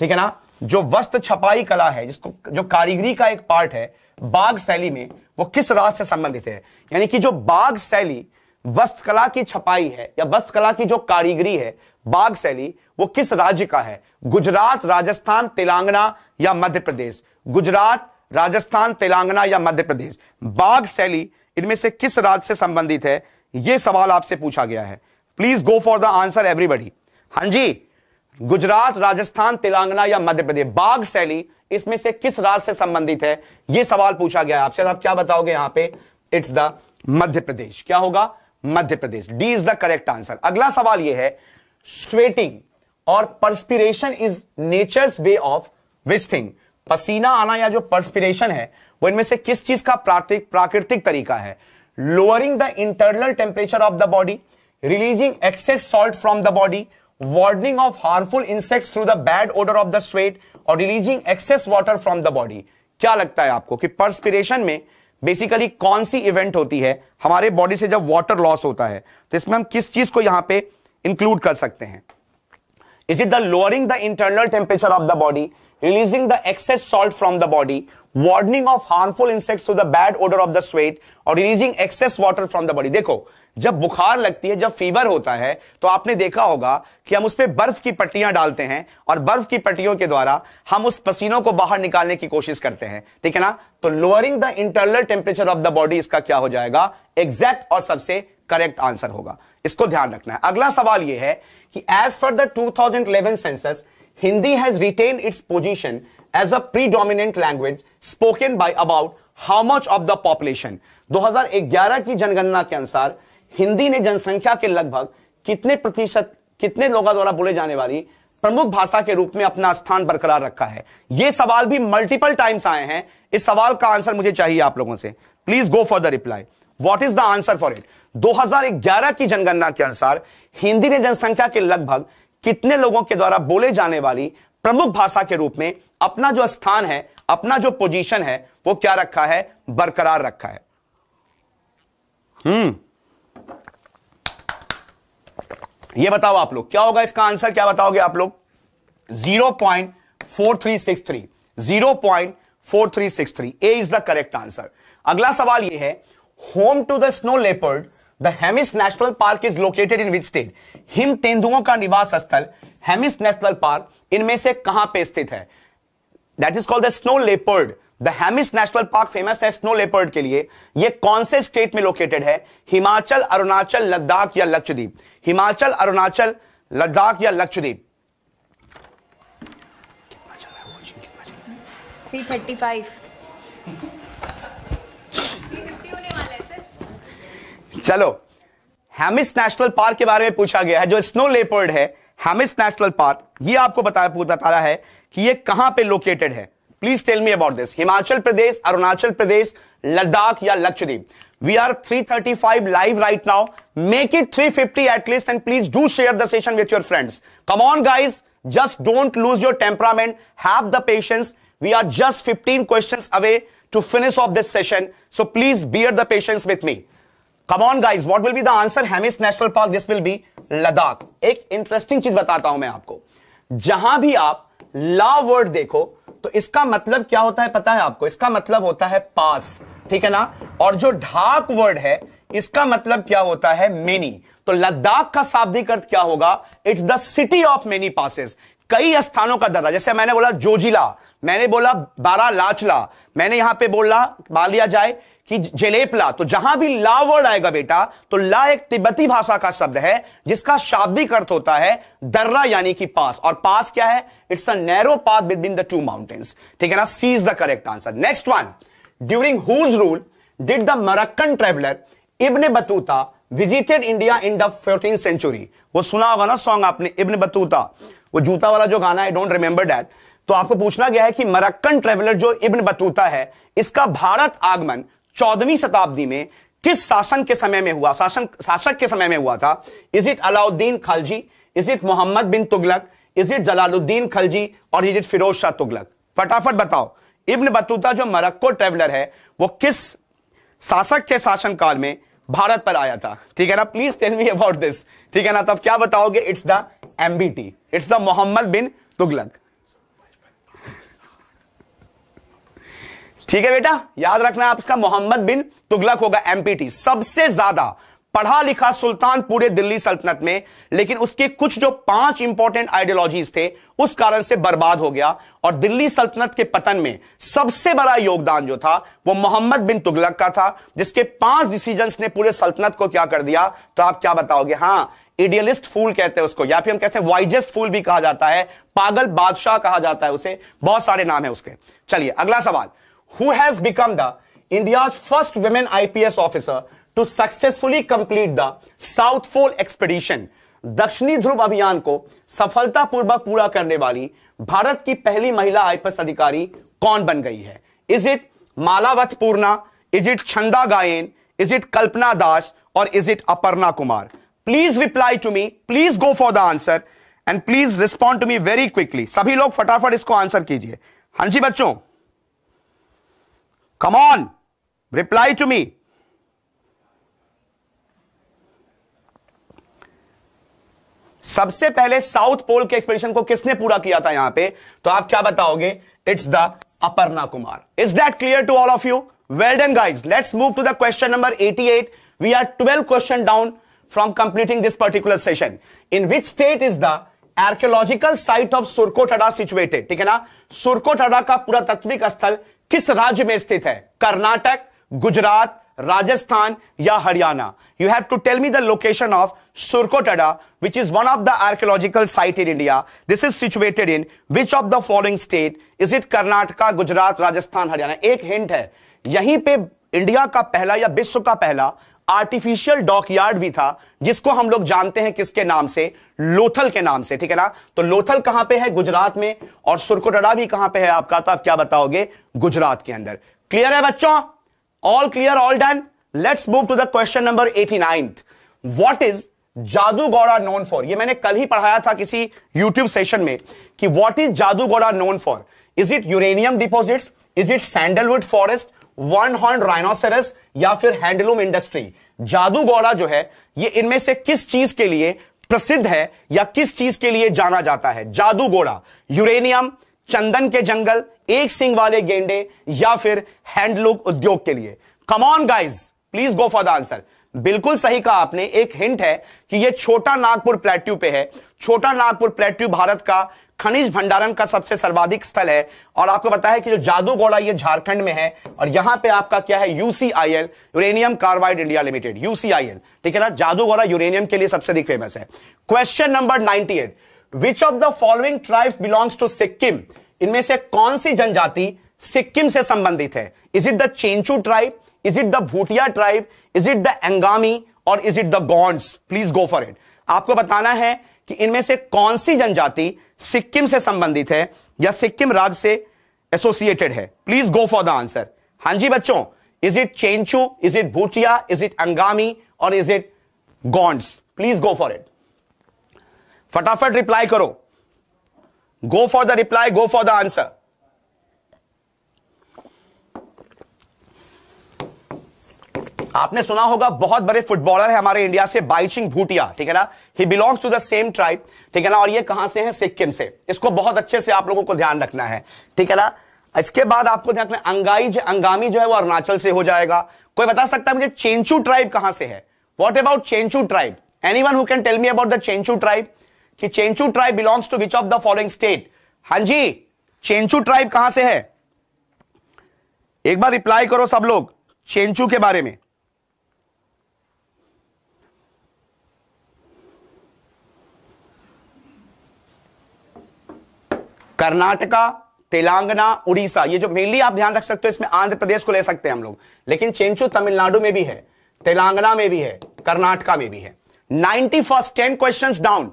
ठीक है ना जो वस्त्र छपाई कला है जिसको जो कारीगरी का एक पार्ट है बाघ शैली में वो किस राज से संबंधित है यानी कि जो बाघ शैली वस्त्र कला की छपाई है या वस्त्र कला की जो कारीगरी है बाघ शैली वो किस राज्य का है गुजरात राजस्थान तेलंगाना या मध्य प्रदेश गुजरात राजस्थान तेलंगाना या मध्य प्रदेश बाघ शैली इनमें से किस राज्य से संबंधित है यह सवाल आपसे पूछा गया है please go for the answer everybody हां जी गुजरात राजस्थान तेलंगाना या मध्य प्रदेश बाघ शैली इसमें से किस राज्य से संबंधित है यह सवाल पूछा गया आपसे आप क्या बताओगे यहां पे इट्स द मध्य प्रदेश क्या होगा Madhya Pradesh D is the correct answer अगला सवाल यह है स्वेटिंग और perspiration is nature way of vesting पसीना आना या जो परस्पिरेशन है वो इनमें से किस चीज का प्राकृतिक तरीका है lowering the internal temperature of the body releasing excess salt from the body warning of harmful insect through the bad odour of the sweat और releasing excess water from the body क्या लगता है आपको कि परस्पिरेशन में बेसिकली कौन सी इवेंट होती है हमारे बॉडी से जब वाटर लॉस होता है तो इसमें हम किस चीज को यहां पे इंक्लूड कर सकते हैं is it the lowering the internal temperature of the body releasing the excess salt from the body warning of harmful insects to the bad odour of the sweat और releasing excess water from the body देखो जब बुखार लगती है जब फीवर होता है तो आपने देखा होगा कि हम उस पर बर्फ की पट्टियां डालते हैं और बर्फ की पट्टियों के द्वारा हम उस पसीनों को बाहर निकालने की कोशिश करते हैं ठीक है ना तो lowering the internal temperature of the body इसका क्या हो जाएगा एग्जैक्ट और सबसे करेक्ट आंसर होगा इसको ध्यान रखना है अगला सवाल यह है कि as for the two census Hindi has retained its position as a predominant language spoken by about how much of the population 2011 की जनगणना के अनुसार हिंदी ने जनसंख्या के लगभग कितने प्रतिशत कितने लोगों द्वारा बोले जाने वाली प्रमुख भाषा के रूप में अपना स्थान बरकरार रखा है यह सवाल भी मल्टीपल टाइम्स आए हैं इस सवाल का आंसर मुझे चाहिए आप लोगों से please go for the reply what is the answer for it 2011 की जनगणना के अनुसार हिंदी ने जनसंख्या के लगभग कितने लोगों के द्वारा बोले जाने वाली प्रमुख भाषा के रूप में अपना जो स्थान है अपना जो पोजीशन है वो क्या रखा है बरकरार रखा है हम्म ये बताओ आप लोग क्या होगा इसका आंसर क्या बताओगे आप लोग 0.4363 0.4363 A is the correct answer अगला सवाल ये है home to the snow leopard the Hemis national park is located in which state हिम तेंदुओं का निवास स्थल हेमिस नेशनल पार्क इनमें से कहां पे स्थित है that is called the snow leopard the Hemis national park famous है स्नो लेपर्ड के लिए यह कौन से स्टेट में लोकेटेड है हिमाचल अरुणाचल लद्दाख या लक्षद्वीप हिमाचल अरुणाचल लद्दाख या लक्षद्वीप चलो हेमिस नेशनल पार्क के बारे में पूछा गया है जो स्नो लेपर्ड है हेमिस नेशनल पार्क ये आपको बता बता रहा है कि ये कहां पे लोकेटेड है please tell me about this Himachal Pradesh Arunachal Pradesh Ladakh या Lakshadweep we are three thirty five live right now make it three fifty at least and please do share the session with your friends come on guys just don't loose your temperament have the patience we are just fifteen question away to finish off this session so please bear the patience with me come on guys what will be the answer Hemis national park this will be Ladakh एक इंटरेस्टिंग चीज बताता हूं मैं आपको जहां भी आप ला वर्ड देखो तो इसका मतलब क्या होता है पता है आपको इसका मतलब होता है पास ठीक है ना और जो ढाक वर्ड है इसका मतलब क्या होता है मेनी तो लद्दाख का शाब्दिक अर्थ क्या होगा it's the city of many passes कई स्थानों का दर्रा जैसे मैंने बोला जोजिला मैंने बोला बारा लाचला मैंने यहां पे बोला मान लिया जाए कि जलेपला तो जहां भी ला वर्ड आएगा बेटा तो ला एक तिब्बती भाषा का शब्द है जिसका शाब्दिक अर्थ होता है दर्रा यानी कि पास और पास क्या है it's a narrow path between the two mountains ठीक है ना C's the correct answer next one during whose rule did the Moroccan traveller Ibn Battuta visited India in the fourteen century वो सुना होगा ना सॉन्ग आपने इब्न बतूता वो जूता वाला जो गाना है डोंट रिमेंबर डैट तो आपको पूछना गया है कि मरक्कन ट्रेवलर जो इब्न बतूता है इसका भारत आगमन चौदहवीं शताब्दी में किस शासन के समय में हुआ शासन शासक के समय में हुआ था is it Alauddin Khalji is it Muhammad bin Tughlaq is it Jalaluddin Khalji और इज इट फिरोज शाह तुगलक फटाफट बताओ इब्न बतूता जो मरक्को ट्रेवलर है वो किस शासक के शासनकाल में भारत पर आया था ठीक है ना please tell me about this ठीक है ना तब क्या बताओगे it's the MBT it's the Muhammad bin Tughlaq ठीक है बेटा याद रखना आपका मोहम्मद बिन तुगलक होगा एमपीटी सबसे ज्यादा पढ़ा लिखा सुल्तान पूरे दिल्ली सल्तनत में लेकिन उसके कुछ जो पांच इंपॉर्टेंट आइडियोलॉजीज थे उस कारण से बर्बाद हो गया और दिल्ली सल्तनत के पतन में सबसे बड़ा योगदान जो था वो मोहम्मद बिन तुगलक का था जिसके पांच डिसीजंस ने पूरे सल्तनत को क्या कर दिया तो आप क्या बताओगे हां इडियलिस्ट फूल कहते हैं उसको या फिर हम कहते हैं वाइजेस्ट फूल भी कहा जाता है पागल बादशाह कहा जाता है उसे बहुत सारे नाम है उसके चलिए अगला सवाल who has become the India's first women IPS officer to successfully complete the South Pole expedition. दक्षिणी ध्रुव अभियान को सफलतापूर्वक पूरा करने वाली भारत की पहली महिला आईपीएस अधिकारी कौन बन गई है is it Malavath Purna is it Chhanda Gayen is it Kalpana Das और is it Aparna Kumar please reply to me please go for the answer and please respond to me very quickly सभी लोग फटाफट इसको आंसर कीजिए हांजी जी बच्चों Come on, reply to me. सबसे पहले साउथ पोल के एक्सपेडिशन को किसने पूरा किया था यहां पे तो आप क्या बताओगे it's the Aparna Kumar is that clear to all of you well done guys let's move to the question number 88 we are 12 question down from completing this particular session in which state is the archaeological site of Surkotada situated ठीक है ना सुरकोटड़ा का पूरा तत्विक स्थल किस राज्य में स्थित है कर्नाटक गुजरात राजस्थान या Haryana you have to tell me the location of Surkotada which is one of the archaeological site in India this is situated in which of the following state is it Karnataka Gujarat Rajasthan Haryana एक हिंट है यहीं पे इंडिया का पहला या विश्व का पहला आर्टिफिशियल डॉकयार्ड भी था जिसको हम लोग जानते हैं किसके नाम से लोथल के नाम से ठीक है ना तो लोथल कहां पे है गुजरात में और सुरकोटड़ा भी कहां पे है आपका तो आप क्या बताओगे गुजरात के अंदर क्लियर है बच्चों all clear all done let's move to the question number eighty ninth what is Jadugoda known for ये मैंने कल ही पढ़ाया था किसी यूट्यूब सेशन में कि what is Jadugoda known for is it uranium deposit is it sandalwood forest one horn rhinoceros या फिर हैंडलूम इंडस्ट्री जादू गौड़ा जो है ये इनमें से किस चीज के लिए प्रसिद्ध है या किस चीज के लिए जाना जाता है जादू घोड़ा यूरेनियम चंदन के जंगल एक सिंग वाले गेंडे या फिर हैंडलूम उद्योग के लिए come on guys please go for the answer बिल्कुल सही कहा आपने एक हिंट है कि यह छोटा नागपुर प्लेट्यू पे है छोटा नागपुर प्लेट्यू भारत का खनिज भंडारण का सबसे सर्वाधिक स्थल है और आपको बताया है कि जो जादूगोड़ा ये झारखंड में है और यहां पे आपका क्या है UCIL uranium carbide India limited UCIL ठीक है ना जादूगोड़ा यूरेनियम के लिए सबसे अधिक फेमस है question number ninety eight which of the following tribes belongs to Sikkim इनमें से कौन सी जनजाति सिक्किम से संबंधित है is it the Chenchu tribe is it the Bhutia tribe is it the Angami और is it the Gonds please go for it आपको बताना है कि इनमें से कौन सी जनजाति सिक्किम से संबंधित है या सिक्किम राज्य से एसोसिएटेड है please go for the answer हां जी बच्चों is it Chenchu is it Bhutia is it Angami और is it Gonds please go for it फटाफट रिप्लाई करो go for the reply go for the answer आपने सुना होगा बहुत बड़े फुटबॉलर है हमारे इंडिया से बाइचिंग भूटिया ठीक है ना he belongs to the same tribe ठीक है ना और ये कहां से है सिक्किम से इसको बहुत अच्छे से आप लोगों को ध्यान रखना है ठीक है ना इसके बाद आपको ध्यान रखना अंगाई जो अंगामी जो है वो अरुणाचल से हो जाएगा कोई बता सकता है मुझे चेंचू ट्राइब कहां से है what about Chenchu tribe anyone who can tell me about the Chenchu tribe कि Chenchu tribe belongs to which of the following state हां जी चेंचू ट्राइब कहां से है एक बार रिप्लाई करो सब लोग चेंचू के बारे में कर्नाटका तेलंगाना उड़ीसा ये जो मेनली आप ध्यान रख सकते हो इसमें आंध्र प्रदेश को ले सकते हैं हम लोग लेकिन चेंचू तमिलनाडु में भी है तेलंगाना में भी है कर्नाटका में भी है ninety first ten question down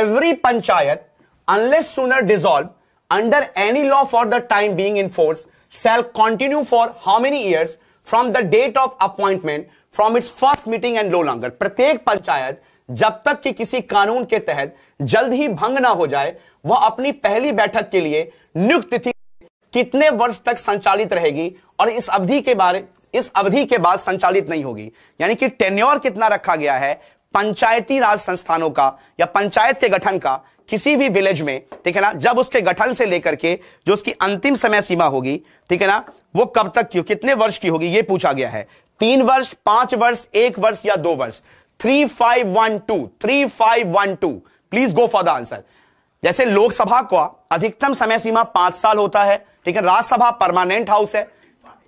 every panchayat unless sooner dissolve under any law for the time being in force shall continue for how many years from the date of appointment from its first meeting and no longer प्रत्येक पंचायत जब तक कि किसी कानून के तहत जल्द ही भंग ना हो जाए वह अपनी पहली बैठक के लिए नियुक्त तिथि कितने वर्ष तक संचालित रहेगी और इस अवधि के बारे इस अवधि के बाद संचालित नहीं होगी यानी कि टेन्योर कितना रखा गया है पंचायती राज संस्थानों का या पंचायत के गठन का किसी भी विलेज में ठीक है ना जब उसके गठन से लेकर के जो उसकी अंतिम समय सीमा होगी ठीक है ना वो कब तक की कितने वर्ष की होगी ये पूछा गया है तीन वर्ष पांच वर्ष एक वर्ष या दो वर्ष three five one two three five one two please go for the answer जैसे लोकसभा का अधिकतम समय सीमा पांच साल होता है ठीक है राज्यसभा परमानेंट हाउस है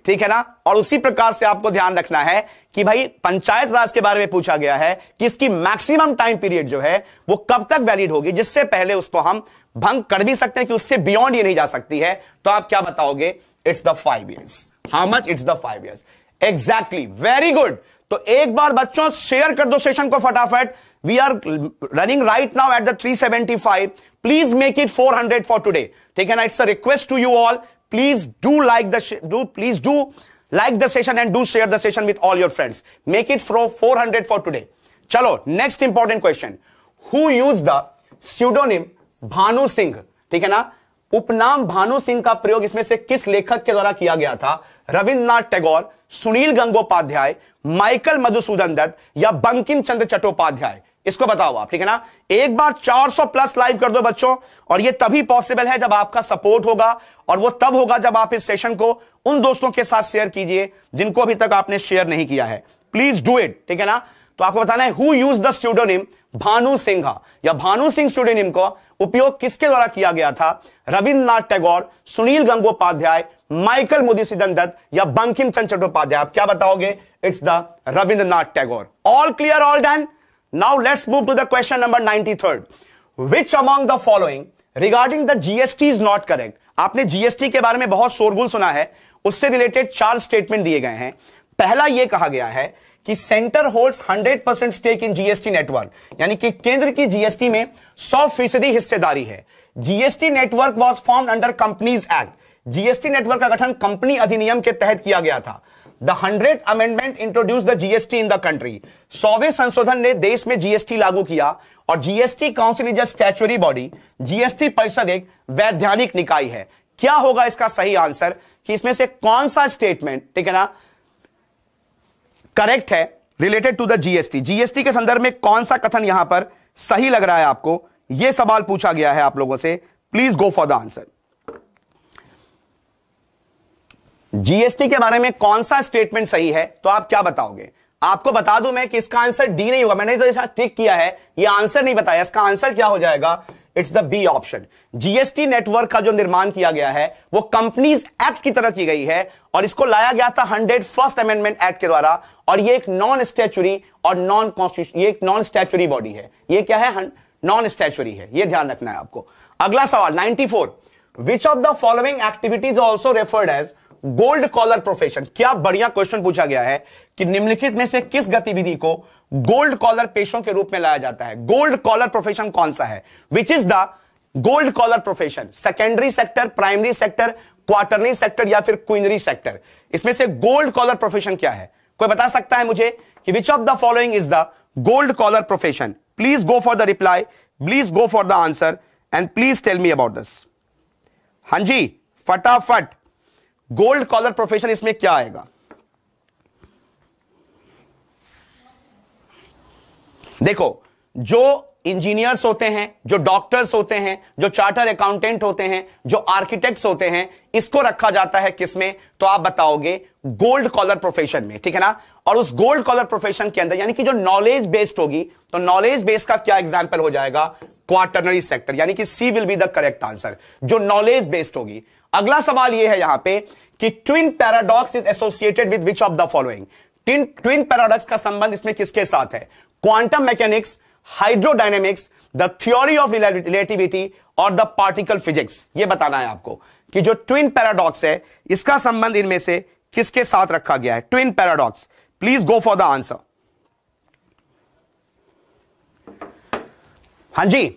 ठीक है ना और उसी प्रकार से आपको ध्यान रखना है कि भाई पंचायत राज के बारे में पूछा गया है कि इसकी मैक्सिमम टाइम पीरियड जो है वो कब तक वैलिड होगी जिससे पहले उसको हम भंग कर भी सकते हैं कि उससे बियॉन्ड ये नहीं जा सकती है तो आप क्या बताओगे it's the five years how much it's the five years exactly very good तो एक बार बच्चों शेयर कर दो सेशन को फटाफट we are running right now at the 375 please make it 400 for today ठीक है ना it's a request to you all please do like the do please do like the session and do share the session with all your friends make it four hundred for today चलो next important question who use the pseudonym Bhanu Singh ठीक है ना उपनाम भानु सिंह का प्रयोग इसमें से किस लेखक के द्वारा किया गया था रविन्द्रनाथ टैगोर सुनील गंगोपाध्याय माइकल मधुसूदन दत्त या बंकिम चंद्र चट्टोपाध्याय इसको बताओ आप ठीक है ना एक बार 400 प्लस लाइव कर दो बच्चों और ये तभी पॉसिबल है जब आपका सपोर्ट होगा और वो तब होगा जब आप इस सेशन को उन दोस्तों के साथ शेयर कीजिए जिनको अभी तक आपने शेयर नहीं किया है प्लीज डू इट ठीक है ना तो आपको बताना है who use the pseudonym Bhanu Singha या भानु सिंह स्टूडोनिम का उपयोग किसके द्वारा किया गया था रविन्द्रनाथ टैगोर सुनील गंगोपाध्याय माइकल सिदन दत्त या बंकिम चंद चट्टोपाध्याय आप क्या बताओगे it's the Rabindranath Tagore all clear all done now let's move to the question number ninety third which among the following regarding the GST is not correct आपने जीएसटी के बारे में बहुत शोरगुल सुना है उससे रिलेटेड चार स्टेटमेंट दिए गए हैं पहला यह कहा गया है कि centre holds 100 percent stake in GST network यानी कि केंद्र की जीएसटी में 100 फीसदी हिस्सेदारी है GST network was form under companies act GST network का गठन कंपनी अधिनियम के तहत किया गया था the hundred amendment introduce the GST in the country सौवे संशोधन ने देश में जीएसटी लागू किया और GST council is statutory body GST परिषद एक वैधानिक निकाय है क्या होगा इसका सही आंसर कि इसमें से कौन सा स्टेटमेंट ठीक है ना करेक्ट है related to the GST GST के संदर्भ में कौन सा कथन यहां पर सही लग रहा है आपको यह सवाल पूछा गया है आप लोगों से please go for the answer GST के बारे में कौन सा स्टेटमेंट सही है तो आप क्या बताओगे आपको बता दूं मैं कि इसका आंसर डी नहीं होगा मैंने तो इसका ट्रिक किया है ये आंसर नहीं बताया इसका आंसर क्या हो जाएगा it's the B option GST network का जो निर्माण किया गया है वो कंपनीज एक्ट की तरह की गई है और इसको लाया गया था हंड्रेड फर्स्ट अमेंडमेंट एक्ट के द्वारा और ये एक नॉन स्टैचुरी और नॉन कॉन्स्टिट्यूशन ये एक नॉन स्टैचुरी बॉडी है ये क्या है नॉन स्टैचुरी है ये ध्यान रखना है आपको अगला सवाल ninety four which of the following activities also referred as gold collar profession क्या बढ़िया क्वेश्चन पूछा गया है कि निम्नलिखित में से किस गतिविधि को गोल्ड कॉलर पेशों के रूप में लाया जाता है गोल्ड कॉलर प्रोफेशन कौन सा है which is the gold collar profession secondary sector primary sector quaternary sector या फिर क्विनरी सेक्टर इसमें से गोल्ड कॉलर प्रोफेशन क्या है कोई बता सकता है मुझे कि which of the following is the gold collar profession please go for the reply please go for the answer and please tell me about this हां जी फटाफट गोल्ड कॉलर प्रोफेशन इसमें क्या आएगा देखो जो इंजीनियर्स होते हैं जो डॉक्टर्स होते हैं जो चार्टर अकाउंटेंट होते हैं जो आर्किटेक्ट्स होते हैं इसको रखा जाता है किसमें तो आप बताओगे गोल्ड कॉलर प्रोफेशन में ठीक है ना और उस गोल्ड कॉलर प्रोफेशन के अंदर यानी कि जो नॉलेज बेस्ड होगी तो नॉलेज बेस्ड का क्या एग्जाम्पल हो जाएगा क्वार्टनरी सेक्टर यानी कि C will be the correct answer जो नॉलेज बेस्ड होगी अगला सवाल यह है यहां पे कि twin paradox is associated with which of the following twin paradox का संबंध इसमें किसके साथ है quantum mechanics hydrodynamics the theory of relativity और द पार्टिकल फिजिक्स ये बताना है आपको कि जो ट्विन पैराडॉक्स है इसका संबंध इनमें से किसके साथ रखा गया है twin paradox please go for the answer हां जी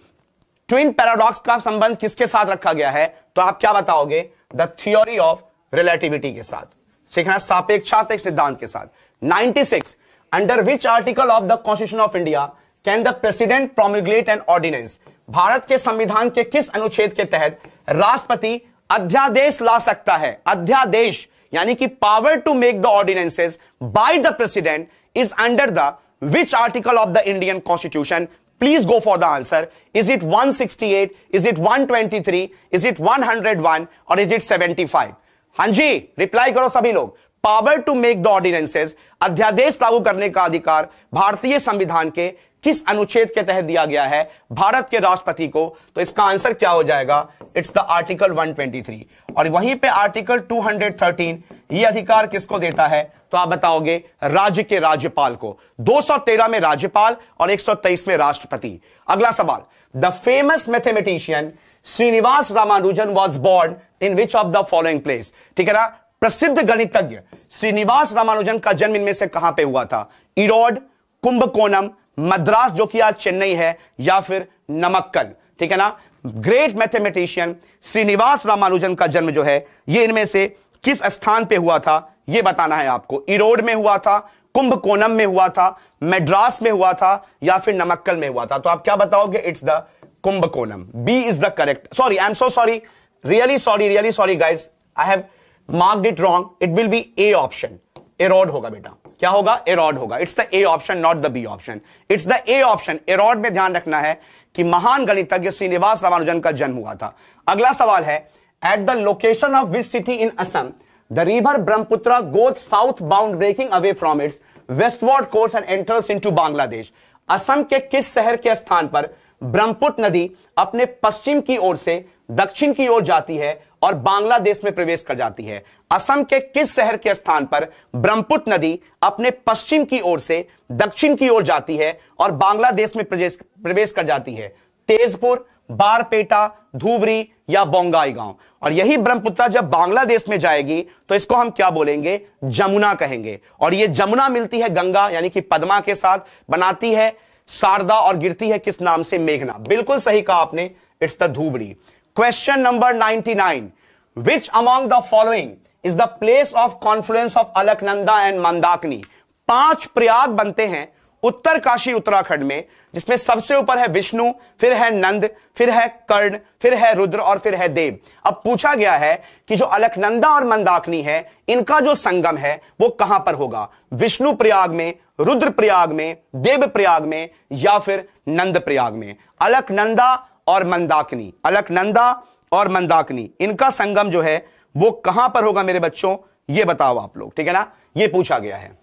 ट्विन पैराडॉक्स का संबंध किसके साथ रखा गया है तो आप क्या बताओगे द थ्योरी ऑफ रिलेटिविटी के साथ सीखना सापेक्षात सिद्धांत के साथ 96 under which article of the constitution of India can the president promulgate an ordinance Bharat के संविधान के किस अनुच्छेद के तहत राष्ट्रपति अध्यादेश ला सकता है अध्यादेश यानी कि power to make the ordinances by the president is under the which article of the Indian constitution please go for the answer. Is it 168? Is it 123? Is it 101? Or is it 75? हां जी रिप्लाई करो सभी लोग power to make the ordinances अध्यादेश लागू करने का अधिकार भारतीय संविधान के किस अनुच्छेद के तहत दिया गया है भारत के राष्ट्रपति को तो इसका आंसर क्या हो जाएगा इट्स द आर्टिकल 123 और वहीं पे आर्टिकल 213 ये अधिकार किसको देता है तो आप बताओगे राज्य के राज्यपाल को 213 में राज्यपाल और 123 में राष्ट्रपति अगला सवाल the famous mathematician Srinivasa Ramanujan was born in which of the following place ठीक है ना प्रसिद्ध गणितज्ञ श्रीनिवास रामानुजन का जन्म इनमें से कहां पे हुआ था इरोड कुंभकोणम मद्रास जो कि आज चेन्नई है या फिर नमक्कल ठीक है ना ग्रेट मैथमेटिशियन श्रीनिवास रामानुजन का जन्म जो है ये इनमें से किस स्थान पे हुआ था यह बताना है आपको इरोड में हुआ था कुंभकोणम में हुआ था मेड्रास में हुआ था या फिर नमक्कल में हुआ था तो आप क्या बताओगे it's the Kumbakonam B is the correct sorry I am so sorry really sorry really sorry guys I have marked it wrong it will be A option Erode होगा बेटा क्या होगा एरोड होगा it's the A option not the B option it's the A option Erode में ध्यान रखना है कि महान गणितज्ञ श्रीनिवास रामानुजन का जन्म हुआ था अगला सवाल है at the location of which city in Assam the river Brahmaputra goes southbound breaking away from its westward course and enters into Bangladesh. Assam के किस शहर के स्थान पर ब्रह्मपुत्र नदी अपने पश्चिम की ओर से दक्षिण की ओर जाती है और बांग्लादेश में प्रवेश कर जाती है असम के किस शहर के स्थान पर ब्रह्मपुत्र नदी अपने पश्चिम की ओर से दक्षिण की ओर जाती है और बांग्लादेश में प्रवेश कर जाती है तेजपुर बारपेटा धूबरी या बोंगाई गांव और यही ब्रह्मपुत्र जब बांग्लादेश में जाएगी तो इसको हम क्या बोलेंगे जमुना कहेंगे और ये जमुना मिलती है गंगा यानी कि पदमा के साथ बनाती है शारदा और गिरती है किस नाम से मेघना बिल्कुल सही कहा आपने it's the Dhubri question number 99 which among the following is the place of confluence of Alaknanda and Mandakini पांच प्रयाग बनते हैं उत्तर काशी उत्तराखंड में जिसमें सबसे ऊपर है विष्णु फिर है नंद फिर है कर्ण फिर है रुद्र और फिर है देव अब पूछा गया है कि जो अलकनंदा और मंदाकिनी है इनका जो संगम है वो कहां पर होगा विष्णु प्रयाग में रुद्र प्रयाग में देव प्रयाग में या फिर नंद प्रयाग में अलकनंदा और मंदाकिनी अलकनंदा और मंदाकिनी इनका संगम जो है वो कहां पर होगा मेरे बच्चों ये बताओ आप लोग ठीक है ना ये पूछा गया है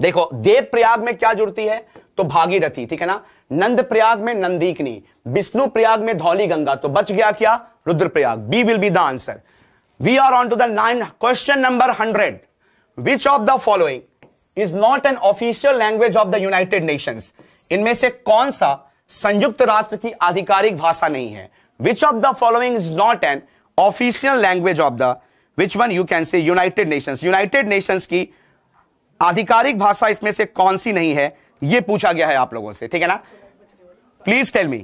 देखो देव प्रयाग में क्या जुड़ती है तो भागीरथी ठीक है ना नंद प्रयाग में नंदीकनी विष्णु प्रयाग में धौली गंगा तो बच गया क्या Rudraprayag B will be the answer we are on to the nine question number hundred which of the following is not an official language of the United Nation इनमें से कौन सा संयुक्त राष्ट्र की आधिकारिक भाषा नहीं है which of the following is not an official language of the which one you can say United Nation United Nation की आधिकारिक भाषा इसमें से कौन सी नहीं है यह पूछा गया है आप लोगों से ठीक है ना प्लीज टेल मी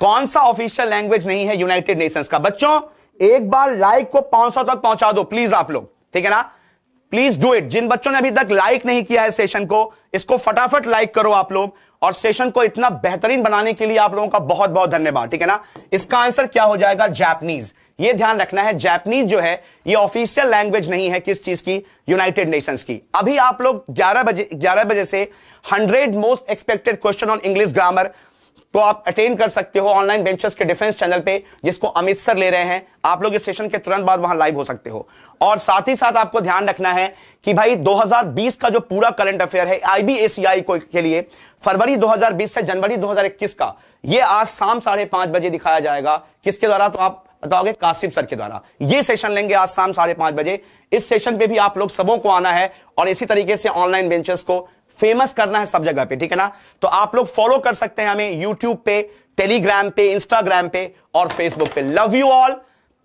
कौन सा ऑफिशियल लैंग्वेज नहीं है यूनाइटेड नेशंस का बच्चों एक बार लाइक को पांच सौ तक पहुंचा दो प्लीज आप लोग ठीक है ना प्लीज डू इट जिन बच्चों ने अभी तक लाइक नहीं किया है सेशन को इसको फटाफट लाइक करो आप लोग और सेशन को इतना बेहतरीन बनाने के लिए आप लोगों का बहुत बहुत धन्यवाद ठीक है ना इसका आंसर क्या हो जाएगा जैपनीज ये ध्यान रखना है जैपनीज जो है ये ऑफिशियल लैंग्वेज नहीं है किस चीज की यूनाइटेड नेशंस की अभी आप लोग 11 बजे 11 बजे से 100 most expected question on English grammar को आप अटेंड कर सकते हो ऑनलाइन बेंचर्स के डिफेंस चैनल पे जिसको अमित सर ले रहे हैं आप लोग इस सेशन के तुरंत बाद वहां लाइव हो सकते हो और साथ ही साथ आपको ध्यान रखना है कि भाई 2020 का जो पूरा करंट अफेयर है आईबीएसीआई को के लिए फरवरी 2020 से जनवरी 2021 का ये आज शाम साढ़े पांच बजे दिखाया जाएगा किसके द्वारा तो आप बताओगे कासिम सर के द्वारा ये सेशन लेंगे आज शाम साढ़े पांच बजे इस सेशन पे भी आप लोग सबों को आना है और इसी तरीके से ऑनलाइन बेंचर्स को फेमस करना है सब जगह पे ठीक है ना तो आप लोग फॉलो कर सकते हैं हमें यूट्यूब पे टेलीग्राम पे इंस्टाग्राम पे और फेसबुक पे love you all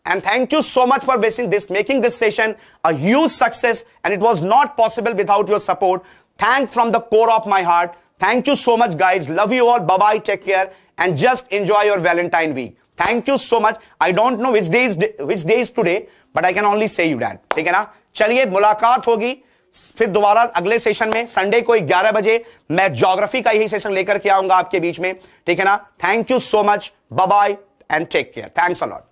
and thank you so much for basing this making this session as success and it was not possible without your support thank from the core of my heart thank you so much guys love you all bye bye take care and just enjoy your Valentine week thank you so much I don't know which day is which day is today but I can only say you that ठीक है ना चलिए मुलाकात होगी फिर दोबारा अगले सेशन में संडे को 11 बजे मैं ज्योग्राफी का यही सेशन लेकर के आऊंगा आपके बीच में ठीक है ना thank you so much bye and take care thanks a lot